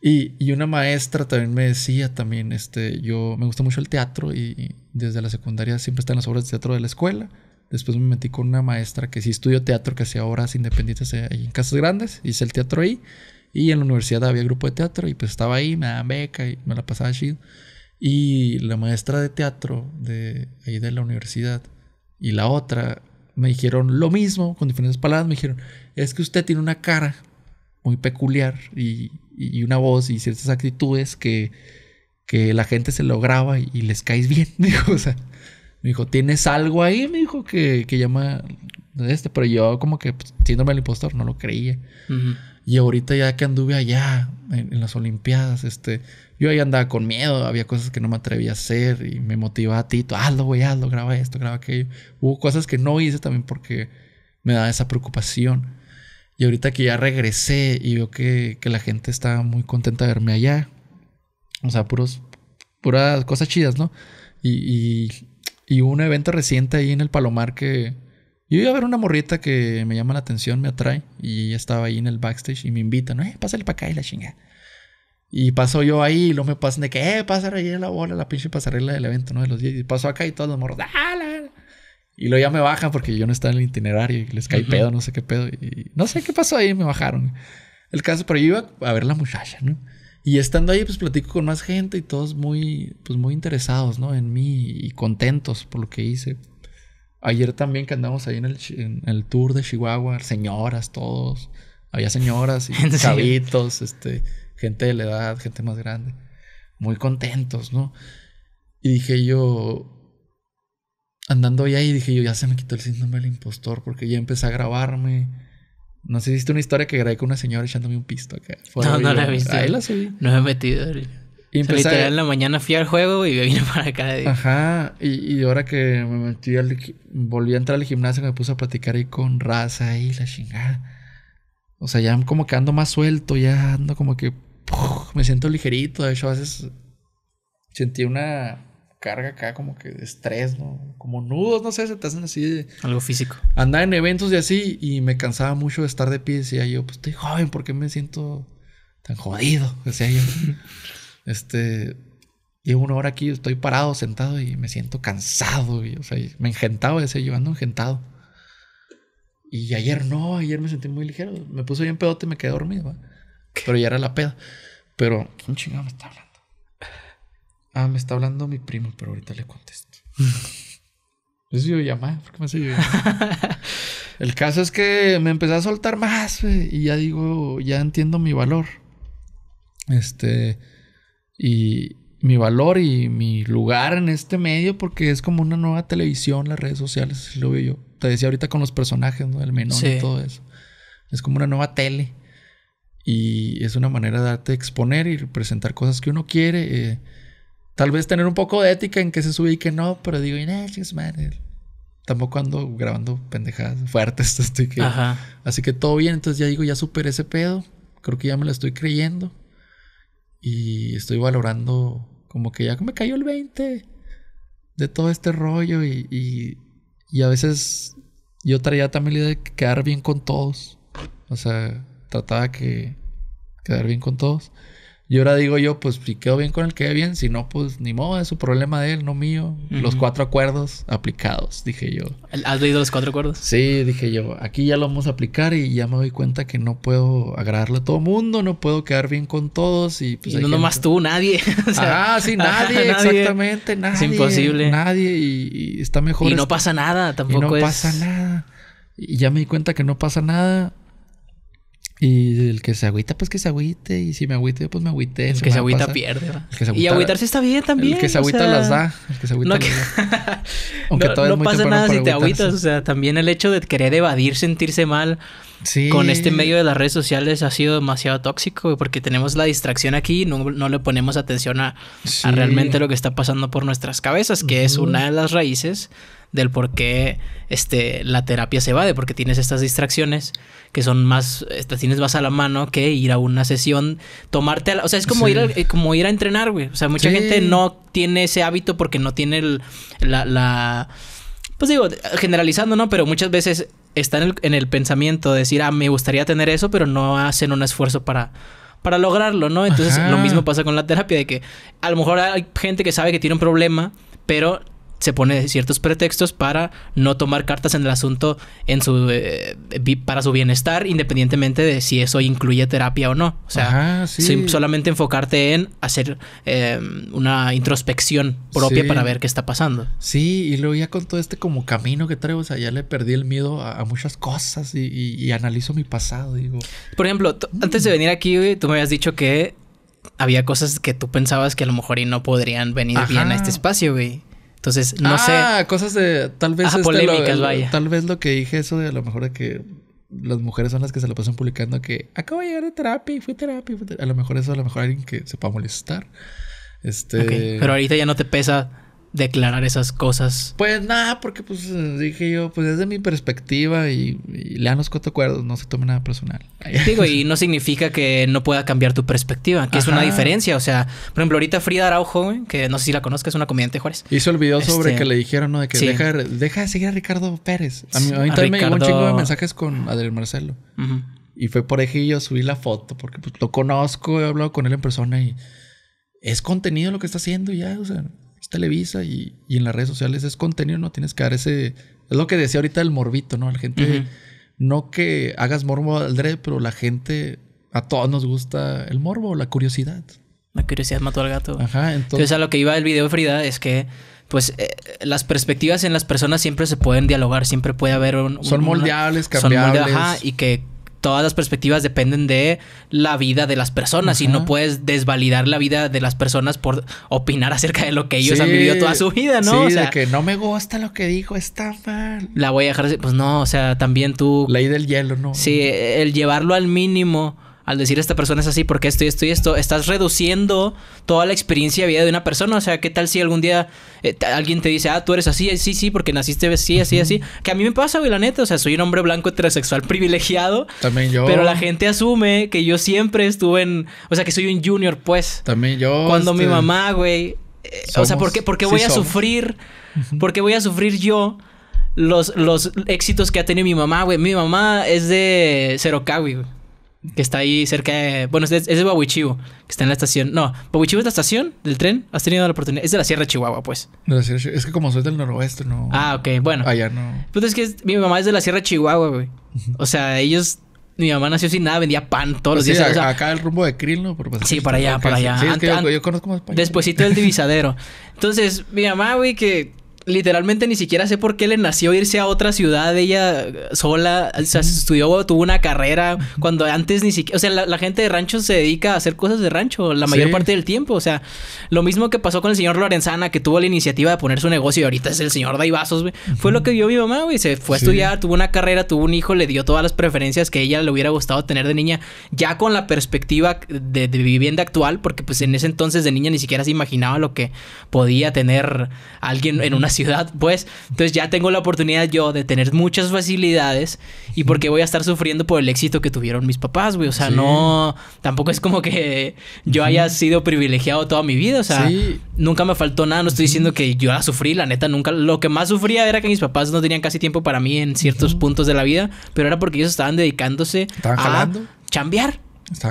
y, y, una maestra también me decía también, este, yo me gusta mucho el teatro y, desde la secundaria siempre están las obras de teatro de la escuela. Después me metí con una maestra que sí estudió teatro, que hacía obras independientes ahí en Casas Grandes, hice el teatro ahí. Y en la universidad había grupo de teatro y pues estaba ahí, me daban beca y me la pasaba chido. Y la maestra de teatro de ahí de la universidad y la otra me dijeron lo mismo, con diferentes palabras, me dijeron, es que usted tiene una cara muy peculiar y, una voz y ciertas actitudes que, que la gente se lo graba y, les caes bien, me dijo, o sea, me dijo, ¿tienes algo ahí? Me dijo que, llama este, pero yo como que siéndome pues, el impostor, no lo creía. Y ahorita ya que anduve allá, en, las Olimpiadas, este, yo ahí andaba con miedo, había cosas que no me atrevía a hacer y me motivaba a Tito, hazlo, güey, hazlo, graba esto, graba aquello. Hubo cosas que no hice también porque me daba esa preocupación. Y ahorita que ya regresé y veo que, la gente está muy contenta de verme allá, o sea, puros, puras cosas chidas, ¿no? Y, y, y un evento reciente ahí en el Palomar que yo iba a ver una morrita que me llama la atención, me atrae, y estaba ahí en el backstage y me invitan, eh, pásale para acá y la chinga. Y paso yo ahí y luego me pasan de que, eh, pasar ahí la bola, la pinche pasarela del evento, ¿no? De los Y paso acá y todos los morros, ah, Y luego ya me bajan porque yo no estaba en el itinerario y les caí pedo, no sé qué pedo. Y no sé qué pasó ahí, me bajaron. El caso, pero yo iba a ver la muchacha, ¿no? Y estando ahí, pues platico con más gente y todos muy, pues muy interesados, ¿no? En mí y contentos por lo que hice. Ayer también que andamos ahí en el, en el tour de Chihuahua, señoras, todos. Había señoras y chavitos, este gente de la edad, gente más grande, muy contentos, ¿no? Y dije yo, andando ahí, y dije yo, ya se me quitó el síndrome del impostor porque ya empecé a grabarme. No sé si viste una historia que grabé con una señora echándome un pisto acá. No, no la he visto. Ahí la subí. No me he metido. Y en la mañana fui al juego y me vine para acá. Ajá. Y, ahora que me metí Volví a entrar al gimnasio, y me puse a platicar ahí con raza y la chingada. O sea, ya como que ando más suelto, ya ando como que me siento ligerito. De hecho, a veces sentí una carga acá como que de estrés, ¿no? Como nudos, no sé, se te hacen así. Algo físico. Andaba en eventos y así y me cansaba mucho de estar de pie. Decía yo, pues estoy joven, ¿por qué me siento tan jodido? Decía yo. este, llevo una hora aquí, estoy parado, sentado y me siento cansado. Y, o sea, me engentaba, decía yo, ando engentado. Y ayer no, ayer me sentí muy ligero. Me puse bien pedote y me quedé dormido. ¿va? Pero ya era la peda. Pero, ¿quién chingado me está hablando? Ah, me está hablando mi primo, pero ahorita le contesto. es ¿por qué me hace El caso es que me empecé a soltar más, güey. y ya digo, ya entiendo mi valor. Este, y mi valor y mi lugar en este medio, porque es como una nueva televisión, las redes sociales, lo veo yo. Te decía ahorita con los personajes, ¿no? El menor y todo eso. Es como una nueva tele y es una manera de darte exponer y presentar cosas que uno quiere. Eh, tal vez tener un poco de ética en que se sube y que no, pero digo, es tampoco ando grabando pendejadas fuertes. Así que, así que todo bien, entonces ya digo, ya superé ese pedo, creo que ya me lo estoy creyendo y estoy valorando como que ya me cayó el 20 de todo este rollo y, y, y a veces yo traía también la idea de quedar bien con todos. O sea, trataba que quedar bien con todos. Y ahora digo yo, pues si quedo bien con el que bien, si no, pues ni modo, es su problema de él, no mío. Los cuatro acuerdos aplicados, dije yo. ¿Has leído los cuatro acuerdos? Sí, dije yo, aquí ya lo vamos a aplicar y ya me doy cuenta que no puedo agradarle a todo mundo, no puedo quedar bien con todos y pues, no más nomás tú, nadie. ah, sí, nadie, exactamente, nadie. Es imposible. Nadie y, está mejor. Y no este pasa nada, tampoco. Y no pasa nada. Y ya me di cuenta que no pasa nada y el que se agüita, pues que se agüite. Y si me agüite, pues me agüite. El que se agüita pierde. y agüitarse está bien también. El que se agüita las da. El que se no, pasa nada si te agüitas. O sea, también el hecho de querer evadir, sentirse mal con este medio de las redes sociales ha sido demasiado tóxico. Porque tenemos la distracción aquí no, no le ponemos atención a, realmente lo que está pasando por nuestras cabezas, que es una de las raíces del por qué este, la terapia se va, de por tienes estas distracciones que son más, Estas tienes más a la mano que ir a una sesión, tomarte, a o sea, es como, ir a, eh, como ir a entrenar, güey. O sea, mucha gente no tiene ese hábito porque no tiene el, la, pues digo, generalizando, ¿no? Pero muchas veces Están en el, pensamiento de decir, ah, me gustaría tener eso, pero no hacen un esfuerzo para para lograrlo, ¿no? Entonces lo mismo pasa con la terapia, de que a lo mejor hay gente que sabe que tiene un problema, pero se pone ciertos pretextos para no tomar cartas en el asunto en su eh, para su bienestar independientemente de si eso incluye terapia o no o sea solamente enfocarte en hacer eh, una introspección propia para ver qué está pasando sí y luego ya con todo este como camino que traigo o sea ya le perdí el miedo a, muchas cosas y, analizo mi pasado digo por ejemplo antes de venir aquí güey, tú me habías dicho que había cosas que tú pensabas que a lo mejor y no podrían venir bien a este espacio güey entonces, no sé. Ah, cosas de. Tal vez. Este, polémicas, vaya. Tal vez lo que dije, eso de a lo mejor de que las mujeres son las que se lo pasan publicando que acabo de llegar de terapia y fui terapia. A lo mejor eso, a lo mejor alguien que se pueda molestar. Este. pero ahorita ya no te pesa declarar esas cosas? Pues nada, porque pues dije yo, pues desde mi perspectiva y, y lean los cuatro no se tome nada personal. Digo, y no significa que no pueda cambiar tu perspectiva, que es una diferencia. O sea, por ejemplo, ahorita Frida Araujo, que no sé si la conozcas, es una comediante de Juárez. Hizo el video sobre este, que le dijeron, ¿no? De que deja, de seguir a Ricardo Pérez. A mí, me llegó un chingo de mensajes con Adriel Marcelo. Y fue por ejemplo yo subí la foto porque pues, lo conozco, he hablado con él en persona y es contenido lo que está haciendo ya, Televisa y, y, en las redes sociales es contenido, no tienes que dar ese. Es lo que decía ahorita el morbito, ¿no? La gente. No que hagas morbo al dre, pero la gente. A todos nos gusta el morbo, la curiosidad. La curiosidad mató al gato. Ajá, entonces. a lo que iba el video, Frida, es que pues eh, las perspectivas en las personas siempre se pueden dialogar, siempre puede haber un... son moldeables, cambiables. ajá, y que todas las perspectivas dependen de la vida de las personas y no puedes desvalidar la vida de las personas por opinar acerca de lo que ellos han vivido toda su vida, ¿no? Sí, o sea, que no me gusta lo que dijo, está mal. La voy a dejar así. Pues no, o sea, también tú. Ley del hielo, ¿no? Sí, el llevarlo al mínimo al decir esta persona es así porque esto y esto y esto, estás reduciendo toda la experiencia de vida de una persona. O sea, ¿qué tal si algún día eh, alguien te dice, ah, tú eres así, eh, sí, sí, porque naciste así, así, así? Que a mí me pasa, güey, la neta. O sea, soy un hombre blanco heterosexual privilegiado. También yo. Pero la gente asume que yo siempre estuve en. O sea, que soy un junior, pues. También yo. Cuando mi este, mamá, güey. Eh, o sea, ¿por qué, voy a sufrir? ¿Por qué voy a sufrir yo? Los, los éxitos que ha tenido mi mamá, güey. Mi mamá es de Cerocawi, güey que está ahí cerca de. Bueno, es, es de que está en la estación. No, Bahuichivo es la estación del tren. Has tenido la oportunidad. Es de la Sierra de Chihuahua, pues. De la Sierra Es que como soy del noroeste, no. Ah, ok, bueno. Allá no. Pues es que mi mamá es de la Sierra de Chihuahua, güey. O sea, ellos. Mi mamá nació sin nada, vendía pan todos los pues días. o sea, acá el rumbo de Krill, ¿no? sí, para allá, para allá. Sí, es que yo, conozco más para Despuésito del divisadero. Entonces, mi mamá, güey, que literalmente ni siquiera sé por qué le nació irse a otra ciudad ella eh, sola. O sea, estudió, tuvo una carrera cuando antes ni siquiera. O sea, la, gente de rancho se dedica a hacer cosas de rancho la mayor parte del tiempo. O sea, lo mismo que pasó con el señor Lorenzana, que tuvo la iniciativa de poner su negocio y ahorita es el señor Daivasos Fue lo que vio mi mamá, güey. Se fue a estudiar, tuvo una carrera, tuvo un hijo, le dio todas las preferencias que ella le hubiera gustado tener de niña, ya con la perspectiva de, de vivienda actual, porque pues en ese entonces de niña ni siquiera se imaginaba lo que podía tener alguien en una ciudad, pues. Entonces ya tengo la oportunidad yo de tener muchas facilidades y porque voy a estar sufriendo por el éxito que tuvieron mis papás, güey. O sea, no, tampoco es como que yo haya sido privilegiado toda mi vida, o sea, nunca me faltó nada, no estoy diciendo que yo la sufrí, la neta, nunca. Lo que más sufría era que mis papás no tenían casi tiempo para mí en ciertos puntos de la vida, pero era porque ellos estaban dedicándose a cambiar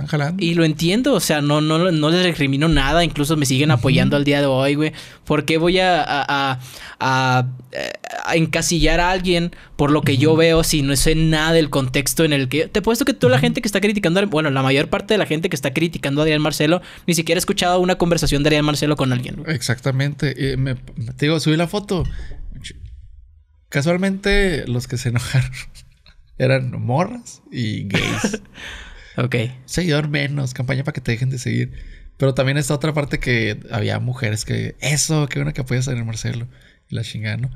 jalando. Y lo entiendo, o sea, no, no, no les recrimino nada, incluso me siguen apoyando al día de hoy, güey. ¿Por qué voy a, encasillar a alguien por lo que yo veo si no sé nada del contexto en el que... Te puesto que toda la gente que está criticando, bueno, la mayor parte de la gente que está criticando a Adrián Marcelo ni siquiera ha escuchado una conversación de Adrián Marcelo con alguien. Exactamente. Eh, te digo, subí la foto. Casualmente los que se enojaron eran morras y gays. Ok. Seguidor menos, campaña para que te dejen de seguir. Pero también esta otra parte que había mujeres que, eso, qué bueno que apoyas a Marcelo. la chingano.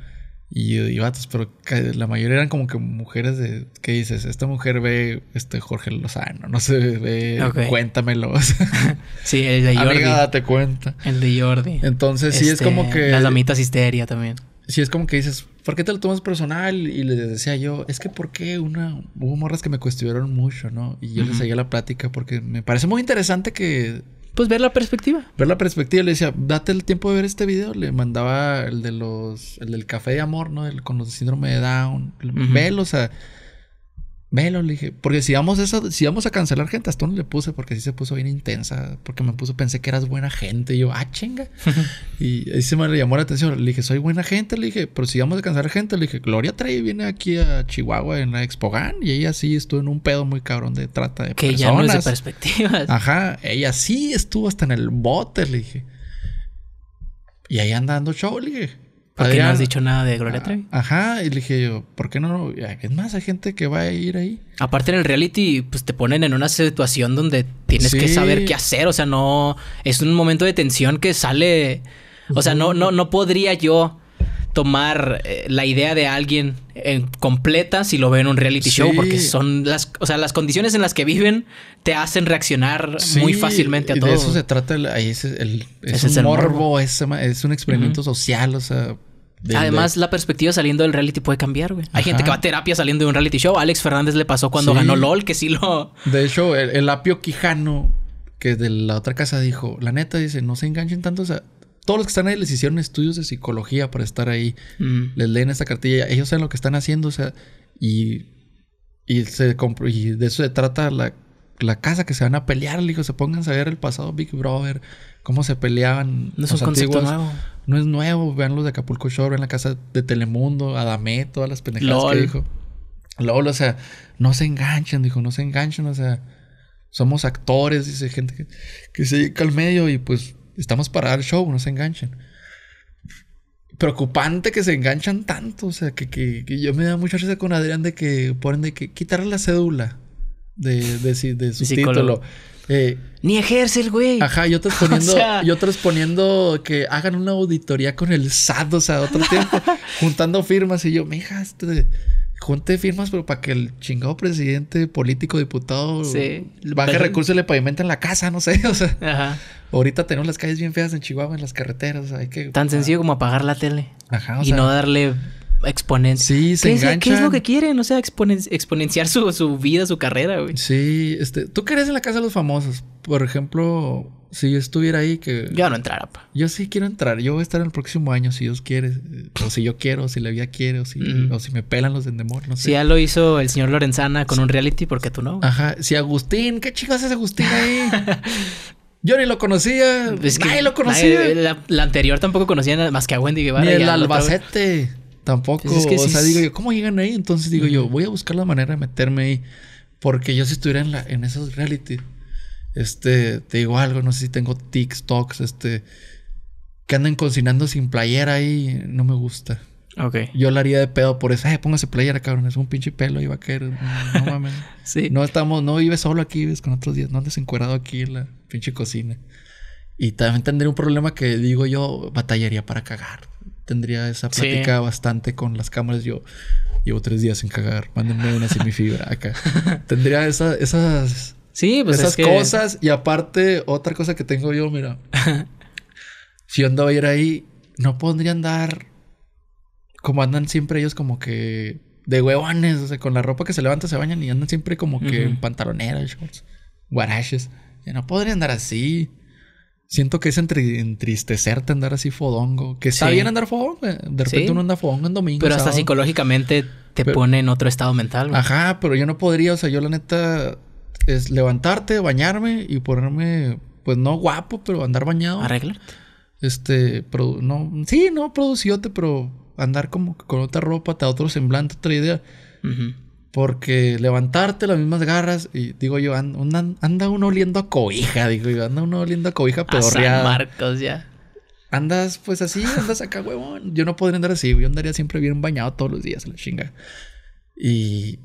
Y, y, vatos, pero la mayoría eran como que mujeres de, ¿qué dices? Esta mujer ve este Jorge Lozano, no se ve, cuéntamelo. sí, el de Jordi. Amiga, date cuenta. El de Jordi. Entonces, sí es como este, que. Las damitas histeria también. Sí es como que dices, ¿por qué te lo tomas personal? Y le decía yo, es que ¿por qué? Una, hubo morras que me cuestionaron mucho, ¿no? Y yo les seguía la plática porque me parece muy interesante que... Pues ver la perspectiva. Ver la perspectiva. Le decía, date el tiempo de ver este video. Le mandaba el de los... El del café de amor, ¿no? El, con los síndrome de Down. Uh a. o sea... Velo, le dije. Porque si vamos, eso, si vamos a cancelar gente, hasta no le puse porque sí se puso bien intensa. Porque me puso, pensé que eras buena gente. Y yo, ah, chinga. y ahí se me le llamó la atención. Le dije, soy buena gente. Le dije, pero si vamos a cancelar gente, le dije, Gloria Trey viene aquí a Chihuahua en la GAN. Y ella sí estuvo en un pedo muy cabrón de trata de que personas. de perspectivas. Ajá. Ella sí estuvo hasta en el bote, le dije. Y ahí andando show, le dije. ¿Por qué no has dicho nada de Gloria ah, Trevi? Ajá, y le dije yo, ¿por qué no? Es más, hay gente que va a ir ahí. Aparte en el reality, pues te ponen en una situación donde tienes que saber qué hacer, o sea, no... Es un momento de tensión que sale... O sea, no, no, no podría yo tomar eh, la idea de alguien completa si lo ve en un reality show, porque son las, o sea, las condiciones en las que viven te hacen reaccionar muy fácilmente a todo. De eso se trata, el, ahí es, el, es, un morbo, Es, un experimento social, o sea, Además, la perspectiva saliendo del reality puede cambiar, güey. Hay gente que va a terapia saliendo de un reality show. Alex Fernández le pasó cuando ganó LOL, que sí lo. De hecho, el, apio Quijano, que de la otra casa dijo, la neta, dice, no se enganchen tanto. O sea, todos los que están ahí les hicieron estudios de psicología para estar ahí. Mm. Les leen esta cartilla, ellos saben lo que están haciendo, o sea, y, y, se y de eso se trata la, la casa que se van a pelear. Le dijo, se pongan a ver el pasado Big Brother cómo se peleaban. No es nuevo. No es nuevo. Vean los de Acapulco Show. vean la casa de Telemundo, Adamé, todas las pendejadas que dijo. LOL, o sea, no se enganchen, dijo, no se enganchen, o sea, somos actores, dice gente que, se dedica al medio y pues estamos para dar show, no se enganchen. Preocupante que se enganchan tanto, o sea, que, que, yo me da mucha risa con Adrián de que ponen de que quitarle la cédula de, de su título. Eh, Ni ejerce el güey. Ajá, y otros poniendo, y otros poniendo que hagan una auditoría con el SAT, o sea, otro tiempo, juntando firmas. Y yo, mija, este, junte firmas, pero para que el chingado presidente, político, diputado, baje recursos y le pavimenten la casa, no sé. O sea, ahorita tenemos las calles bien feas en Chihuahua, en las carreteras. hay que. Tan sencillo como apagar la tele. Ajá, y no darle exponen. Sí, se ¿Qué Es, lo que quieren? O sea, exponenciar su, vida, su carrera, güey. Sí, este, tú querías en la casa de los famosos. Por ejemplo, si yo estuviera ahí que... Yo no entrara, Yo sí quiero entrar. Yo voy a estar el próximo año, si Dios quiere. o si yo quiero, o si la vida quiere, o si, mm. o si me pelan los endemonios. No Si ya lo hizo el señor Lorenzana con un reality, ¿por qué tú no? Ajá. Si Agustín, ¿qué chicos es Agustín ahí? Yo ni lo conocía. Es lo conocía. la, anterior tampoco conocía más que a Wendy Guevara. Ni el Albacete. Tampoco, pues o sea, digo yo, ¿cómo llegan ahí? Entonces digo yo, voy a buscar la manera de meterme ahí. Porque yo si estuviera en, la, en esos reality, este, te digo algo, no sé si tengo TikToks, este, que andan cocinando sin playera ahí, no me gusta. Ok. Yo la haría de pedo por eso. Eh, póngase playera, cabrón. Es un pinche pelo y va a caer. No, mames. No estamos, no vives solo aquí, vives con otros días. No andes encuerado aquí en la pinche cocina. Y también tendría un problema que digo yo, batallaría para cagar tendría esa plática bastante con las cámaras. Yo llevo tres días sin cagar, mándenme una semifibra acá. tendría esas... esas. Sí, pues esas cosas. Y aparte, otra cosa que tengo yo, mira. si yo andaba a ir ahí, no podría andar como andan siempre ellos, como que de huevones, o sea, con la ropa que se levanta se bañan y andan siempre como que en pantaloneras, shorts, guaraches. no podría andar así. Siento que es entristecerte andar así fodongo. Que está bien andar fodongo. De repente uno anda fodongo en domingo. Pero hasta psicológicamente te pone en otro estado mental. Güey. Ajá, pero yo no podría. O sea, yo la neta es levantarte, bañarme y ponerme, pues no guapo, pero andar bañado. Arreglarte. Este, pero no. Sí, no, producióte, pero andar como con otra ropa, te da otro semblante, otra idea. Ajá. Porque levantarte las mismas garras, y digo yo, anda, anda uno oliendo a cobija, digo yo, anda uno oliendo a cobija pedorreada. Marcos ya. Andas pues así, andas acá, huevón. Yo no podría andar así, yo andaría siempre bien bañado todos los días, la chinga. Y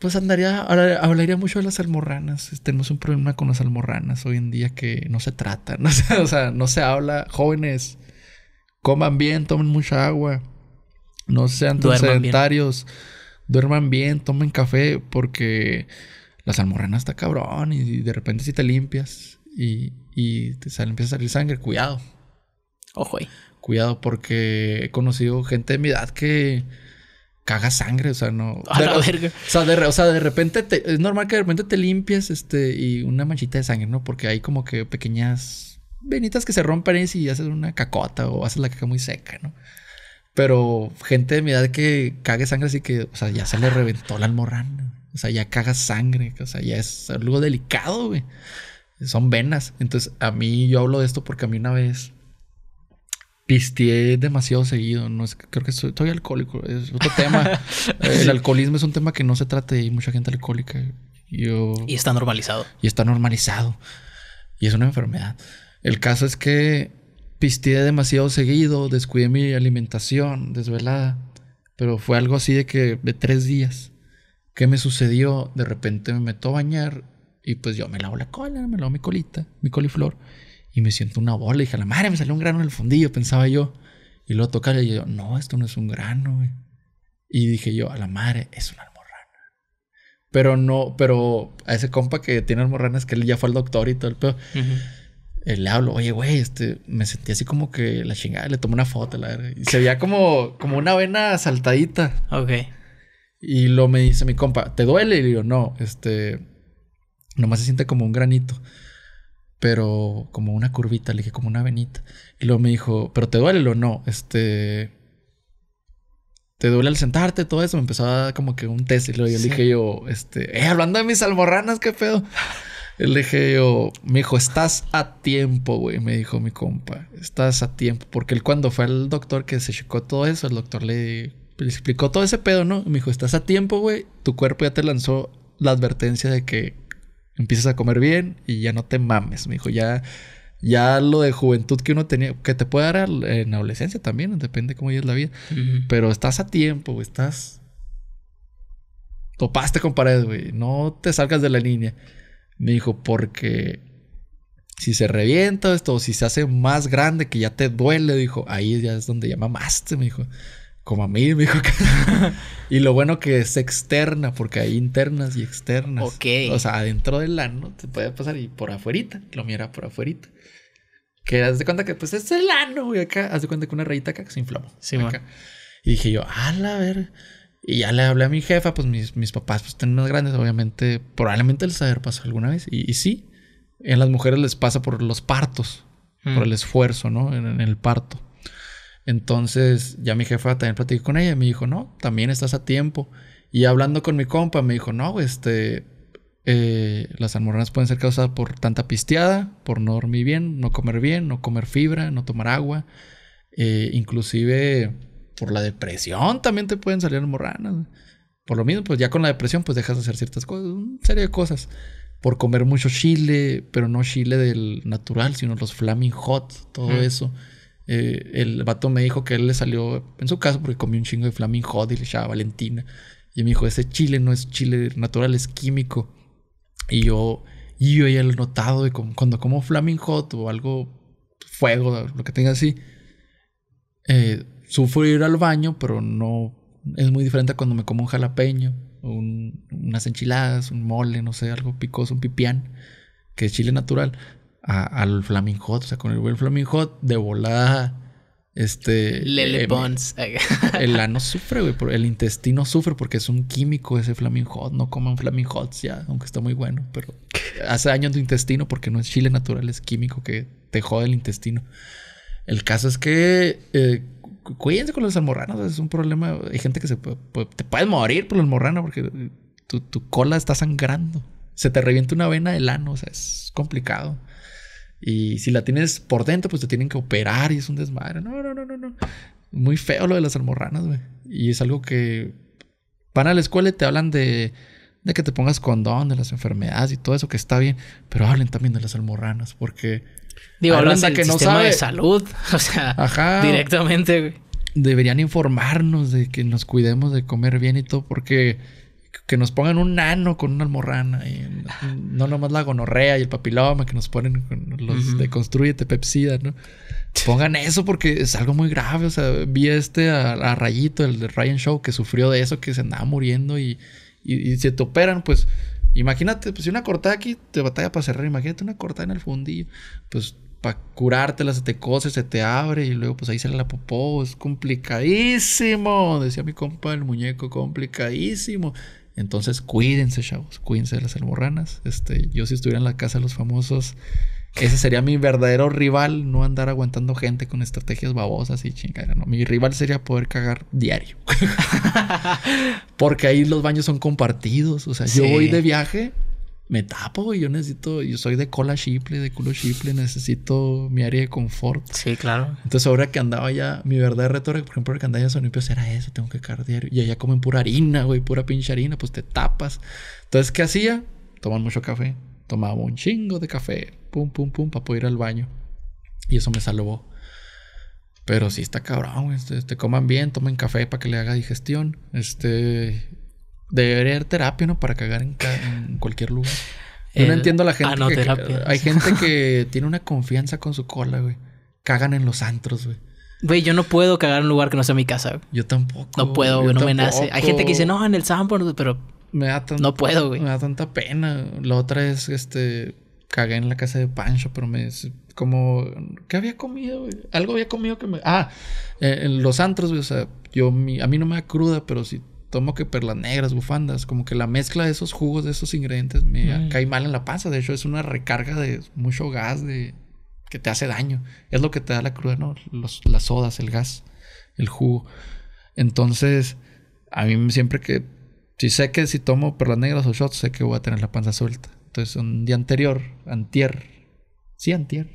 pues andaría, hablaría mucho de las almorranas. Tenemos este, un problema con las almorranas hoy en día que no se trata. no o sea, no se habla. Jóvenes, coman bien, tomen mucha agua, no sean tan sedentarios duerman bien, tomen café, porque la salmorrena está cabrón y de repente si te limpias y, te sale, empieza a salir sangre, cuidado. Ojo. Ahí. Cuidado porque he conocido gente de mi edad que caga sangre, o sea, no... A la verga. O, sea, de, repente es normal que de repente te limpies este, y una manchita de sangre, ¿no? Porque hay como que pequeñas venitas que se rompen y haces una cacota o haces la caca muy seca, ¿no? Pero gente de mi edad que cague sangre, así que, o sea, ya se le reventó la almorrana. O sea, ya caga sangre, o sea, ya es algo delicado, güey. Son venas. Entonces, a mí yo hablo de esto porque a mí una vez pisteé demasiado seguido. No es, creo que estoy alcohólico, es otro tema. El alcoholismo es un tema que no se trata y mucha gente alcohólica. y está normalizado. Y está normalizado. Y es una enfermedad. El caso es que pisteé demasiado seguido, descuidé mi alimentación, desvelada, pero fue algo así de que de tres días. ¿Qué me sucedió? De repente me meto a bañar y pues yo me lavo la cola, me lavo mi colita, mi coliflor y me siento una bola. Y dije, la madre, me salió un grano en el fundillo, pensaba yo. Y luego tocaba y yo, no, esto no es un grano, Y dije yo, a la madre, es una almorrana. Pero no, pero a ese compa que tiene almorranas, que él ya fue al doctor y todo el pedo. Eh, le hablo, oye, güey, este, me sentí así como que la chingada, le tomé una foto, la verdad. Y se veía como, como una vena saltadita. Ok. Y lo me dice mi compa, ¿te duele? Y le digo, no, este, nomás se siente como un granito, pero como una curvita, le dije, como una venita. Y luego me dijo, ¿pero te duele o no? Este, ¿te duele al sentarte? Todo eso, me empezó a dar como que un test. Y luego yo dije yo, este, eh, hablando de mis almorranas, ¿qué pedo? Le dije yo, me dijo, estás a tiempo, güey, me dijo mi compa, estás a tiempo. Porque él cuando fue al doctor que se chocó todo eso, el doctor le, explicó todo ese pedo, ¿no? me dijo, estás a tiempo, güey, tu cuerpo ya te lanzó la advertencia de que empiezas a comer bien y ya no te mames, me dijo, ya ya lo de juventud que uno tenía, que te puede dar en adolescencia también, depende cómo es la vida. Pero estás a tiempo, güey, estás. Topaste con pared, güey. No te salgas de la línea. Me dijo, porque si se revienta esto, o si se hace más grande, que ya te duele, dijo, ahí ya es donde llama mamaste, me dijo. Como a mí, me dijo. y lo bueno que es externa, porque hay internas y externas. Ok. O sea, adentro del ano te puede pasar y por afuerita, lo mira por afuerita. Que haz de cuenta que pues es el ano, y acá, haz de cuenta que una rayita acá se inflamó. Sí, Y dije yo, a la ver. Y ya le hablé a mi jefa, pues mis, mis papás pues, están más grandes, obviamente, probablemente les haber pasado alguna vez. Y, sí, en las mujeres les pasa por los partos, por mm. el esfuerzo, ¿no? En, el parto. Entonces, ya mi jefa también platicó con ella y me dijo, no, también estás a tiempo. Y hablando con mi compa, me dijo, no, este, eh, las almorranas pueden ser causadas por tanta pisteada, por no dormir bien, no comer bien, no comer fibra, no tomar agua. Eh, inclusive por la depresión también te pueden salir morranas. Por lo mismo, pues ya con la depresión, pues dejas de hacer ciertas cosas, una serie de cosas. Por comer mucho chile, pero no chile del natural, sino los flaming hot, todo eso. Eh, el vato me dijo que él le salió, en su caso, porque comió un chingo de flaming hot y le echaba Valentina. Y me dijo, ese chile no es chile natural, es químico. Y yo, y yo ya lo he notado de cuando como flaming hot o algo fuego, lo que tenga así, eh, sufro ir al baño, pero no es muy diferente a cuando me como un jalapeño, unas enchiladas, un mole, no sé, algo picoso, un pipián, que es chile natural, al flaming hot, o sea, con el buen flaming hot de volada. Este. Lele eh, el ano sufre, güey. El intestino sufre porque es un químico ese Flaming Hot. No coman Flaming hot, ya, aunque está muy bueno, pero hace daño en tu intestino porque no es chile natural, es químico que te jode el intestino. El caso es que eh, cuídense con los almorranas. es un problema. Hay gente que se te puedes morir por el almorrano porque tu, cola está sangrando. Se te revienta una vena del ano, o sea, es complicado. Y si la tienes por dentro, pues te tienen que operar y es un desmadre. No, no, no, no, no. Muy feo lo de las almorranas, güey. Y es algo que van a la escuela y te hablan de, de que te pongas condón, de las enfermedades y todo eso que está bien, pero hablen también de las almorranas porque Digo, hablando que no sabe. de salud, o sea, directamente, Deberían informarnos de que nos cuidemos de comer bien y todo, porque que nos pongan un nano con una almorrana y no nomás la gonorrea y el papiloma que nos ponen con los de construyete pepsida, ¿no? Pongan eso porque es algo muy grave, o sea, vi este a, Rayito, el de Ryan Show, que sufrió de eso, que se andaba muriendo y, y, se te operan, pues Imagínate, pues si una cortada aquí te batalla para cerrar, imagínate una cortada en el fundillo, pues para curártela se te cose, se te abre y luego pues ahí sale la popó, es complicadísimo, decía mi compa el muñeco, complicadísimo. Entonces cuídense, chavos, cuídense de las almorranas. Este, yo si estuviera en la casa de los famosos, ese sería mi verdadero rival, no andar aguantando gente con estrategias babosas y chingadera. No, mi rival sería poder cagar diario. Porque ahí los baños son compartidos. O sea, yo voy de viaje, me tapo y yo necesito, yo soy de cola chiple, de culo chiple, necesito mi área de confort. Sí, claro. Entonces ahora que andaba ya, mi verdadero reto, por ejemplo, que andaba ya en era eso, tengo que cagar diario. Y allá comen pura harina, güey, pura pinche harina, pues te tapas. Entonces, ¿qué hacía? Tomaban mucho café Tomaba un chingo de café, pum, pum, pum, para poder ir al baño. Y eso me salvó. Pero sí está cabrón, este, este, coman bien, tomen café para que le haga digestión. Este. Debería haber terapia, ¿no? Para cagar en, cualquier lugar. Yo no entiendo a la gente. Que, terapia. hay gente que tiene una confianza con su cola, güey. Cagan en los antros, güey. Güey, yo no puedo cagar en un lugar que no sea mi casa. Güey. Yo tampoco. No puedo, güey, no me nace. Hay gente que dice, no, en el Sanborn, pero me da no puedo, güey. Me da tanta pena. La otra es, este, cagué en la casa de Pancho, pero me... Como, ¿qué había comido, Algo había comido que me... Ah, eh, en los antros, güey, o sea, yo, a mí no me da cruda, pero si tomo que perlas negras, bufandas, como que la mezcla de esos jugos, de esos ingredientes me cae mal en la panza. De hecho, es una recarga de mucho gas de que te hace daño. Es lo que te da la cruda, ¿no? las sodas, el gas, el jugo. Entonces, a mí siempre que si sé que si tomo perlas negras o shots, sé que voy a tener la panza suelta. Entonces, un día anterior, antier, sí, antier,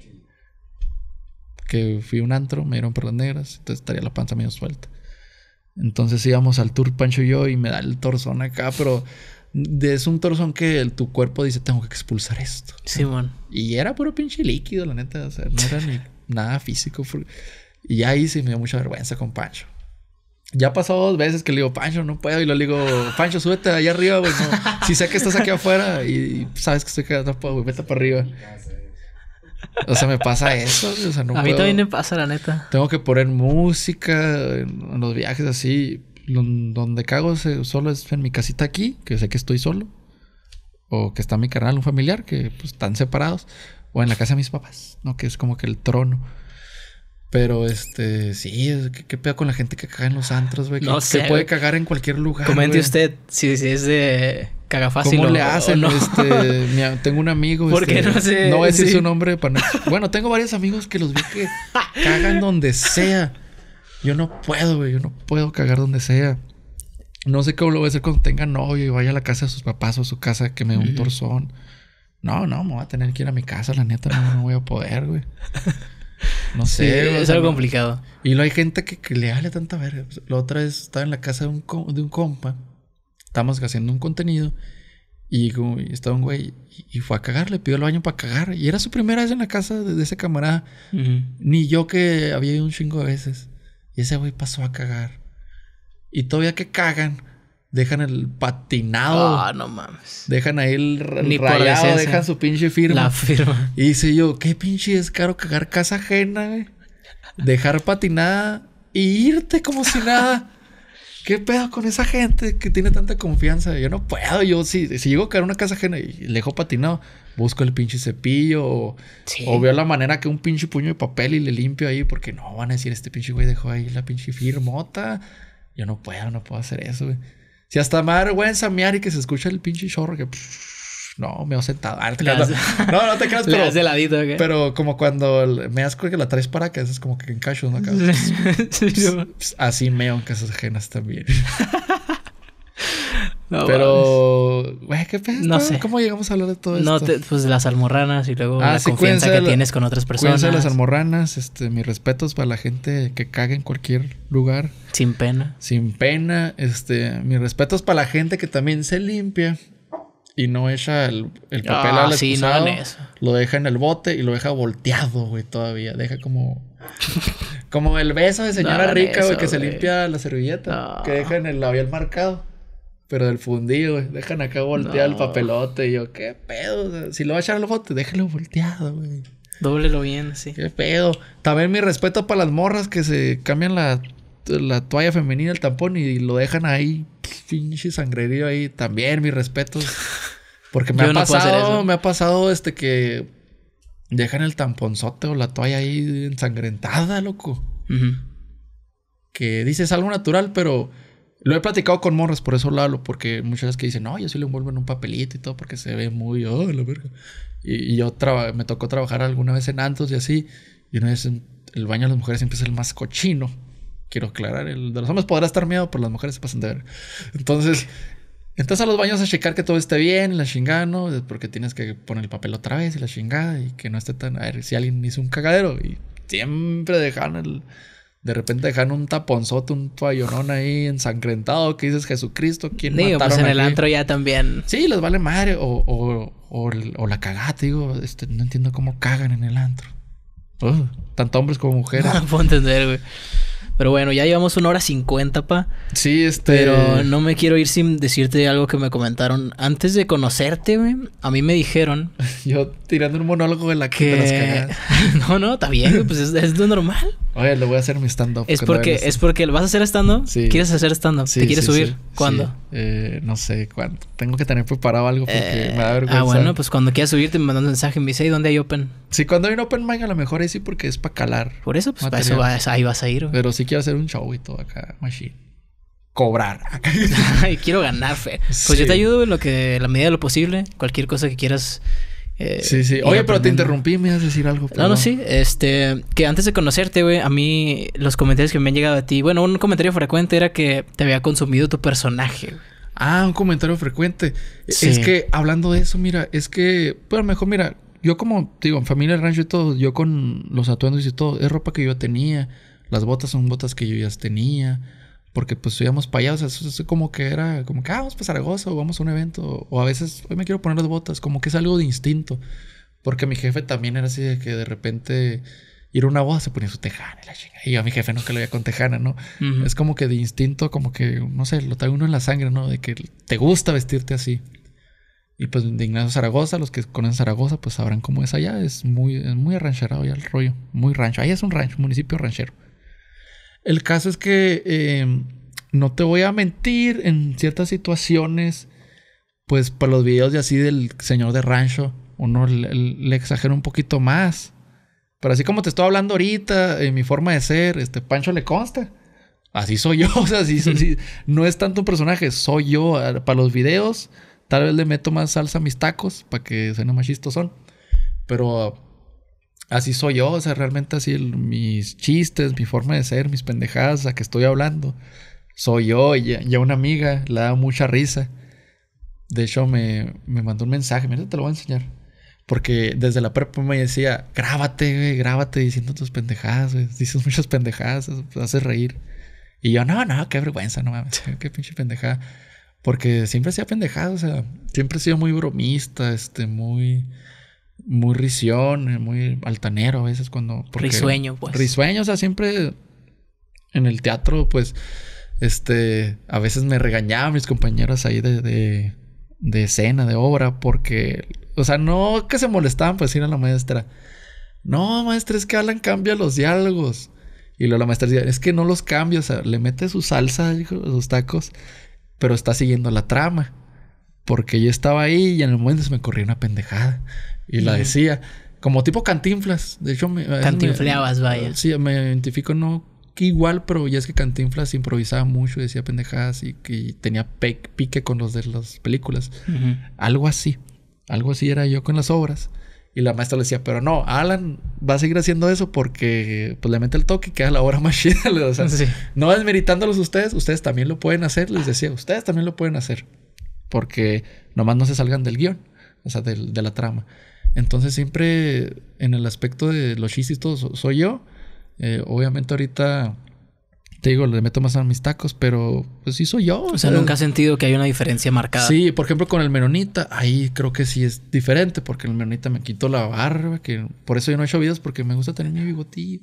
que fui un antro, me dieron perlas negras, entonces estaría la panza medio suelta. Entonces íbamos al tour Pancho y yo y me da el torzón acá, pero es un torzón que tu cuerpo dice, tengo que expulsar esto. Sí, man. Y era puro pinche líquido, la neta, o no era ni nada físico. Y ahí sí me dio mucha vergüenza con Pancho. Ya ha pasado dos veces que le digo, Pancho, no puedo. Y le digo, Pancho, súbete allá arriba, Si sé que estás aquí afuera y sabes que estoy quedando, no puedo, vete para arriba. O sea, me pasa eso. no a mí también me pasa, la neta. Tengo que poner música en los viajes así. Donde cago solo es en mi casita aquí, que sé que estoy solo. O que está mi carnal, un familiar, que pues, están separados. O en la casa de mis papás, ¿no? Que es como que el trono. Pero este, sí, ¿qué, pedo con la gente que caga en los ah, antros, güey? No sé. puede cagar en cualquier lugar. Comente usted si, es de caga fácil. ¿Cómo le hacen? no? Este, tengo un amigo. ¿Por qué este, no sé. No voy a decir su nombre Bueno, tengo varios amigos que los vi que cagan donde sea. Yo no puedo, güey. Yo no puedo cagar donde sea. No sé cómo lo voy a hacer cuando tenga novio y vaya a la casa de sus papás o su casa que me dé un torzón. No, no, me voy a tener que ir a mi casa, la neta, no, no voy a poder, güey. No sé. es algo complicado. Y no hay gente que, le hable tanta verga. Pues, la otra vez estaba en la casa de un, de un compa. Estábamos haciendo un contenido. Y, estaba un güey. Y, fue a cagar, le pidió el baño para cagar. Y era su primera vez en la casa de, ese camarada. Ni yo que había ido un chingo de veces. Y ese güey pasó a cagar. Y todavía que cagan, Dejan el patinado. Ah, no mames. Dejan ahí el, rayado, dejan su pinche firma. La firma. Y dice yo, qué pinche es caro cagar casa ajena, güey. Dejar patinada y irte como si nada. ¿Qué pedo con esa gente que tiene tanta confianza? Yo no puedo. Yo, si, si llego a una casa ajena y le dejo patinado, busco el pinche cepillo o, o, veo la manera que un pinche puño de papel y le limpio ahí, porque no van a decir, este pinche güey dejó ahí la pinche firmota. Yo no puedo, no puedo hacer eso, güey. Si hasta me voy a y que se escucha el pinche chorro que... no, me he sentado. Ah, no, te no, te quedas, pero... Pero como cuando me me asco que la traes para que es como que en cacho, ¿no? así meo en casas ajenas también. pero, qué No sé. ¿Cómo llegamos a hablar de todo esto? No, pues las almorranas y luego ah, la confianza que tienes con otras personas. las almorranas. Este, mis respetos para la gente que caga en cualquier lugar. Sin pena. Sin pena. Este, mis respetos para la gente que también se limpia y no echa el, papel ah, al sí, Lo deja en el bote y lo deja volteado, güey, todavía. Deja como. como el beso de señora rica, güey, que se limpia la servilleta. Que deja en el labial marcado. Pero del fundido, Dejan acá volteado el papelote. Y yo, ¿qué pedo? Si lo va a echar a la déjelo volteado, güey. Dóblelo bien, sí. ¿Qué pedo? También mi respeto para las morras que se cambian la, la toalla femenina, el tampón y lo dejan ahí, pinche sangrerío ahí. También mis respetos. Porque me ha pasado, me ha pasado este que dejan el tamponzote o la toalla ahí ensangrentada, loco. Que dices algo natural, pero lo he platicado con morras, por eso lo hablo, porque muchas veces que dicen, no, yo sí lo envuelvo en un papelito y todo, porque se ve muy, oh, la Y, yo me tocó trabajar alguna vez en Antos y así, y una vez el baño de las mujeres siempre es el más cochino. Quiero aclarar, el de los hombres podrá estar miedo, pero las mujeres se pasan de ver. Entonces, entras a los baños a checar que todo esté bien, la chingada, ¿no? Porque tienes que poner el papel otra vez y la chingada, y que no esté tan. A ver si alguien hizo un cagadero, y siempre dejan el de repente dejan un taponzote, un toallonón ahí ensangrentado que dices Jesucristo, ¿quién digo, pues, mataron en el antro ya también. Sí, les vale madre. O, o, o, la cagate, digo, este, no entiendo cómo cagan en el antro. tanto hombres como mujeres. No puedo entender, güey. Pero bueno, ya llevamos una hora cincuenta, pa. Sí, este. Pero no me quiero ir sin decirte algo que me comentaron. Antes de conocerte, güey, a mí me dijeron. Yo tirando un monólogo de la que. Te las no, no, está bien, güey, pues es, es lo normal. Oye, lo voy a hacer mi stand-up. Es porque, es porque vas a hacer stand-up. Sí. ¿Quieres hacer stand-up? ¿Te quieres subir? ¿Cuándo? Eh, no sé, ¿cuándo? Tengo que tener preparado algo porque eh, me da ah, vergüenza. Ah, bueno, pues cuando quieras subir, te mando un mensaje y me dice, dónde hay open? Sí, cuando hay un open mic a lo mejor ahí sí porque es para calar. Por eso, pues eso ahí vas a ir. Pero sí quiero hacer un show y todo acá, machine. Cobrar. Ay, quiero ganar, fe. Pues yo te ayudo en lo que, en la medida de lo posible. Cualquier cosa que quieras eh, sí, sí. Oye, pero te interrumpí, me ibas a decir algo. No, no, sí. Este, que antes de conocerte, güey, a mí los comentarios que me han llegado a ti, bueno, un comentario frecuente era que te había consumido tu personaje. Ah, un comentario frecuente. E, es que hablando de eso, mira, es que, Pero mejor, mira, yo como digo, en familia rancho y todo, yo con los atuendos y todo, es ropa que yo tenía, las botas son botas que yo ya tenía porque pues íbamos para eso, es como que era, como que ah, vamos para Zaragoza o vamos a un evento, o a veces hoy me quiero poner las botas, como que es algo de instinto, porque mi jefe también era así de que de repente ir a una boda se ponía su tejana y la y yo a mi jefe que lo veía con tejana, ¿no? Es como que de instinto, como que, no sé, lo trae uno en la sangre, ¿no? De que te gusta vestirte así. Y pues de Ignacio Zaragoza, los que conocen Zaragoza, pues sabrán cómo es allá, es muy, es muy arrancherado ya el rollo, muy rancho, ahí es un rancho, municipio ranchero. El caso es que eh, no te voy a mentir, en ciertas situaciones, pues para los videos de así del señor de rancho, uno le, le exagera un poquito más. Pero así como te estoy hablando ahorita, en mi forma de ser, este Pancho le consta. Así soy yo, o sea, así, soy. no es tanto un personaje, soy yo. Para los videos, tal vez le meto más salsa a mis tacos para que sean más chistosos. Pero así soy yo, o sea, realmente así mis chistes, mi forma de ser, mis pendejadas a que estoy hablando, soy yo y a una amiga le da mucha risa. De hecho, me, mandó un mensaje, mira, te lo voy a enseñar. Porque desde la prepa me decía, grábate, grábate diciendo tus pendejadas, Dices muchas pendejadas, te haces reír. Y yo, no, no, qué vergüenza, no mames, qué pinche pendejada. Porque siempre hacía pendejadas, o sea, siempre he sido muy bromista, este, muy muy risión, eh, muy altanero a veces cuando... Risueño, pues. Risueño, o sea, siempre en el teatro, pues, este, a veces me regañaban mis compañeros ahí de, de, escena, de obra, porque, o sea, no que se molestaban, pues, ir a la maestra. No, maestra, es que Alan cambia los diálogos. Y luego la maestra decía, es que no los cambia, o sea, le mete su salsa, sus tacos, pero está siguiendo la trama. Porque yo estaba ahí y en el momento se me corría una pendejada y la decía. Como tipo cantinflas. De hecho, me. Cantinfleabas, me, vaya. Sí, me identifico no igual, pero ya es que Cantinflas improvisaba mucho, decía pendejadas y que tenía pique con los de las películas. Algo así. Algo así era yo con las obras. Y la maestra le decía, pero no, Alan va a seguir haciendo eso porque pues, le mete el toque y queda la obra más chida. o sea, No desmeritándolos ustedes, ustedes también lo pueden hacer, les decía, ustedes también lo pueden hacer. Porque nomás no se salgan del guión, o sea, de la trama. Entonces siempre en el aspecto de los y todo soy yo. Eh, obviamente ahorita te digo, le meto más a mis tacos, pero pues sí soy yo. O sea, nunca has sentido que hay una diferencia marcada. Sí, por ejemplo, con el menonita, ahí creo que sí es diferente, porque el menonita me quito la barba, que por eso yo no he hecho videos, porque me gusta tener mi bigote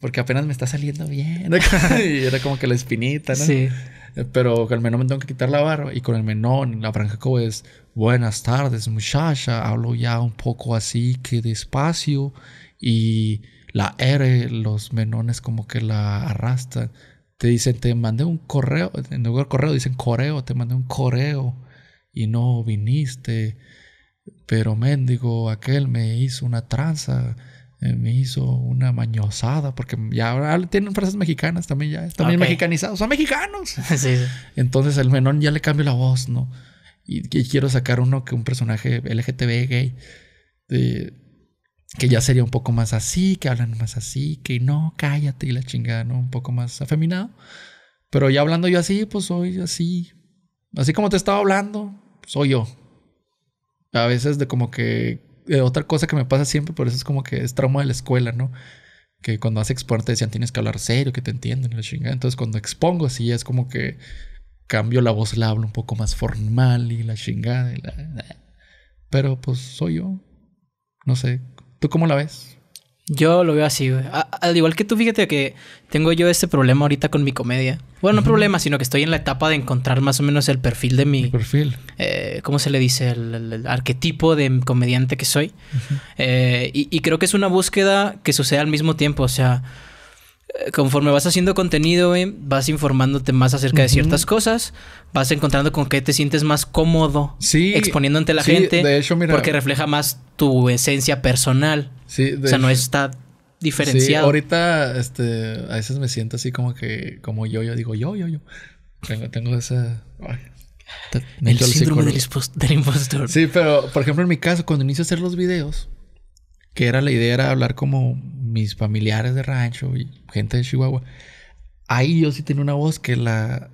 Porque apenas me está saliendo bien. y era como que la espinita, ¿no? Sí. Pero con el menón me tengo que quitar la barba. Y con el menón, la franja como es Buenas tardes muchacha, hablo ya un poco así que despacio y la R, los menones como que la arrastran. Te dicen, te mandé un correo, en lugar de correo dicen correo, te mandé un correo y no viniste. Pero mendigo, aquel me hizo una tranza, eh, me hizo una mañosada, porque ya tienen frases mexicanas también, ya, también mexicanizados, son mexicanos. Entonces el menón ya le cambió la voz, ¿no? y, quiero sacar uno que un personaje LGTB gay, que ya sería un poco más así, que hablan más así, que no, cállate y la chingada, ¿no? Un poco más afeminado. Pero ya hablando yo así, pues soy así. Así como te estaba hablando, soy yo. A veces de como que... Eh, otra cosa que me pasa siempre, por eso es como que es trauma de la escuela, ¿no? Que cuando hace exponerte decían tienes que hablar serio, que te entienden, la chingada. Entonces cuando expongo así es como que cambio la voz, la hablo un poco más formal y la chingada. Pero pues soy yo. No sé. ¿Tú cómo la ves? Yo lo veo así, Al igual que tú, fíjate que tengo yo este problema ahorita con mi comedia. Bueno, no problema, sino que estoy en la etapa de encontrar más o menos el perfil de mi... perfil. Eh, ¿Cómo se le dice? El, arquetipo de comediante que soy. Eh, y creo que es una búsqueda que sucede al mismo tiempo. O sea, conforme vas haciendo contenido, vas informándote más acerca de ciertas cosas, vas encontrando con qué te sientes más cómodo exponiendo ante la gente, de hecho, porque refleja más tu esencia personal. Sí, o sea, no está diferenciado. ahorita este, a veces me siento así como que como yo yo digo yo yo yo. Tengo tengo esa el síndrome del, impostor. Sí, pero por ejemplo en mi caso cuando inicio a hacer los videos que era la idea era hablar como mis familiares de rancho y gente de Chihuahua, ahí yo sí tenía una voz que la,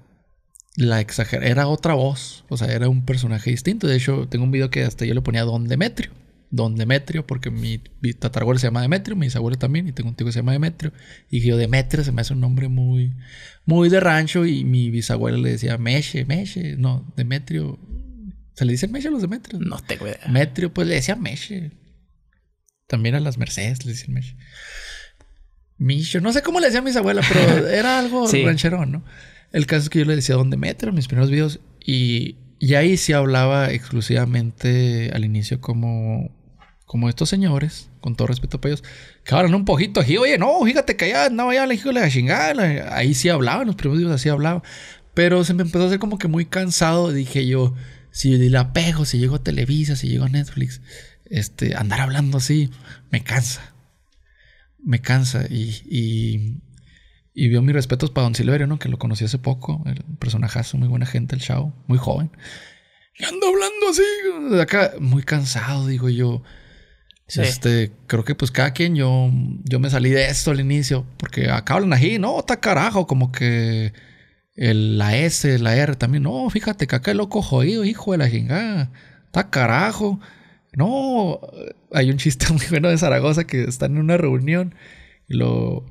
la era otra voz, o sea, era un personaje distinto. De hecho, tengo un video que hasta yo le ponía Don Demetrio. Don Demetrio, porque mi, tatarabuelo se llama Demetrio, mi abuelos también, y tengo un tío que se llama Demetrio. Y yo, Demetrio se me hace un nombre muy, muy de rancho, y mi bisabuelo le decía Meche, Meche, no, Demetrio. ¿Se le dicen Meche a los Demetrios? No tengo idea. Demetrio, pues le decía Meche. También a las Mercedes le dicen Mish. Micho, no sé cómo le decían mis abuelas, pero era algo ranchero, rancherón, ¿no? El caso es que yo le decía dónde meter mis primeros videos y, y, ahí sí hablaba exclusivamente al inicio como, como estos señores, con todo respeto para ellos, que hablan un poquito aquí, oye, no, fíjate que allá andaba ya le la chingada, ahí sí hablaba, en los primeros videos así hablaba, pero se me empezó a hacer como que muy cansado, dije yo, si la apejo si llego a Televisa, si llego a Netflix, este, andar hablando así me cansa. Me cansa. Y, y, y vio mis respetos para Don Silverio, ¿no? Que lo conocí hace poco. El personajazo, muy buena gente, el chavo, muy joven. Y ando hablando así, de acá, muy cansado, digo yo. Este, creo que pues cada quien, yo, yo me salí de esto al inicio, porque acá hablan así, no, está carajo, como que la S, la R también, no, fíjate que acá el loco jodido, hijo de la chingada, está carajo. No, hay un chiste muy bueno de Zaragoza que están en una reunión lo.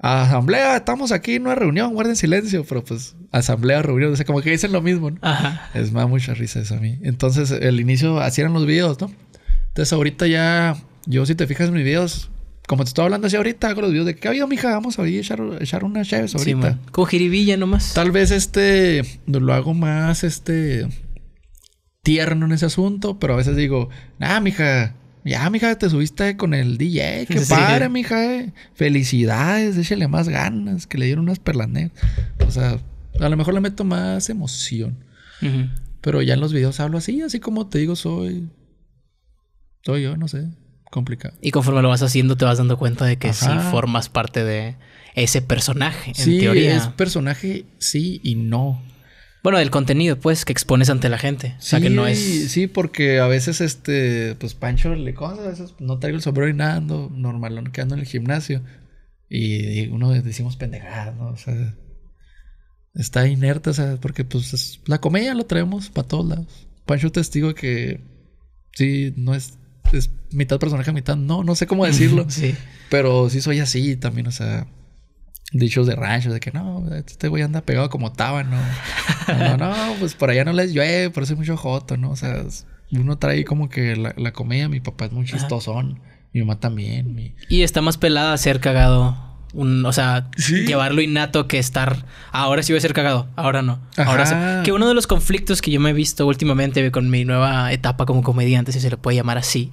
Asamblea, estamos aquí en una reunión, guarden silencio, pero pues asamblea, reunión, o sea, como que dicen lo mismo, ¿no? Ajá. Es más, muchas risa a mí. Entonces, el inicio, así eran los videos, ¿no? Entonces, ahorita ya, yo si te fijas en mis videos, como te estoy hablando así ahorita, hago los videos de que, ¿qué ha habido, mija? Vamos a ir echar, echar unas chaves ahorita. Sí, Con jiribilla nomás. Tal vez este, lo hago más, este, tierno en ese asunto, pero a veces digo, ah, mija, ya, mija, te subiste con el DJ. que para padre, mija. Eh. Felicidades, échale más ganas, que le dieron unas perlaneras. O sea, a lo mejor le meto más emoción. Pero ya en los videos hablo así, así como te digo, soy. Soy yo, no sé. Complicado. Y conforme lo vas haciendo, te vas dando cuenta de que sí formas parte de ese personaje, en sí, Es personaje, sí y no. Bueno, el contenido, pues, que expones ante la gente. o sea, que no es... Sí, porque a veces, este, pues, Pancho le cosas, a veces no traigo el sombrero y nada, ando normal, que ando en el gimnasio. Y, uno decimos pendejadas, ¿no? O sea, está inerte, o sea, porque, pues, la comedia lo traemos para todos lados. Pancho testigo que, sí, no es, es mitad personaje, mitad no, no sé cómo decirlo. sí. Pero sí soy así también, o sea dichos de rancho, de que no, este güey anda pegado como tábano. No, no, pues por allá no les llueve, por eso es mucho joto, ¿no? O sea, uno trae como que la, la comedia, mi papá es muy chistosón, mi mamá también. Y está más pelada ser cagado. Un, o sea, llevarlo innato que estar. Ahora sí voy a ser cagado, ahora no. Ahora Que uno de los conflictos que yo me he visto últimamente con mi nueva etapa como comediante, si se le puede llamar así,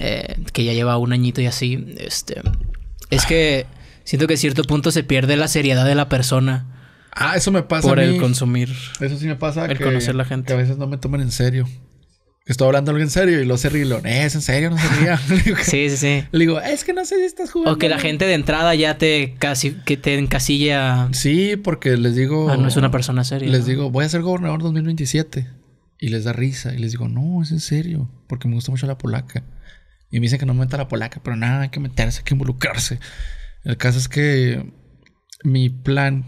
eh, que ya lleva un añito y así, este, es que siento que a cierto punto se pierde la seriedad de la persona. Ah, eso me pasa. Por a el consumir. Eso sí me pasa. El que, conocer la gente. Que a veces no me toman en serio. estoy hablando algo en serio y lo sé rilón. Eh, es en serio, no sería? sí, sí, sí. Le digo, es que no sé si estás jugando. O que la gente de entrada ya te casi que te encasilla. Sí, porque les digo. Ah, no es una persona seria. Les digo, voy a ser gobernador 2027. Y les da risa. Y les digo, no, es en serio. Porque me gusta mucho la polaca. Y me dicen que no me meta la polaca, pero nada, hay que meterse, hay que involucrarse. El caso es que mi plan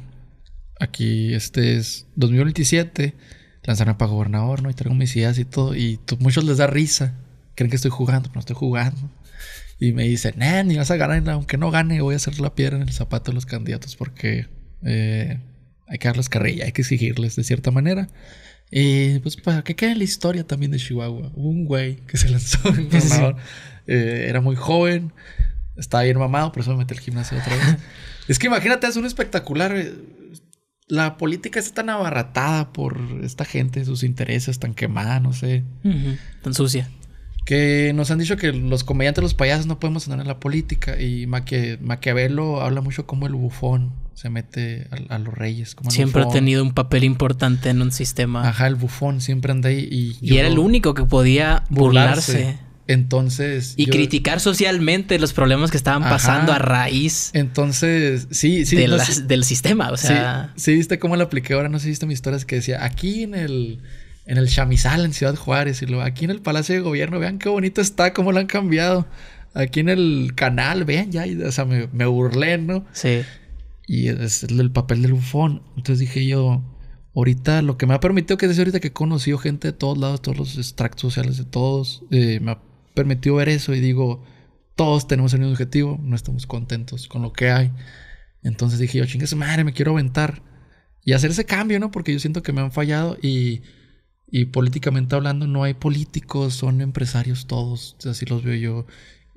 aquí este es 2027, lanzarme para gobernador, ¿no? Y traigo mis ideas y todo. Y muchos les da risa. Creen que estoy jugando, pero no estoy jugando. Y me dicen, nah, ni vas a ganar, aunque no gane, voy a hacer la piedra en el zapato de los candidatos porque eh, hay que darles carrilla, hay que exigirles de cierta manera. Y pues para que quede la historia también de Chihuahua. Hubo un güey que se lanzó en gobernador. Eh, era muy joven, estaba bien mamado, por eso me metí al gimnasio otra vez. es que imagínate, es un espectacular. Eh, la política está tan abarratada por esta gente, sus intereses tan quemada, no sé. Tan sucia. Que nos han dicho que los comediantes, los payasos, no podemos andar en la política. Y Maquiavelo habla mucho como el bufón se mete a, los reyes. siempre ha tenido un papel importante en un sistema. Ajá, el bufón siempre anda ahí. Y, y era el único que podía burlarse. Entonces. Y criticar socialmente los problemas que estaban pasando a raíz. Entonces, sí, sí. del sistema, o sea. Sí, viste cómo lo apliqué ahora, no sé si viste mis historias que decía aquí en el. En el Chamizal, en Ciudad Juárez, y luego aquí en el Palacio de Gobierno, vean qué bonito está, cómo lo han cambiado. Aquí en el canal, vean ya, o sea, me, burlé, ¿no? Sí. Y es el papel del bufón. Entonces dije yo, ahorita lo que me ha permitido que decía ahorita que he conocido gente de todos lados, todos los extractos sociales de todos, eh, me ha permitió ver eso y digo, todos tenemos el mismo objetivo, no estamos contentos con lo que hay. Entonces dije yo, chingue madre, me quiero aventar. Y hacer ese cambio, ¿no? Porque yo siento que me han fallado y, y políticamente hablando no hay políticos, son empresarios todos, así los veo yo.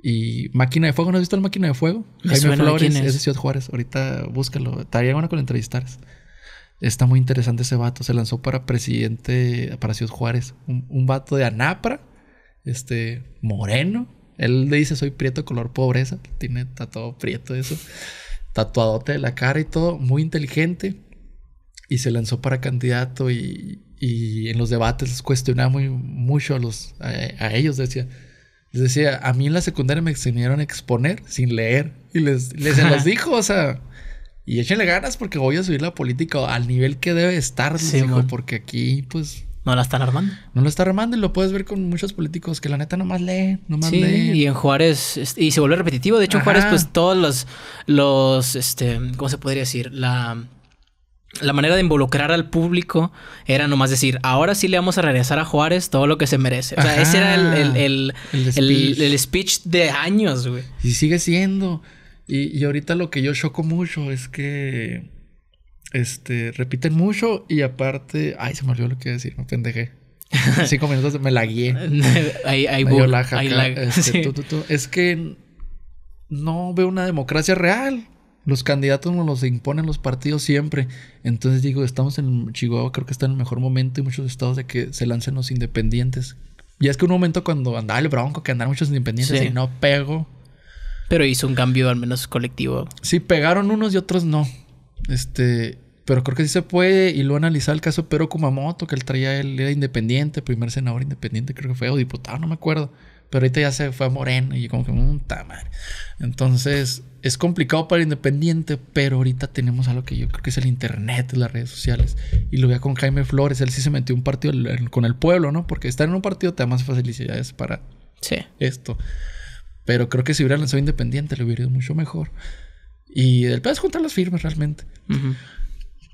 Y Máquina de Fuego, ¿no has visto el Máquina de Fuego? Jaime Flores, Ese Ciudad Juárez, ahorita búscalo, estaría bueno con la Está muy interesante ese vato, se lanzó para presidente, para Ciudad Juárez, un vato de Anapra este, moreno. Él le dice, soy prieto color pobreza. Tiene tatuado prieto eso. Tatuadote de la cara y todo. Muy inteligente. Y se lanzó para candidato y, y en los debates les cuestionaba muy, mucho a, los, a, ellos. Decía, les decía, a mí en la secundaria me enseñaron a exponer sin leer. Y les, les se los dijo, o sea... Y échenle ganas porque voy a subir la política al nivel que debe estar, sí, porque aquí, pues, no la están armando. No la están armando y lo puedes ver con muchos políticos que la neta nomás lee, nomás sí, Y en Juárez, y se vuelve repetitivo. De hecho, en Juárez, pues todos los, los, este, ¿cómo se podría decir? La, la manera de involucrar al público era nomás decir, ahora sí le vamos a regresar a Juárez todo lo que se merece. O sea, ese era el, el, speech. de años, güey. Y sigue siendo. Y, y ahorita lo que yo choco mucho es que este, repiten mucho y aparte, ay, se me olvidó lo que iba a decir, me pendejé. cinco minutos me guié Ahí, este, ahí, Es que no veo una democracia real. Los candidatos no los imponen los partidos siempre. Entonces digo, estamos en Chihuahua, creo que está en el mejor momento y muchos estados de que se lancen los independientes. Y es que un momento cuando andaba el bronco, que andaban muchos independientes y no pego. Pero hizo un cambio al menos colectivo. Sí, pegaron unos y otros no. Este, pero creo que sí se puede. Y lo analizar el caso de Pero Kumamoto, que él traía, él era independiente, primer senador independiente, creo que fue, o diputado, no me acuerdo. Pero ahorita ya se fue a Moreno... y yo como que, un mm, tamar. Entonces, es complicado para el independiente, pero ahorita tenemos algo que yo creo que es el internet, las redes sociales. Y lo veía con Jaime Flores, él sí se metió un partido con el pueblo, ¿no? Porque estar en un partido te da más facilidades para sí. esto. Pero creo que si hubiera lanzado independiente le hubiera ido mucho mejor. Y el pedo es juntar las firmas realmente.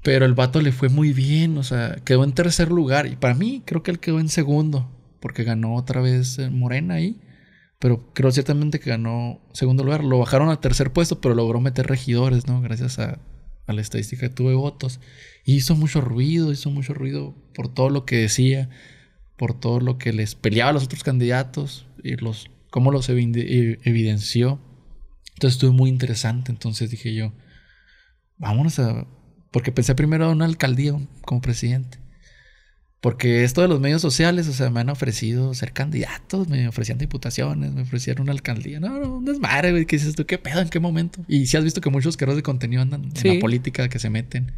Pero el vato le fue muy bien, o sea, quedó en tercer lugar. Y para mí, creo que él quedó en segundo, porque ganó otra vez Morena ahí. Pero creo ciertamente que ganó segundo lugar. Lo bajaron al tercer puesto, pero logró meter regidores, ¿no? Gracias a, la estadística que tuve votos. Y hizo mucho ruido, hizo mucho ruido por todo lo que decía, por todo lo que les peleaba a los otros candidatos y los, cómo los evidenció. Entonces estuve muy interesante. Entonces dije yo, vámonos a. Porque pensé primero a una alcaldía como presidente. Porque esto de los medios sociales, o sea, me han ofrecido ser candidatos, me ofrecían diputaciones, me ofrecieron una alcaldía. No, no, es madre, güey. ¿Qué dices tú? ¿Qué pedo? ¿En qué momento? Y si has visto que muchos creadores de contenido andan en la política que se meten.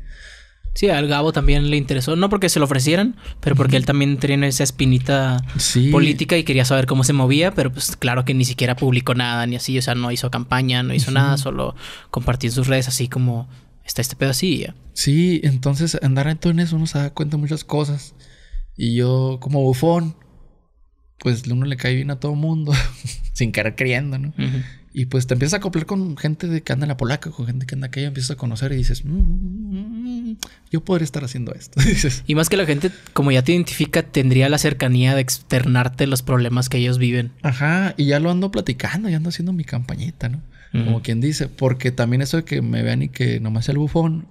Sí, al Gabo también le interesó, no porque se lo ofrecieran, pero porque él también tenía esa espinita política y quería saber cómo se movía, pero pues claro que ni siquiera publicó nada ni así, o sea, no hizo campaña, no hizo nada, solo compartió sus redes así como está este pedo así. Sí, entonces andar en todo uno se da cuenta de muchas cosas. Y yo como bufón, pues uno le cae bien a todo mundo, sin querer creyendo, ¿no? Y pues te empiezas a acoplar con gente de que anda en la polaca, con gente que anda aquella, empiezas a conocer y dices, mm, mm, mm, yo podría estar haciendo esto. y más que la gente, como ya te identifica, tendría la cercanía de externarte los problemas que ellos viven. Ajá, y ya lo ando platicando, ya ando haciendo mi campañita, ¿no? Como quien dice, porque también eso de que me vean y que nomás sea el bufón,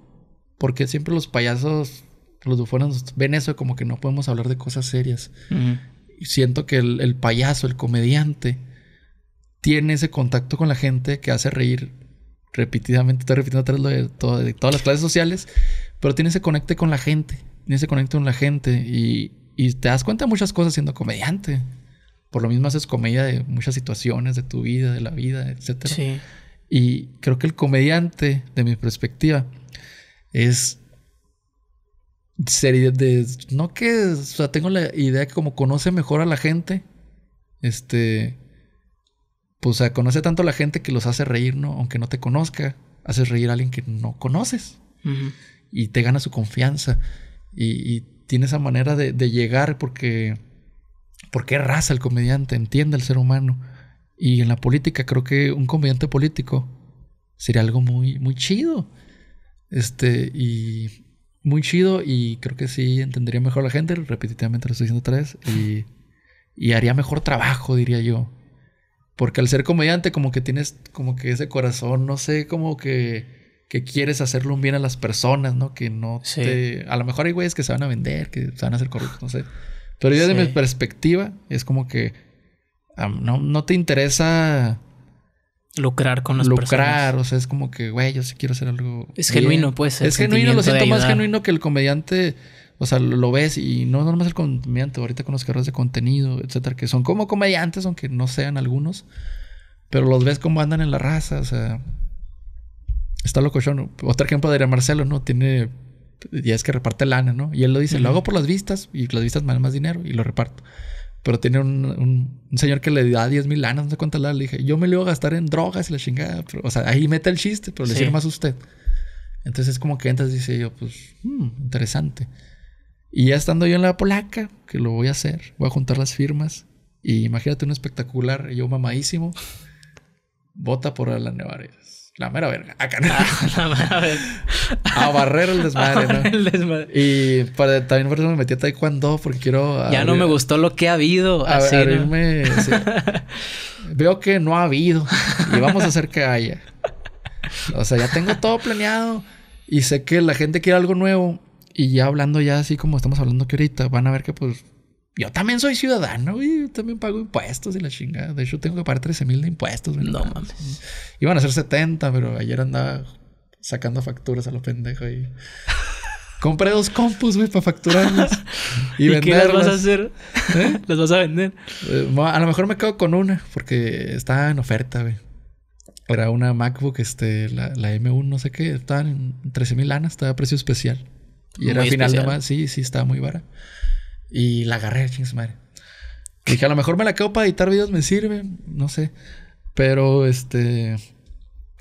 porque siempre los payasos, los bufones ven eso como que no podemos hablar de cosas serias. siento que el payaso, el comediante, tiene ese contacto con la gente que hace reír repetidamente, estoy repitiendo atrás de, todas las clases sociales, pero tiene ese conecte con la gente, tiene ese conecte con la gente y, y te das cuenta de muchas cosas siendo comediante. Por lo mismo haces comedia de muchas situaciones, de tu vida, de la vida, etc. Sí. Y creo que el comediante, de mi perspectiva, es serie de, no que o sea tengo la idea que como conoce mejor a la gente este pues, o conoce tanto a la gente que los hace reír, ¿no? Aunque no te conozca, haces reír a alguien que no conoces y te gana su confianza y, tiene esa manera de, llegar porque, porque raza el comediante, entiende al ser humano. Y en la política creo que un comediante político sería algo muy, muy chido. Este, y muy chido y creo que sí entendería mejor a la gente, repetitivamente lo estoy diciendo otra vez, y haría mejor trabajo, diría yo. Porque al ser comediante, como que tienes como que ese corazón, no sé, como que, quieres hacerle un bien a las personas, ¿no? Que no te. A lo mejor hay güeyes que se van a vender, que se van a hacer corruptos, no sé. Pero desde mi perspectiva, es como que no, te interesa lucrar con las lucrar, o sea, es como que, güey, yo sí quiero hacer algo. Es genuino genuino, pues. Es genuino, lo siento más genuino que el comediante o sea, lo ves y no nomás el comediante, ahorita con los carros de contenido, etcétera, que son como comediantes, aunque no sean algunos, pero los ves como andan en la raza, o sea. Está locochón. Otro ejemplo de Marcelo, ¿no? Tiene. Ya es que reparte lana, ¿no? Y él lo dice, lo hago por las vistas y las vistas me dan más dinero y lo reparto. Pero tiene un, un, señor que le da 10 mil lanas, no sé cuántas lanas. Le dije, yo me lo voy a gastar en drogas y la chingada. o sea, ahí mete el chiste, pero le sirve más a usted. Entonces es como que entras y dice yo, pues, hmm, interesante. Y ya estando yo en la polaca, que lo voy a hacer, voy a juntar las firmas. Y imagínate un espectacular, yo mamadísimo. Vota por Alan Nevares. La mera verga. Acá ah, la mera verga. A barrer el desmadre, El desmadre. Y para, también por eso me metí a Taekwondo porque quiero. ya no me gustó lo que ha habido. A, así, Veo que no ha habido. Y vamos a hacer que haya. O sea, ya tengo todo planeado. Y sé que la gente quiere algo nuevo. Y ya hablando ya así como estamos hablando que ahorita, van a ver que pues yo también soy ciudadano y también pago impuestos y la chingada. De hecho, tengo que pagar 13 mil de impuestos. No mames. Iban a ser 70, pero ayer andaba sacando facturas a los pendejos y... Compré dos compus, güey, para facturarlas. ¿Y, ¿Y qué las vas a hacer? ¿Eh? ¿Las vas a vender? Eh, a lo mejor me quedo con una, porque estaba en oferta, güey. Era una MacBook, este, la, la M1, no sé qué. Estaban en 13 mil lanas, estaba a precio especial. Y era final de sí, sí, estaba muy vara. Y la agarré, chingos madre. Dije, a lo mejor me la quedo para editar videos, me sirve, no sé. Pero este.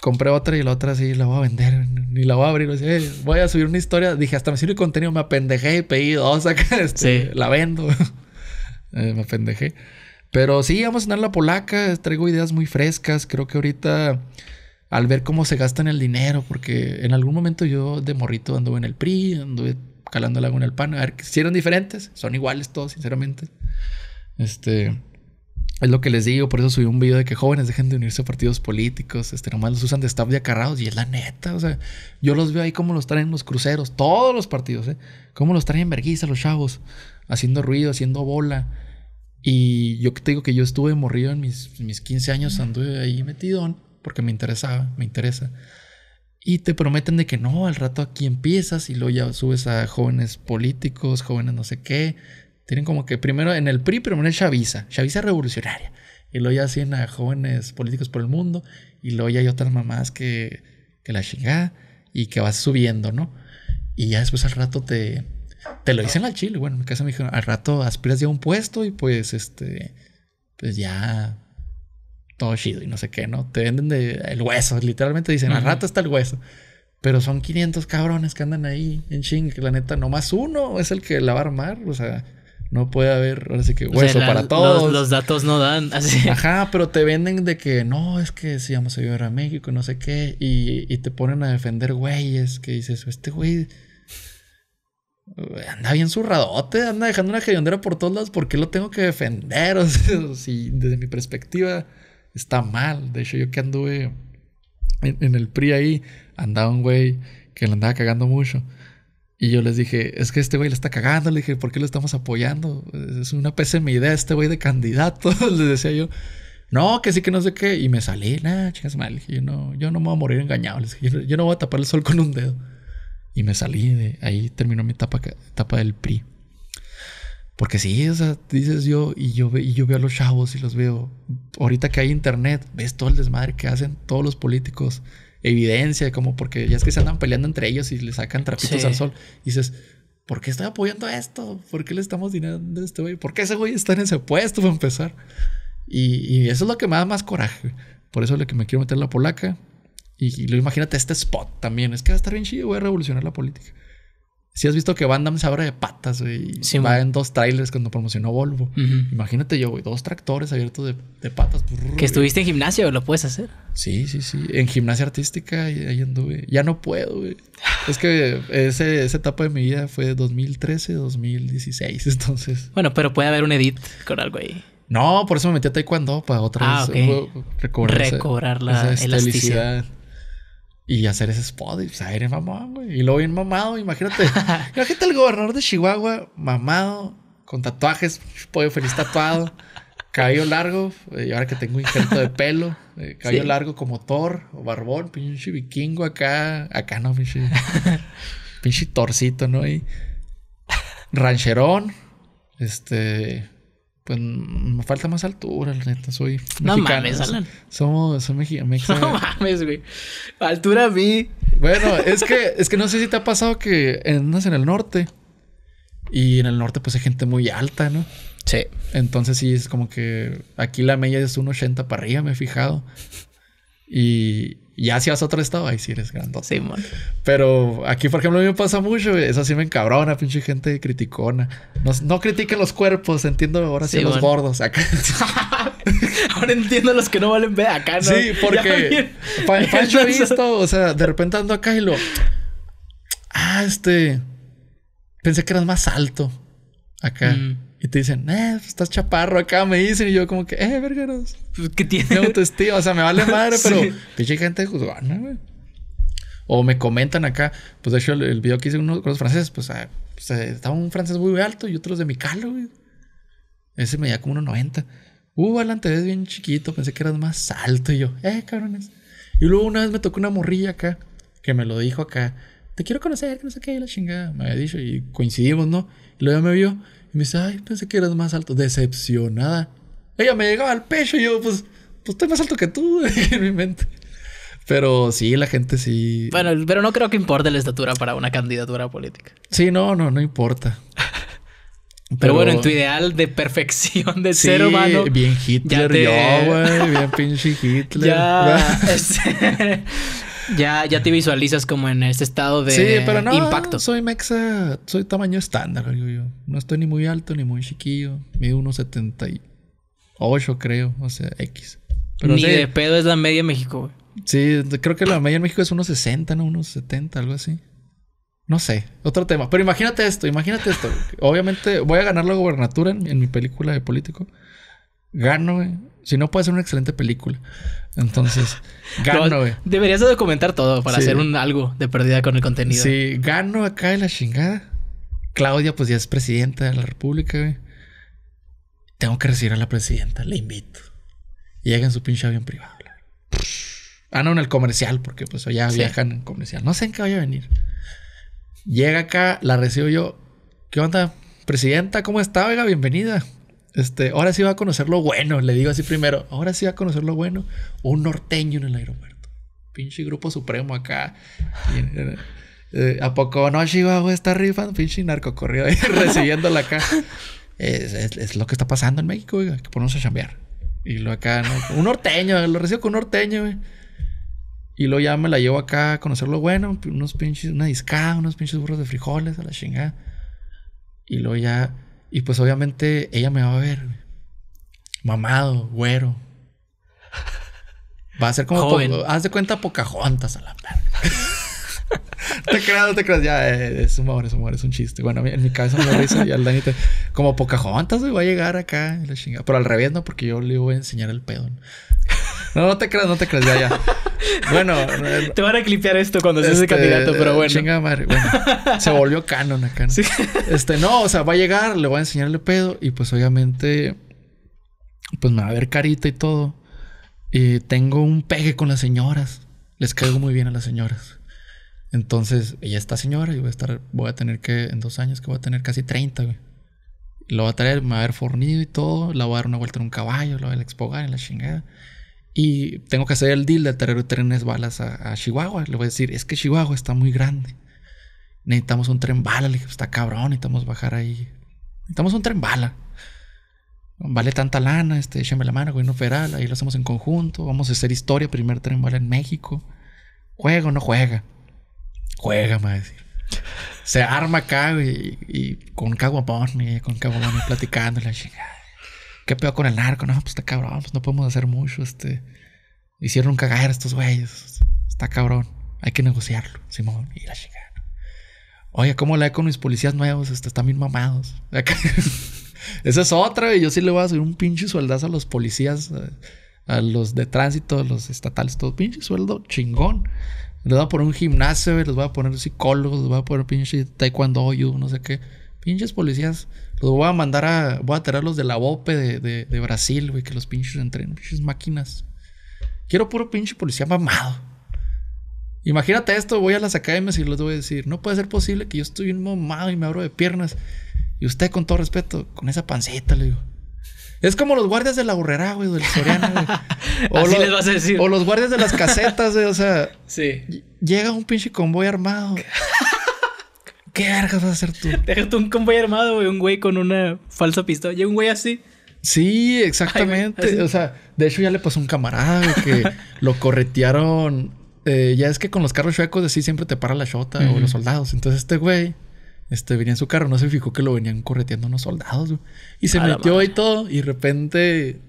Compré otra y la otra sí la voy a vender, ni la voy a abrir. Eh, voy a subir una historia. Dije, hasta me sirve contenido, me apendejé y pedí dos este, sí. La vendo. Eh, me apendejé. Pero sí, vamos a cenar la polaca. Traigo ideas muy frescas. Creo que ahorita al ver cómo se gastan el dinero, porque en algún momento yo de morrito anduve en el PRI, anduve calando el agua en el pan, a ver, si eran diferentes, son iguales todos, sinceramente. Este, es lo que les digo, por eso subí un video de que jóvenes dejen de unirse a partidos políticos, este, nomás los usan de staff de acarrados, y es la neta, o sea, yo los veo ahí como los traen los cruceros, todos los partidos, ¿eh? Como los traen en verguiza los chavos, haciendo ruido, haciendo bola. Y yo te digo que yo estuve morrido en mis, mis 15 años, anduve ahí metidón porque me interesaba, me interesa. Y te prometen de que no, al rato aquí empiezas y luego ya subes a jóvenes políticos, jóvenes no sé qué. Tienen como que primero en el PRI, primero en Chaviza, Chaviza revolucionaria. Y luego ya hacen a jóvenes políticos por el mundo. Y luego ya hay otras mamás que, la chingada y que vas subiendo, ¿no? Y ya después al rato te, te lo dicen al chile. Bueno, en mi casa me dijeron, al rato aspiras ya a un puesto y pues este, pues ya todo chido y no sé qué, ¿no? Te venden de, el hueso, literalmente dicen, al rato está el hueso. Pero son 500 cabrones que andan ahí en ching, la neta, nomás uno es el que la va a armar, o sea, no puede haber, ahora sí que hueso para todos. Los, datos no dan así. Ajá, pero te venden de que no, es que si vamos a llevar a México, no sé qué, y, te ponen a defender güeyes que dices, este güey anda bien zurradote, anda dejando una cayondera por todos lados, ¿por qué lo tengo que defender? O sea, si desde mi perspectiva está mal. De hecho, yo que anduve en, el PRI ahí, andaba un güey que le andaba cagando mucho. Y yo les dije, es que este güey le está cagando. Le dije, ¿por qué lo estamos apoyando? Es una pésima idea este güey de candidato. les decía yo, no, que sí, que no sé qué. Y me salí, nada, chicas mal. yo no, yo no me voy a morir engañado. yo, no voy a tapar el sol con un dedo. Y me salí de ahí, terminó mi etapa, etapa del PRI. Porque sí, o sea, dices yo y yo, y yo veo a los chavos y los veo. Ahorita que hay internet, ves todo el desmadre que hacen todos los políticos. Evidencia, como porque ya es que se andan peleando entre ellos y le sacan trapitos al sol. dices, ¿por qué estoy apoyando esto? ¿Por qué le estamos dinando a este güey? ¿Por qué ese güey está en ese puesto para empezar? Y, eso es lo que me da más coraje. Por eso es lo que me quiero meter en la polaca. Y, lo imagínate este spot también. Es que va a estar bien chido, voy a revolucionar la política. Si has visto que Van Damme se abre de patas, güey. Sí, va en dos trailers cuando promocionó Volvo. Imagínate yo, güey, dos tractores abiertos de, patas. Pues, que estuviste en gimnasio, lo puedes hacer. Sí, sí, sí. En gimnasia artística, ahí anduve. Ya no puedo, güey. es que ese, esa etapa de mi vida fue 2013, 2016, entonces. Bueno, pero puede haber un edit con algo ahí. No, por eso me metí a Taekwondo para otra ah, vez recobrar, la elasticidad. Y hacer ese spot, y pues, aire eres güey. Y luego bien mamado, imagínate. imagínate al gobernador de Chihuahua, mamado, con tatuajes, pollo feliz tatuado, cabello largo, eh, y ahora que tengo un intento de pelo, eh, cabello largo como Thor o barbón, pinche vikingo acá, acá no, pinche. pinche torcito, ¿no? Y rancherón, este, pues me falta más altura, la neta. Soy no Mames, Alan. Somos, soy mexicano. No mames, güey. Altura a mí. Bueno, es que, es que no sé si te ha pasado que andas en el norte. Y en el norte, pues hay gente muy alta, ¿no? Sí. Entonces sí es como que aquí la media es un 80 para arriba, me he fijado. Y, ya si vas a otro estado, ahí sí eres grandote. Sí, man. Pero aquí, por ejemplo, a mí me pasa mucho. Eso sí me encabrona, pinche gente criticona. No, no critiquen los cuerpos, entiendo ahora sí, los gordos. Acá. ahora entiendo los que no valen ver acá, ¿no? Sí, porque Pancho visto, o sea, de repente ando acá y lo... Ah, este... Pensé que eras más alto. Acá. Mm. Y te dicen, eh, pues, estás chaparro acá, me dicen. Y yo como que, eh, vergueros. Pues, que tiene? Mi autoestima, o sea, me vale madre, pero... Pinche gente de güey. O me comentan acá, pues de hecho el, video que hice uno con los franceses, pues, ah, pues eh, estaba un francés muy alto y otros de mi calo, güey. Ese medía como 1.90. Uh, Alante te ves bien chiquito, pensé que eras más alto. Y yo, eh, cabrones. Y luego una vez me tocó una morrilla acá, que me lo dijo acá. Te quiero conocer, que no sé qué, la chingada. Me había dicho y coincidimos, ¿no? Y luego ya me vio me dice, ay, pensé que eras más alto. Decepcionada. Ella me llegaba al pecho y yo, pues, pues estoy más alto que tú en mi mente. Pero sí, la gente sí. Bueno, pero no creo que importe la estatura para una candidatura política. Sí, no, no, no importa. Pero, bueno, en tu ideal de perfección de ser humano. Bien Hitler, yo, güey. Bien pinche Hitler. Ya. Este, ya, te visualizas como en este estado de sí, pero no, impacto. Soy mexa, soy tamaño estándar, digo yo. No estoy ni muy alto ni muy chiquillo. Mido 1.78, creo. O sea, X. Pero ni de pedo es la media en México, güey. Sí, creo que la media en México es unos 1.60, ¿no? 1.70, algo así. No sé, otro tema. Pero imagínate esto, imagínate esto. Obviamente voy a ganar la gobernatura en, en mi película de político. Gano, güey. Si no, puede ser una excelente película. Entonces, gano, güey. Deberías documentar todo para hacer un algo de pérdida con el contenido. Sí, gano acá de la chingada. Claudia, pues ya es presidenta de la República, güey. Tengo que recibir a la presidenta, le invito. Llega en su pinche avión privado. Ah, no, en el comercial, porque pues ya viajan en comercial. No sé en qué vaya a venir. Llega acá, la recibo yo. ¿Qué onda? Presidenta, ¿cómo está? Oiga, bienvenida. Este, ahora sí va a conocer lo bueno, le digo así primero. Ahora sí va a conocer lo bueno. Un norteño en el aeropuerto. Pinche grupo supremo acá. Eh, ¿A poco no, güey? está rifando? Pinche narco ahí recibiéndola acá. Es, lo que está pasando en México, güey. que ponemos a chambear. Y lo acá, un norteño, lo recibo con un norteño, güey. Y luego ya me la llevo acá a conocer lo bueno, unos pinches, una discada, unos pinches burros de frijoles, a la chingada. Y luego ya y pues obviamente ella me va a ver mamado, güero. Va a ser como haz de cuenta Pocahontas a la mierda. te creas, te creas, ya eh, es un amor es un amor es un chiste. Bueno, en mi cabeza me lo y al Dani te, como Pocahontas güey, va a llegar acá, la chingada. Pero al revés no, porque yo le voy a enseñar el pedo. No, no te creas, no te creas, ya, ya. Bueno. Te van a clipear esto cuando seas el este, candidato, pero bueno. Chinga madre. Bueno, se volvió canon acá. ¿no? Este, no, o sea, va a llegar, le voy a enseñarle pedo y pues obviamente, pues me va a ver carita y todo. Y tengo un pegue con las señoras. Les caigo muy bien a las señoras. Entonces, ella está señora y voy a estar, voy a tener que, en dos años que voy a tener casi 30, güey. Lo va a traer, me va a haber fornido y todo. La voy a dar una vuelta en un caballo, La voy a expogar en la chingada. Y tengo que hacer el deal de traer trenes balas a, Chihuahua. Le voy a decir, es que Chihuahua está muy grande. Necesitamos un tren bala. Le dije, está cabrón, necesitamos bajar ahí. Necesitamos un tren bala. Vale tanta lana, este, la mano, no federal. Ahí lo hacemos en conjunto. Vamos a hacer historia, primer tren bala en México. ¿Juega o no juega? Juega, me va a decir. Se arma acá, y, y con caguapón, eh, con caguapón platicando la chingada. ¿Qué peor con el narco? No, pues está cabrón, pues no podemos hacer mucho. Este. Hicieron un a estos güeyes. Está cabrón. Hay que negociarlo, Simón. Y la chingada. Oye, ¿cómo le con mis policías nuevos? Este, están bien mamados. Esa es otra, y Yo sí le voy a hacer un pinche sueldazo a los policías, eh, a, los de tránsito, a los estatales, todo pinche sueldo chingón. Les voy a poner un gimnasio, les voy a poner psicólogos, les voy a poner pinche taekwondo, yo, no sé qué. Pinches policías. Los voy a mandar a. Voy a los de la OPE de, de, Brasil, güey. Que los pinches entren. Pinches máquinas. Quiero puro pinche policía mamado. Imagínate esto, voy a las academias y les voy a decir, no puede ser posible que yo estoy un mamado y me abro de piernas. Y usted, con todo respeto, con esa panceta, le digo. Es como los guardias de la burrera, güey, del Soriano, güey. O Así los, les vas a decir. O los guardias de las casetas, güey, o sea. Sí. Llega un pinche convoy armado. ¿Qué vergas vas a hacer tú? Déjate un convoy armado, güey, un güey con una falsa pistola. Llega un güey así. Sí, exactamente. o sea, de hecho ya le pasó un camarada que lo corretearon. Eh, ya es que con los carros chuecos así siempre te para la chota o los soldados. Entonces este güey este, venía en su carro, no se fijó que lo venían correteando unos soldados. Y se metió y todo. Y de repente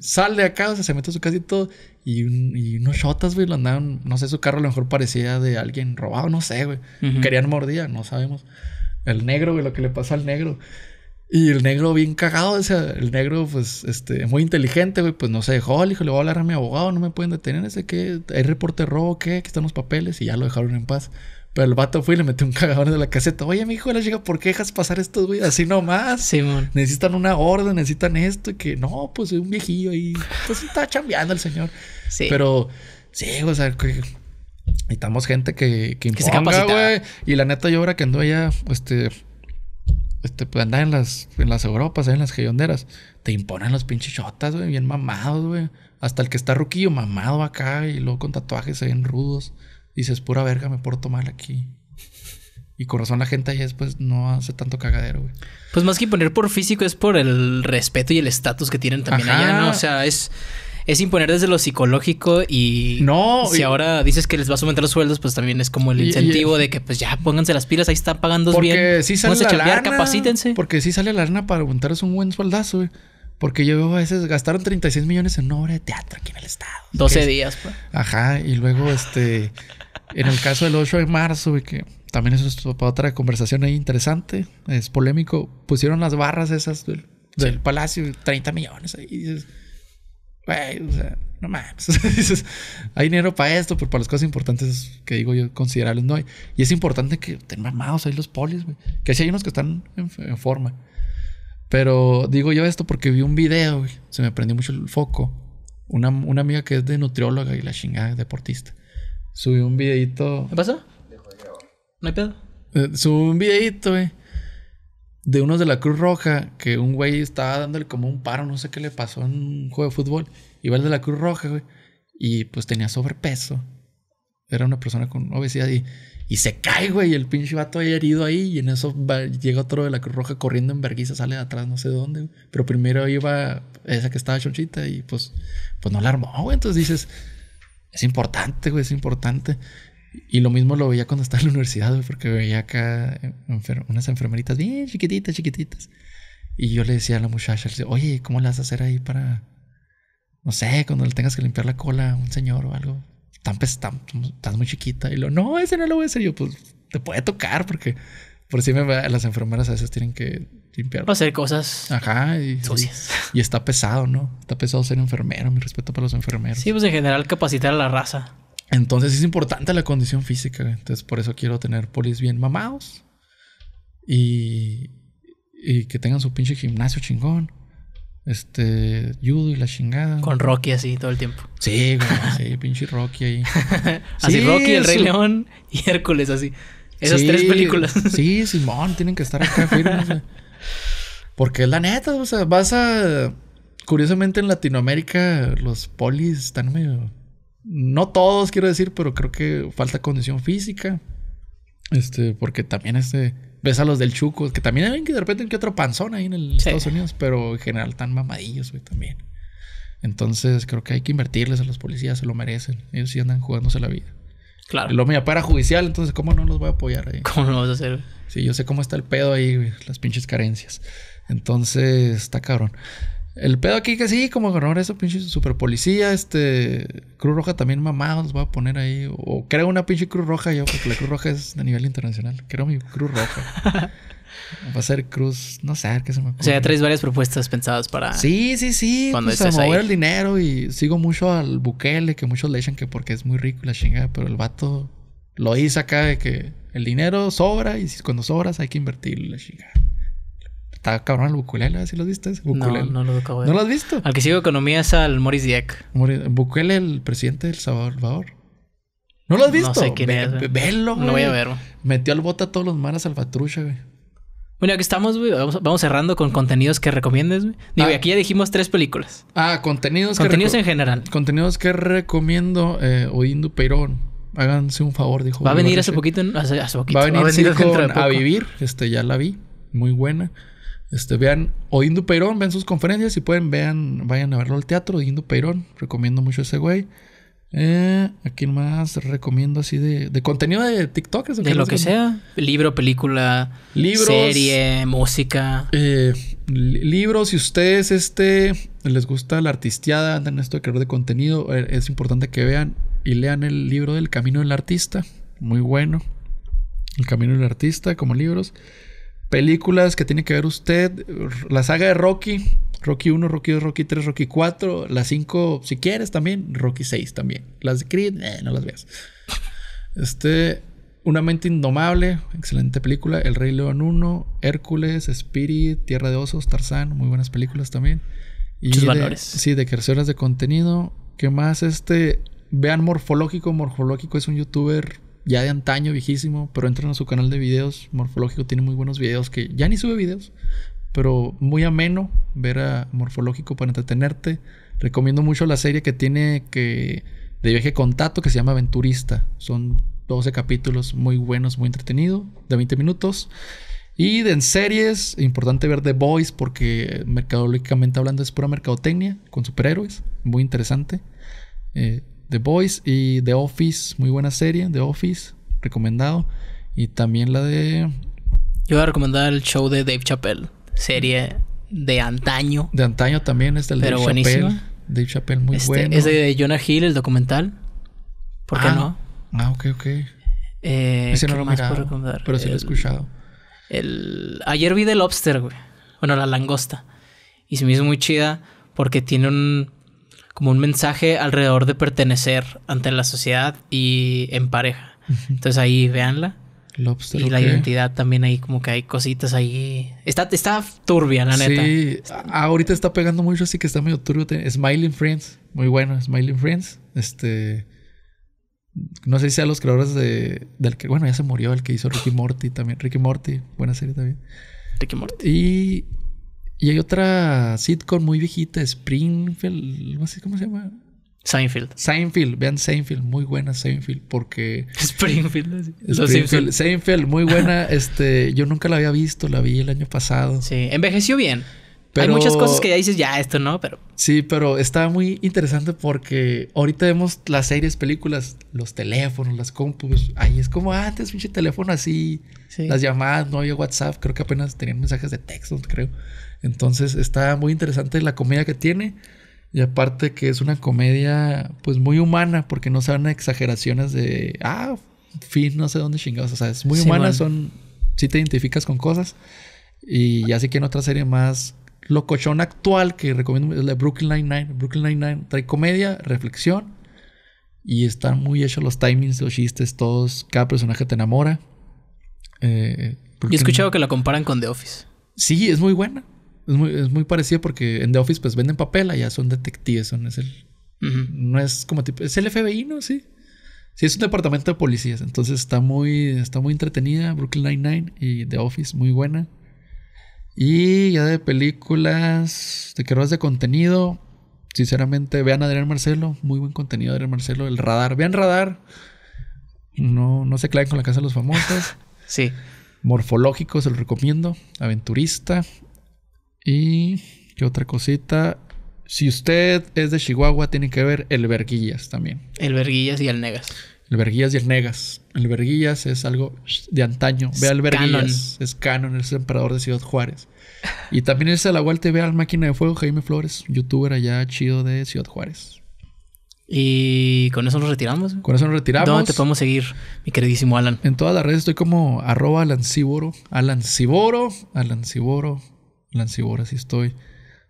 sale o casa, se mete a su casa y todo. Y, unos shotas, güey, lo andaron, No sé, su carro a lo mejor parecía de alguien robado, no sé, güey. Querían mordida, no sabemos. El negro, güey, lo que le pasa al negro. Y el negro bien cagado, o sea, el negro, pues, este, muy inteligente, güey, pues no se dejó, le le voy a hablar a mi abogado, no me pueden detener, ese que, hay reporte de robo, ¿qué? Aquí están los papeles, y ya lo dejaron en paz. Pero el vato fue y le metió un cagadón de la caseta. Oye, mi hijo le la ¿por qué dejas pasar esto, güey? Así nomás. Simón. necesitan una orden, necesitan esto. Y que no, pues un viejillo ahí. Entonces pues, está chambeando el señor. Sí. Pero sí, o sea, que necesitamos gente que, que imponga, Y la neta, yo ahora que ando allá, este, este, pues anda en las, en las Europas, en las geyonderas, te imponen los pinches chotas, güey, bien mamados, güey. Hasta el que está ruquillo, mamado acá y luego con tatuajes se ven rudos dices, pura verga, me porto mal aquí. Y con razón la gente allá después no hace tanto cagadero, güey. Pues más que imponer por físico es por el respeto y el estatus que tienen también allá, ¿no? O sea, es, es imponer desde lo psicológico y... No. Si y, ahora dices que les vas a aumentar los sueldos, pues también es como el incentivo de que pues ya pónganse las pilas, ahí están pagando bien. Porque sí sale la Capacítense. Porque sí sale la lana para aumentarles un buen sueldazo, güey. Porque yo veo a veces gastaron 36 millones en obra de teatro aquí en el estado. 12 días, pues. Ajá, y luego este... En el caso del 8 de marzo, que también eso es para otra conversación ahí interesante, es polémico, pusieron las barras esas del, palacio, 30 millones ahí, dices, güey, o sea, no mames, dices, hay dinero para esto, pero para las cosas importantes que digo yo, Considerables no hay. Y es importante que estén mamados ahí los polis, que si hay unos que están en, forma. Pero digo yo esto porque vi un video, se me prendió mucho el foco. Una, una amiga que es de nutrióloga y la chingada deportista subí un videito. ¿Qué pasó? No hay pedo. Eh, subí un videito, güey. De unos de la Cruz Roja, que un güey estaba dándole como un paro, no sé qué le pasó en un juego de fútbol. Iba el de la Cruz Roja, güey. Y pues tenía sobrepeso. Era una persona con obesidad y, se cae, güey. Y el pinche vato ahí herido ahí. Y en eso llega otro de la Cruz Roja corriendo en vergüenza, sale de atrás, no sé dónde. Pero primero iba esa que estaba chonchita y pues, pues no la armó, güey. Entonces dices, es importante, güey, es importante. Y lo mismo lo veía cuando estaba en la universidad, güey, porque veía acá unas enfermeritas bien chiquititas, chiquititas. Y yo le decía a la muchacha, le decía, oye, ¿cómo le vas a hacer ahí para, no sé, cuando le tengas que limpiar la cola a un señor o algo? Tan, estás pues, muy chiquita. Y lo, no, ese no lo voy a hacer. yo, pues, te puede tocar porque por si las enfermeras a veces tienen que limpiar. Hacer cosas. Ajá. Y, Y, está pesado, ¿no? Está pesado ser enfermero. Mi respeto para los enfermeros. Sí, pues en general capacitar a la raza. Entonces es importante la condición física. Entonces por eso quiero tener polis bien mamados. Y, y que tengan su pinche gimnasio chingón. Este, judo y la chingada. Con Rocky así todo el tiempo. Sí, güey, sí, pinche Rocky ahí. así Rocky, el Rey León y Hércules así. Esas tres películas. Sí, Simón, tienen que estar acá firmes. Porque la neta, o sea, vas a. Curiosamente en Latinoamérica los polis están medio. No todos, quiero decir, pero creo que falta condición física. Este, porque también este. Ves a los del Chuco, que también hay que de repente que otro panzón ahí en Estados Unidos, pero en general tan mamadillos, güey, también. Entonces creo que hay que invertirles a los policías, se lo merecen. Ellos sí andan jugándose la vida. Claro. Lo me para judicial, entonces, ¿cómo no los voy a apoyar ahí? ¿Cómo no vas a hacer? Sí, yo sé cómo está el pedo ahí, las pinches carencias. Entonces, está cabrón. El pedo aquí que sí, como honor eso, pinche super policía, este. Cruz Roja también nos voy a poner ahí. O creo una pinche Cruz Roja yo, porque la Cruz Roja es a nivel internacional. Creo mi Cruz Roja. Va a ser Cruz, no sé, qué se me ocurre. O sea, ya traes varias propuestas pensadas para. Sí, sí, sí. Cuando pues, mover el dinero y sigo mucho al Bukele, que muchos le echan que porque es muy rico y la chingada, pero el vato lo hizo acá de que el dinero sobra y cuando sobras hay que invertir la chingada. Está cabrón el Bukulele, ¿sí lo viste? No, lo acabo ¿No lo has visto? Al que sigo economía es al Moris Dieck. Buculele, el presidente del Salvador. ¿No lo has visto? No sé quién güey. No voy a verlo. Metió al bote a todos los manas al Fatrucha, güey. Bueno, aquí estamos, güey. Vamos, cerrando con contenidos que recomiendes, güey. Digo, ah. aquí ya dijimos tres películas. Ah, contenidos, contenidos en general. Contenidos que recomiendo, eh, Odín Perón háganse un favor, dijo. Va a venir hace poquito, Va a venir, a, a vivir, este, ya la vi, muy buena. Este, vean, o Indu Peirón, vean sus conferencias. y pueden, vean, vayan a verlo al teatro de Indu Peirón. Recomiendo mucho ese güey. Eh, ¿A más recomiendo así de, de contenido de TikTok? De lo que sea. Libro, película, libros, serie, música. Eh, libros, si ustedes este, les gusta la artisteada, andan esto de crear de contenido, eh, es importante que vean y lean el libro del Camino del Artista. Muy bueno. El Camino del Artista como libros películas que tiene que ver usted, la saga de Rocky, Rocky 1, Rocky 2, Rocky 3, Rocky 4, ...la 5 si quieres también, Rocky 6 también. Las de Creed, eh, no las veas. Este, Una mente indomable, excelente película, El Rey León 1, Hércules, Spirit, Tierra de Osos, Tarzán, muy buenas películas también. Y valores. Sí, de de contenido. ¿Qué más? Este, vean Morfológico, Morfológico es un youtuber ya de antaño, viejísimo, pero entra a su canal de videos Morfológico, tiene muy buenos videos que ya ni sube videos, pero muy ameno ver a Morfológico para entretenerte. Recomiendo mucho la serie que tiene que de viaje Contacto que se llama Aventurista. Son 12 capítulos muy buenos, muy entretenidos... de 20 minutos. Y de en series, importante ver The Boys porque mercadológicamente hablando es pura mercadotecnia con superhéroes, muy interesante. Eh, The Boys y The Office, muy buena serie, The Office, recomendado. Y también la de... Yo voy a recomendar el show de Dave Chappelle, serie de antaño. De antaño también, es del Pero Dave buenísimo. Dave Chappelle, muy este, bueno. Es de Jonah Hill, el documental. ¿Por qué ah. no? Ah, ok, ok. Eh, Ese no lo más puedo recomendar? Pero sí lo he escuchado. El, ayer vi The Lobster, güey. Bueno, la langosta. Y se me hizo muy chida porque tiene un como un mensaje alrededor de pertenecer ante la sociedad y en pareja. Entonces ahí véanla. Lobster, y la identidad también ahí, como que hay cositas ahí. Está, está turbia, la neta. Sí, ahorita está pegando mucho, así que está medio turbio. Smiling Friends, muy bueno, Smiling Friends. Este. No sé si sea los creadores de. Del que, bueno, ya se murió el que hizo Ricky Morty también. Ricky Morty, buena serie también. Ricky Morty. Y y hay otra sitcom muy viejita, Springfield, no sé cómo se llama. Seinfeld. Seinfeld, vean Seinfeld, muy buena Seinfeld, porque. Springfield, Seinfeld, muy buena. Este, yo nunca la había visto, la vi el año pasado. Sí, envejeció bien. Hay muchas cosas que ya dices, ya, esto no, pero. Sí, pero estaba muy interesante porque ahorita vemos las series, películas, los teléfonos, las compus. Ahí es como antes, ah, pinche teléfono así. Las llamadas, no había WhatsApp. Creo que apenas tenían mensajes de texto, creo. Entonces está muy interesante la comedia que tiene. Y aparte que es una comedia pues muy humana, porque no se dan exageraciones de, ah, fin, no sé dónde chingados. O sea, es muy humana, son, sí te identificas con cosas. Y Así que en otra serie más locochón actual que recomiendo es la Brooklyn Nine-Nine. Brooklyn nine trae comedia, reflexión. Y están muy hechos los timings, los chistes, todos. Cada personaje te enamora. Eh, y he escuchado que la comparan con The Office. Sí, es muy buena. Es muy, parecido porque en The Office pues venden papel, allá son detectives, son, es el... No es como tipo... Es el FBI, ¿no? Sí. Sí, es un departamento de policías. Entonces está muy, está muy entretenida. Brooklyn Nine-Nine y The Office, muy buena. Y ya de películas, de querrás de contenido. Sinceramente, vean a Adrián Marcelo. Muy buen contenido, Adrián Marcelo. El radar. Vean radar. No, no se claven con la casa de los famosos. sí. Morfológico, se lo recomiendo. Aventurista. Y. ¿Qué otra cosita? Si usted es de Chihuahua, tiene que ver el Verguillas también. El Verguillas y el Negas. El Verguillas y el Negas. El Verguillas es algo de antaño. Ve al Verguillas. Es canon, es el emperador de Ciudad Juárez. Y también es a la vuelta ve al Máquina de Fuego, Jaime Flores, youtuber allá chido de Ciudad Juárez. Y con eso nos retiramos. Con eso nos retiramos. ¿Dónde te podemos seguir, mi queridísimo Alan? En todas las redes estoy como arroba Alan Ciboro. Alan Ciboro. Alan Ciboro. Lancibor, así estoy.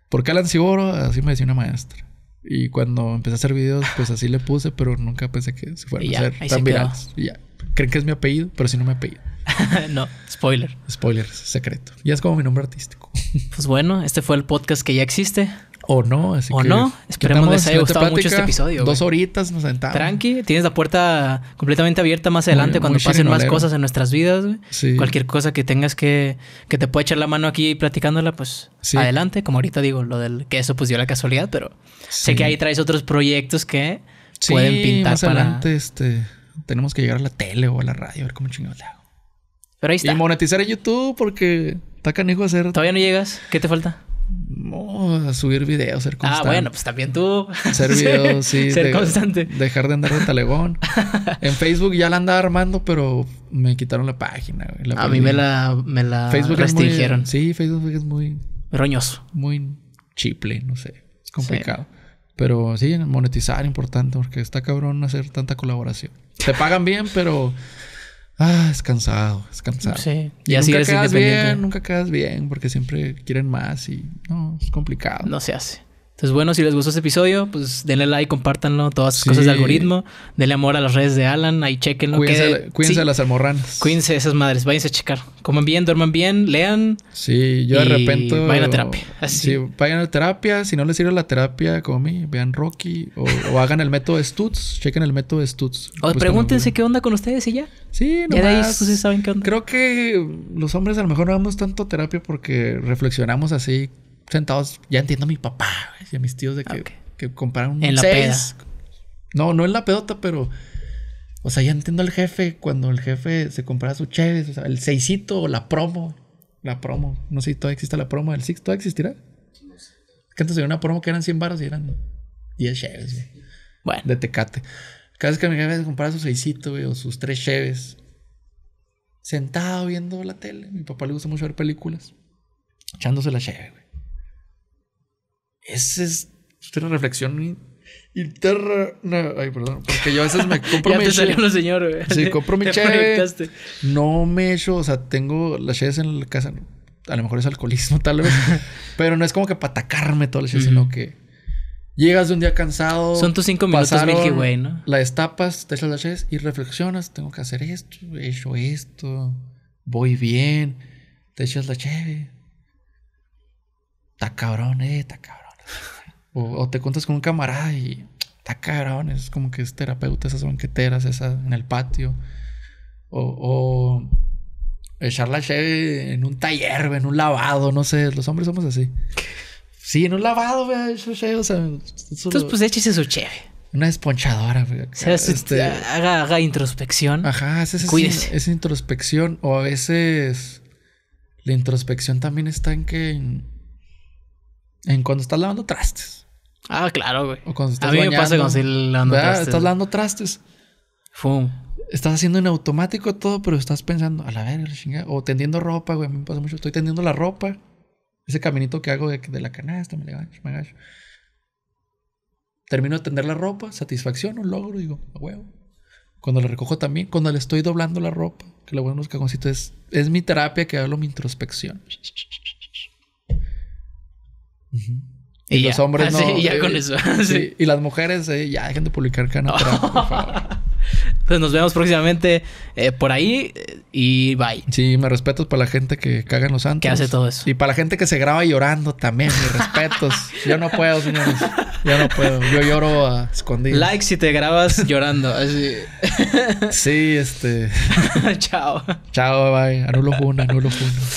¿Por qué Lanzibor? Así me decía una maestra. Y cuando empecé a hacer videos, pues así le puse, pero nunca pensé que se fuera a hacer tan virales. ya. Creen que es mi apellido, pero si no me apellido. no, spoiler. Spoiler, secreto. Ya es como mi nombre artístico. pues bueno, este fue el podcast que ya existe. O no, así que. O no. Esperemos les haya gustado mucho este episodio. Dos horitas nos sentamos. Tranqui, tienes la puerta completamente abierta más adelante cuando pasen más cosas en nuestras vidas, Cualquier cosa que tengas que, que te pueda echar la mano aquí platicándola, pues adelante. Como ahorita digo, lo del que eso pues dio la casualidad, pero sé que ahí traes otros proyectos que pueden pintar más adelante, este. Tenemos que llegar a la tele o a la radio, a ver cómo chingados le hago. Pero ahí está. Y monetizar a YouTube porque está canijo hacer. Todavía no llegas. ¿Qué te falta? subir videos, ser constante. Ah, bueno, pues también tú. Ser videos, sí. ser constante. Dejar de andar de talegón. en Facebook ya la andaba armando, pero me quitaron la página. a mí me la, me la restringieron. sí, Facebook es muy... Roñoso. Muy chiple, no sé. Es complicado. Pero sí, monetizar importante porque está cabrón hacer tanta colaboración. Se pagan bien, pero... Ah, es cansado, es cansado. Sí. Y, así nunca quedas bien, nunca quedas bien, porque siempre quieren más y no, es complicado. No se hace. Entonces, bueno, si les gustó este episodio, pues denle like, compártanlo, todas esas cosas de algoritmo. Denle amor a las redes de Alan, ahí chequen Cuídense, que, cuídense las almorranas. Cuídense esas madres, váyanse a checar. Coman bien, duerman bien, lean. Sí, yo de repente. Vayan a terapia. Sí, vayan a terapia. Si no les sirve la terapia, como a mí, vean Rocky o, hagan el método de Stutz. Chequen el método de Stutz. O pregúntense qué onda con ustedes y ya. Sí, no Ya de ahí pues, saben qué onda. Creo que los hombres a lo mejor no damos tanto terapia porque reflexionamos así sentados, ya entiendo a mi papá y a mis tíos de que, compraron un En No, no en la pedota, pero. O sea, ya entiendo al jefe cuando el jefe se compraba su cheves, o sea, el seisito o la promo. La promo. No sé si todavía existe la promo. del six todavía existirá? No sé. Es que antes había una promo que eran 100 baros y eran 10 cheves, güey. Bueno. De tecate. Cada vez que mi jefe se compraba su seisito, güey, o sus tres cheves. Sentado viendo la tele. Mi papá le gusta mucho ver películas. Echándose la cheve, güey. Esa es una reflexión interna. Ay, perdón. Porque yo a veces me compro ya mi te salió señor, güey. Sí, compro mi cheve. No me echo, o sea, tengo las cheves en la casa. A lo mejor es alcoholismo, tal vez. pero no es como que para atacarme todas las cheves, sino que llegas de un día cansado. Son tus cinco minutos Milky Way, ¿no? La destapas, te echas las cheves y reflexionas. Tengo que hacer esto, he hecho esto, voy bien. Te echas la cheve. Está cabrón, eh, está cabrón. O, te cuentas con un camarada y está cabrón, es como que es terapeuta, esas banqueteras, esa en el patio. O, echar la cheve en un taller, en un lavado, no sé, los hombres somos así. Sí, en un lavado, vea, o sea, Entonces, pues échese su cheve una esponchadora. Este, haga, haga, introspección. Ajá, es esa, esa introspección. O a veces la introspección también está en que en cuando estás lavando trastes. Ah, claro, güey. O estás me pasa cuando lavando trastes. Estás lavando trastes. Fum. Estás haciendo en automático todo, pero estás pensando, a la verga, chingada. O tendiendo ropa, güey. A mí Me pasa mucho. Estoy tendiendo la ropa. Ese caminito que hago de, la canasta, me agacho, me agacho. Termino de tender la ropa, satisfacción, un logro, digo, a Cuando la recojo también, cuando le estoy doblando la ropa, que lo bueno dar los cajoncitos es, es mi terapia que hablo mi introspección. Y, los hombres ah, no. Ah, y las mujeres, eh, ya dejen de publicar cana. entonces nos vemos próximamente eh, por ahí eh, y bye. Sí, me respetos para la gente que caga en los santos. Que hace todo eso. Y para la gente que se graba llorando también, Me respetos. Yo no puedo, señores. Yo no puedo. Yo lloro a escondidas. Like si te grabas llorando. sí, este. Chao. Chao, bye. Anulo uno, anulo uno.